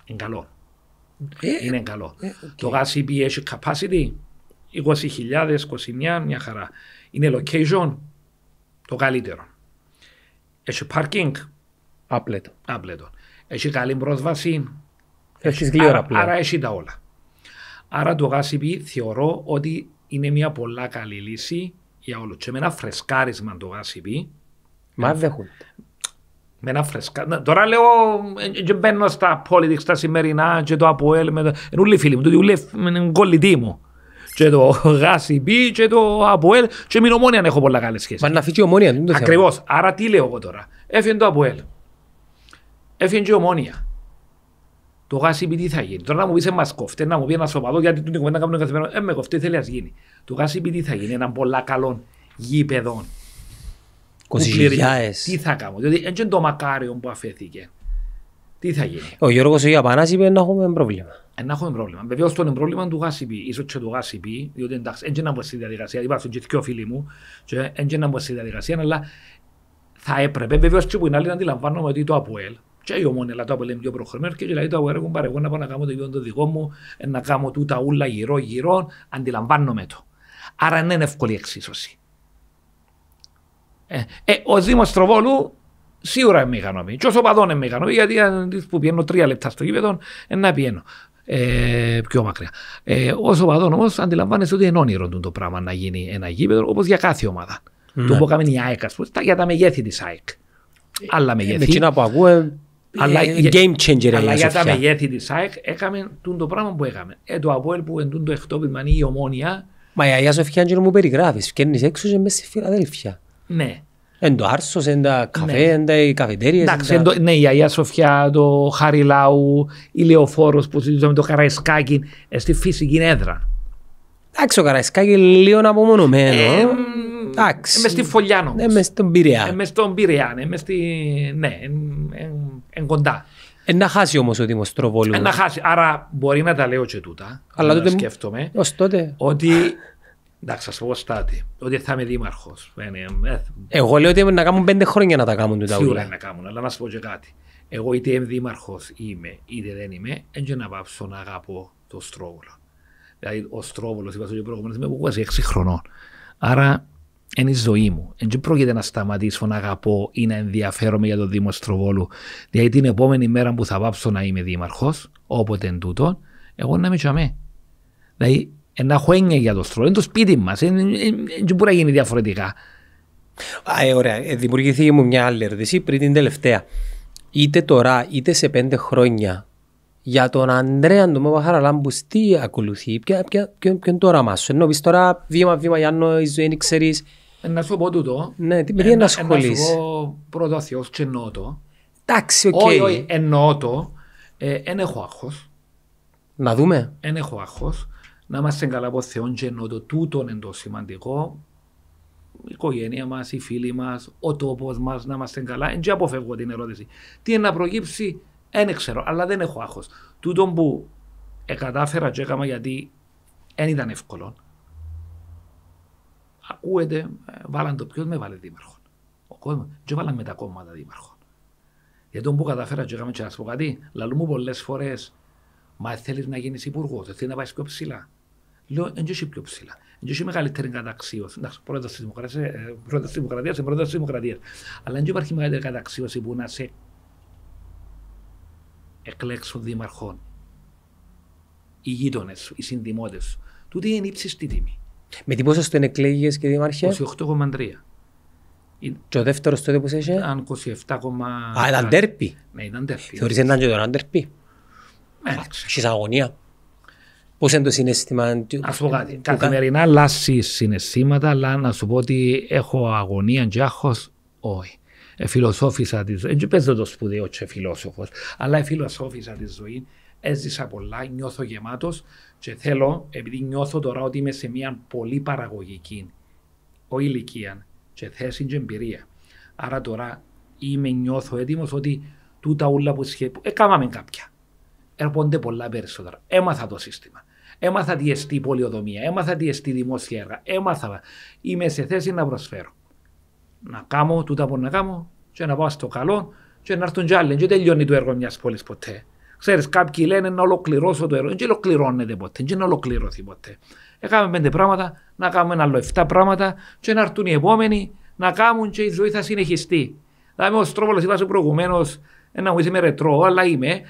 Είναι καλό. Ε, είναι καλό. Ε, ε okay. Το γάσιμπι έχει capacity 20.000, 29, μια χαρά. Είναι location το καλύτερο. Έχει parking. Άπλετο. Άπλετο. Έχει καλή πρόσβαση Έχεις γλύωρα πλέον. Άρα έχει τα όλα. Άρα το γάσιπι θεωρώ ότι είναι μια πολλά καλή λύση για όλους. Και με ένα φρεσκάρισμα το γάσιπι. Μα ε, έχουν. Με ένα φρεσκά. Τώρα λέω, ε, ε, και μπαίνω στα politics τα σημερινά και το ΑΠΟΕΛ. Με το... Είναι όλοι φίλοι μου, το διούλε είναι κολλητή μου. Και το ΓΑΣΙΠΗ και το ΑΠΟΕΛ και με ομόνια έχω πολλά καλές σχέσεις. Μα να φύγει η ομόνια, δεν το Ακριβώς. Άρα τι λέω εγώ τώρα. Έφυγε το ΑΠΟΕΛ. Έφυγε ομόνια το γάσι τι θα γίνει. Τώρα να μου πεις σε μα κοφτέ, να μου πει ένας σοβαρό, γιατί την κουβέντα κάνουν καθημερινά. Ε, με κοφτέ θέλει να γίνει. Το γάσι τι θα γίνει, έναν πολλά καλό γήπεδο. Κοσυγιάε. Τι θα κάνω, διότι έτσι είναι το μακάριο που αφαιθήκε. Τι θα γίνει. Ο Γιώργος Ιαπανάς είπε να έχουμε πρόβλημα. Ε, να έχουμε πρόβλημα. Βεβαίως το πρόβλημα του γάσι πει, ίσως και του γάσι πει, διότι εντάξει, έτσι να μπω στη διαδικασία. Υπάρχουν και δύο φίλοι μου, έτσι να μπω στη διαδικασία, αλλά θα έπρεπε. Βεβαίως και που είναι άλλοι να αντιλαμβάνομαι ότι το ΑΠΟΕΛ και η ομόνελα το που πιο προχωρημένο και δηλαδή το εγώ να πάω να κάνω το γιο το δικό μου, ε, να κάνω τούτα ούλα γύρω γύρω, αντιλαμβάνομαι το. Άρα δεν είναι εύκολη εξίσωση. Ε, ε, ο Δήμος Τροβόλου σίγουρα είναι μηχανομή. Και όσο παδόν είναι μηχανομή, γιατί αν που πιένω τρία λεπτά στο γήπεδο, ε, να πιένω ε, πιο μακριά. Ε, όσο παδόν όμως, αντιλαμβάνεσαι ότι είναι όνειρο το πράγμα να γίνει ένα γήπεδο, όπως για κάθε ομάδα. Ναι. Το που έκαμε η ΑΕΚ, ας πούμε, για τα μεγέθη της ΑΕΚ. Ε, Άλλα μεγέθη. Με εκείνα που ακούω, αλλά ε, game changer Αλλά για τα μεγέθη της ΑΕΚ έκαμε το πράγμα που έκαμε. Ε, το Αποέλ που εντούν το εκτόπιμα, είναι η ομόνια. Μα η Αγία Σοφιά μου περιγράφει. Φτιάχνει έξω και μέσα στη Φιλαδέλφια. Ναι. Εν το Άρσος, εν τα καφέ, ναι. εν τα καφετέρια. Εντάξει, ναι, η Αγία Σοφιά, το Χαριλάου, η Λεωφόρος που συζητούσαμε, το Καραϊσκάκι, ε, στη φυσική έδρα. Εντάξει, ο Καραϊσκάκη λίγο απομονωμένο. Ε, εντάξει. Είμαι στη φωλιά όμω. Είμαι στον Πειραιά. Είμαι στον Πειραιά. Είμαι στη. Ναι, εν κοντά. Ε, να χάσει όμως ο Δήμος Τροβόλου. Ε, να χάσει. Άρα μπορεί να τα λέω και τούτα. Αλλά τότε σκέφτομαι. Ως τότε. Ότι. Εντάξει, σα πω στάτη. Ότι θα είμαι δήμαρχος. Ναι, Εγώ λέω ότι να κάνουν πέντε χρόνια να τα κάνουν Σίγουρα να κάνουν, αλλά να σα πω και κάτι. Εγώ είτε είμαι δήμαρχος είμαι, είτε δεν είμαι, δεν να πάψω να αγαπώ το Στρόβολο. Δηλαδή, ο Στρόβολος, είπα στο προηγούμενο, είμαι που έξι χρονών. Άρα, είναι η ζωή μου. Δεν πρόκειται να σταματήσω να αγαπώ ή να ενδιαφέρομαι για το Δήμο Στροβόλου. Δηλαδή, την επόμενη μέρα που θα βάψω να είμαι δήμαρχος, όποτε εν τούτο, εγώ να είμαι τσαμέ. Δηλαδή, ένα έχω για το Στρόβολο. Είναι το σπίτι μας. Δεν μπορεί να γίνει διαφορετικά. Α, ε, ωραία. Ε, δημιουργήθηκε μου μια άλλη ερώτηση πριν την τελευταία. Είτε τώρα είτε σε πέντε χρόνια για τον Ανδρέα τον Παπαχάρα Λάμπους τι ακολουθεί, ποιο είναι το όραμά σου. Ενώ πεις τώρα βήμα-βήμα να η ζωή είναι ξέρεις. Ε, να σου πω τούτο. Ναι, τι παιδί ε, να ασχολείς. Να σου πω πρώτα θεός και εννοώ το. Εντάξει, οκ. Όχι, όχι, εννοώ το. Ε, εν έχω άγχος. Να δούμε. Εν έχω άγχος. Να είμαστε καλά από θεόν και εννοώ το είναι το σημαντικό. Η οικογένεια μας, οι φίλοι μας, ο τόπος μας, να είμαστε καλά. Εν και αποφεύγω την ερώτηση. Τι είναι να προκύψει δεν ξέρω, αλλά δεν έχω άγχος. Τούτο που κατάφερα και έκανα γιατί δεν ήταν εύκολο. Ακούεται, ε, βάλαν το ποιο με βάλε δήμαρχο. Ο κόσμος, και με τα κόμματα δήμαρχο. Για τον που κατάφερα και έκανα και να σου πω κάτι, μου πολλές φορές, μα θέλεις να γίνεις υπουργός, θέλει θέλεις να πάεις πιο ψηλά. Λέω, δεν είσαι πιο ψηλά. Δεν είσαι μεγαλύτερη καταξίωση. Εντάξει, πρόεδρος της Δημοκρατίας, πρόεδρος της Δημοκρατίας, πρόεδρος της Δημοκρατίας. Αλλά δεν υπάρχει μεγαλύτερη καταξίωση που να σε εκλέξουν δήμαρχων. Οι γείτονες, οι συνδημότε. Τούτη είναι ύψιστη τιμή. Με τι πόσο στον εκλέγει και δήμαρχε? 28,3. Και ο δεύτερος τότε που είσαι. Αν 27,3. Α, ήταν τέρπι. Ναι, ήταν τέρπι. Θεωρεί ήταν και τον τέρπι. Ναι, Έχεις αγωνία. Πώς είναι το συναισθήμα του. Ας πω κάτι. Καθημερινά λάσει συναισθήματα, αλλά να σου πω ότι έχω αγωνία και Όχι. Ε, φιλοσόφησα τη ζωή. Ε, δεν παίζω το σπουδαίο και φιλόσοφος, αλλά ε, φιλοσόφησα τη ζωή. Έζησα πολλά, νιώθω γεμάτος και θέλω, επειδή νιώθω τώρα ότι είμαι σε μια πολύ παραγωγική, ο ηλικία και θέση και εμπειρία. Άρα τώρα είμαι, νιώθω έτοιμος ότι τούτα ούλα που σχεδόν. έκαναμε κάποια. Έρχονται πολλά περισσότερα. Έμαθα το σύστημα. Έμαθα τι εστί πολιοδομία. Έμαθα τι εστί δημόσια έργα. Έμαθα. Είμαι σε θέση να προσφέρω να κάνω τούτα που να κάνω και να πάω στο καλό και να έρθουν κι άλλοι. Και τελειώνει το έργο μιας πόλης ποτέ. Ξέρεις, κάποιοι λένε να ολοκληρώσω το έργο. Δεν ολοκληρώνεται ποτέ, δεν ολοκληρωθεί ποτέ. Έκαμε πέντε πράγματα, να κάνουμε άλλο εφτά πράγματα και να έρθουν οι επόμενοι να κάνουν και η ζωή θα συνεχιστεί. Δηλαδή ο Στρόβολος είπα προηγουμένως, ένα μου είσαι με ρετρό, αλλά είμαι,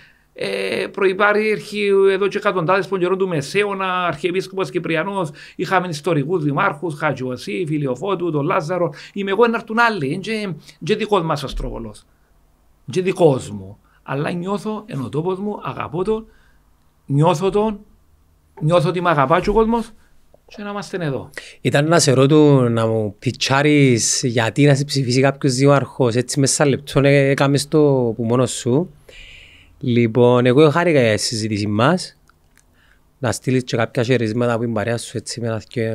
ε, προϋπάρχει εδώ και εκατοντάδες των καιρών του Μεσαίωνα, Αρχιεπίσκοπος Κυπριανός, είχαμε ιστορικούς δημάρχους, Χατζιωσή, Φιλιοφότου, τον Λάζαρο. Είμαι εγώ ένας έρθουν άλλοι, είναι και δικός μας αστροβολός, είναι δικός μου. Αλλά νιώθω, ενώ τόπος μου, αγαπώ τον, νιώθω τον, νιώθω ότι με αγαπάει και ο κόσμος και να είμαστε εδώ. Ήταν να σε να μου πιτσάρεις γιατί να σε ψηφίσει κάποιος δήμαρχος έτσι μέσα λεπτό ε, έκαμες το που μόνος σου Λοιπόν, εγώ χάρηκα για τη συζήτηση μας. Να στείλεις και κάποια χαιρισμάτα από την παρέα σου έτσι με ένα και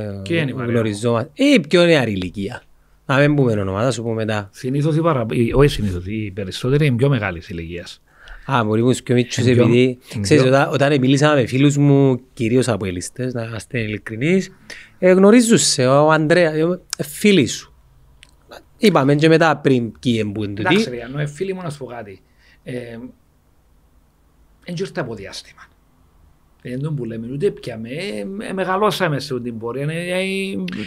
γνωριζόμαστε. Ή ε, πιο νεαρή ηλικία. Να μην πούμε ονομά, θα σου πω μετά. Συνήθως ή παρα... Όχι συνήθως, οι περισσότεροι είναι πιο μεγάλης ηλικίας. Α, μπορεί μου και ο επειδή, ξέρεις, όταν, όταν μιλήσαμε με φίλους μου, κυρίως από ελιστές, να είστε ειλικρινείς, ε, γνωρίζουσε ο Ανδρέα, ε, ε, φίλοι σου. Είπαμε και μετά πριν ποιοι εμπούνται. Εντάξει, ρε, ενώ φίλοι μου να σου πω κάτι δεν ήρθε από διάστημα. Δεν ε, τον που λέμε, ούτε πια με, πιάμε, μεγαλώσαμε σε την πορεία. Ναι, ε,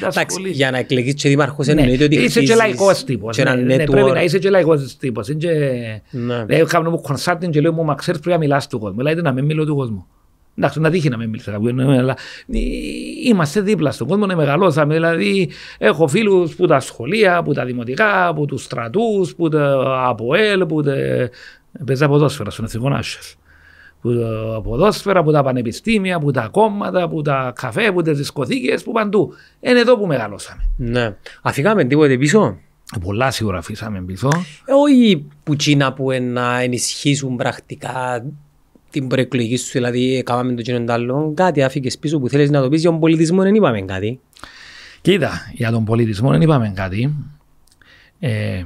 Εντάξει, για να εκλεγείς και δήμαρχος, ναι. εννοείται ότι Είσαι και λαϊκό τύπο. Ναι, ναι, πρέπει να είσαι και λαϊκός τύπος. λαϊκός τύπος. Ναι. Ε, κάνω μου κονσάρτιν και λέω μου, μα ξέρεις πρέπει να μιλάς του κόσμου, δηλαδή να μην μιλώ του κόσμου. Εντάξει, να τύχει να μην μιλήσω ναι, αλλά είμαστε δίπλα στον κόσμο, ναι, μεγαλώσαμε. Δηλαδή, έχω φίλους που τα σχολεία, που τα δημοτικά, που τους στρατούς, που τα ΑΠΟΕΛ, που τα. Παίζα ποδόσφαιρα στον Εθνικό Νάσο που τα ε, ποδόσφαιρα, που τα πανεπιστήμια, που τα κόμματα, που τα καφέ, που τις δισκοθήκες, που παντού. Είναι εδώ που μεγαλώσαμε. Ναι. Αφήκαμε τίποτε πίσω. Ε, πολλά σίγουρα αφήσαμε πίσω. Ε, όχι οι πουτσίνα που να ενισχύσουν πρακτικά την προεκλογική σου, δηλαδή κάναμε το κοινό άλλο, κάτι άφηκες πίσω που θέλεις να το πεις για τον πολιτισμό, δεν είπαμε κάτι. Κοίτα, για τον πολιτισμό δεν είπαμε κάτι. Ε,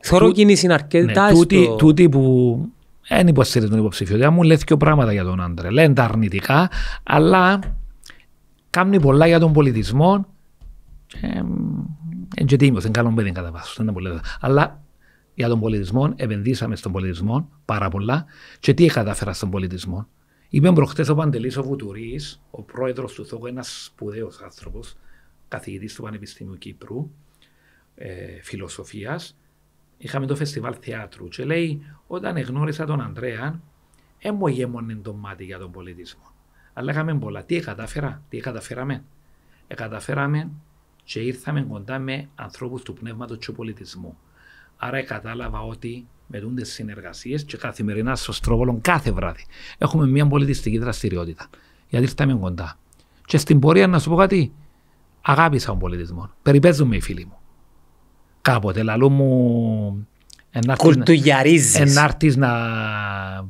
Θεωρώ κοινή είναι αρκετά. Ναι, που δεν ε, υποστηρίζει την υποψηφιότητα μου, λέει και πράγματα για τον άντρα. Λένε τα αρνητικά, αλλά κάνει πολλά για τον πολιτισμό. Ε, εν και τίμιος, δεν κάνω παιδί κατά βάθος, Αλλά για τον πολιτισμό, επενδύσαμε στον πολιτισμό πάρα πολλά. Και τι κατάφερα στον πολιτισμό. Είπε προχτές ο Παντελής ο Βουτουρή, ο πρόεδρος του Θόγου, ένας σπουδαίος άνθρωπος, καθηγητής του Πανεπιστημίου Κύπρου, ε, φιλοσοφίας, είχαμε το φεστιβάλ θεάτρου και λέει όταν εγνώρισα τον Ανδρέα δεν μου το μάτι για τον πολιτισμό. Αλλά είχαμε πολλά. Τι κατάφερα, τι καταφέραμε. Έκαταφεραμε και ήρθαμε κοντά με ανθρώπους του πνεύματος και πολιτισμού. Άρα κατάλαβα ότι με δούνται συνεργασίες και καθημερινά στο στρόβολο κάθε βράδυ έχουμε μια πολιτιστική δραστηριότητα. Γιατί ήρθαμε κοντά. Και στην πορεία να σου πω κάτι, αγάπησα τον πολιτισμό. Περιπέζομαι οι φίλοι μου κάποτε. Λαλού μου... Κουρτουγιαρίζεις. Ενάρτης να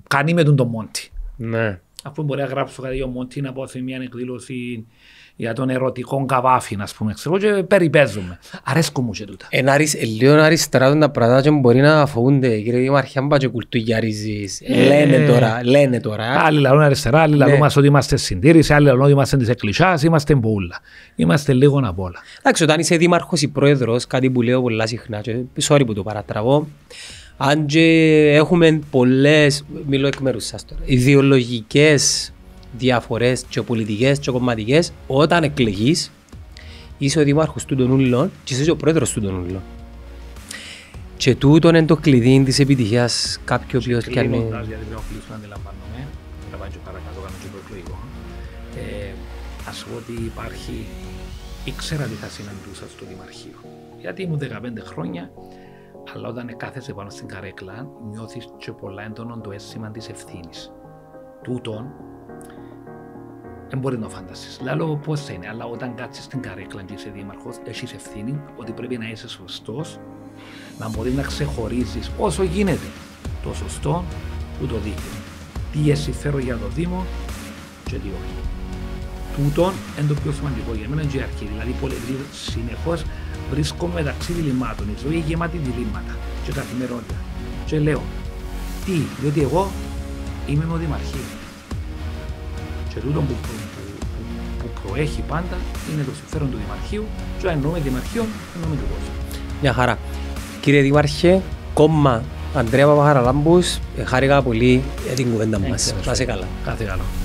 κάνει με τον Μόντι. Ναι. Αφού μπορεί να γράψω κάτι για ο Μόντι, να πω σε μια εκδήλωση για τον ερωτικό καβάφι, να πούμε, ξέρω, και περιπέζουμε. Αρέσκω μου και τούτα. Λίγο αριστερά τα πράγματα και μπορεί να φοβούνται, κύριε Δημάρχη, αν πάτε κουλτουγιαρίζεις. Ε, λένε τώρα, λένε τώρα. Άλλοι λαλούν αριστερά, άλλοι ναι. λαλούν μας ότι είμαστε συντήρηση, άλλοι λαλούν ότι είμαστε της εκκλησιάς, είμαστε μπούλα. Είμαστε λίγο απ' όλα. Εντάξει, όταν είσαι δήμαρχος ή πρόεδρος, κάτι που λέω πολλά συχνά, και sorry που το παρατραβώ, αν και έχουμε πολλές, μιλώ εκ μέρους σας τώρα, ιδεολογικές διαφορές και πολιτικές και κομματικές, όταν εκλεγείς, είσαι ο δήμαρχο του των ούλων και είσαι ο πρόεδρος του των ούλων. Και τούτο είναι το κλειδί της επιτυχίας κάποιου ο οποίο και αν. Γιατί πρέπει αντιλαμβάνομαι, πάει και κάνω και ε, Ας πω ότι υπάρχει, ήξερα τι θα συναντούσα στο Δημαρχείο. Γιατί ήμουν 15 χρόνια, αλλά όταν κάθεσαι πάνω στην καρέκλα, νιώθεις και πολλά έντονο το αίσθημα της ευθύνης. Τούτον δεν μπορεί να φανταστείς. Λέω πώ είναι, αλλά όταν κάτσεις στην καρέκλα και είσαι δήμαρχος, έχεις ευθύνη ότι πρέπει να είσαι σωστός, να μπορεί να ξεχωρίζεις όσο γίνεται το σωστό που το δείχνει. Τι εσύ φέρω για το Δήμο και τι όχι. Τούτο είναι το πιο σημαντικό για μένα και η αρχή. Δηλαδή, συνεχώς βρίσκομαι μεταξύ διλημμάτων. Η ζωή γεμάτη διλήμματα και καθημερινότητα. Και λέω, τι, διότι εγώ είμαι με δημαρχής. Και τούτο που, που, που, που προέχει πάντα είναι το συμφέρον του Δημαρχείου. Και αν εννοούμε Δημαρχείο, εννοούμε του κόσμου. Μια χαρά. Κύριε Δήμαρχε, κόμμα Αντρέα Παπαχαραλάμπους, ε, χάρηκα πολύ για την κουβέντα ε, μας. Να είσαι καλά. Κάθε καλό.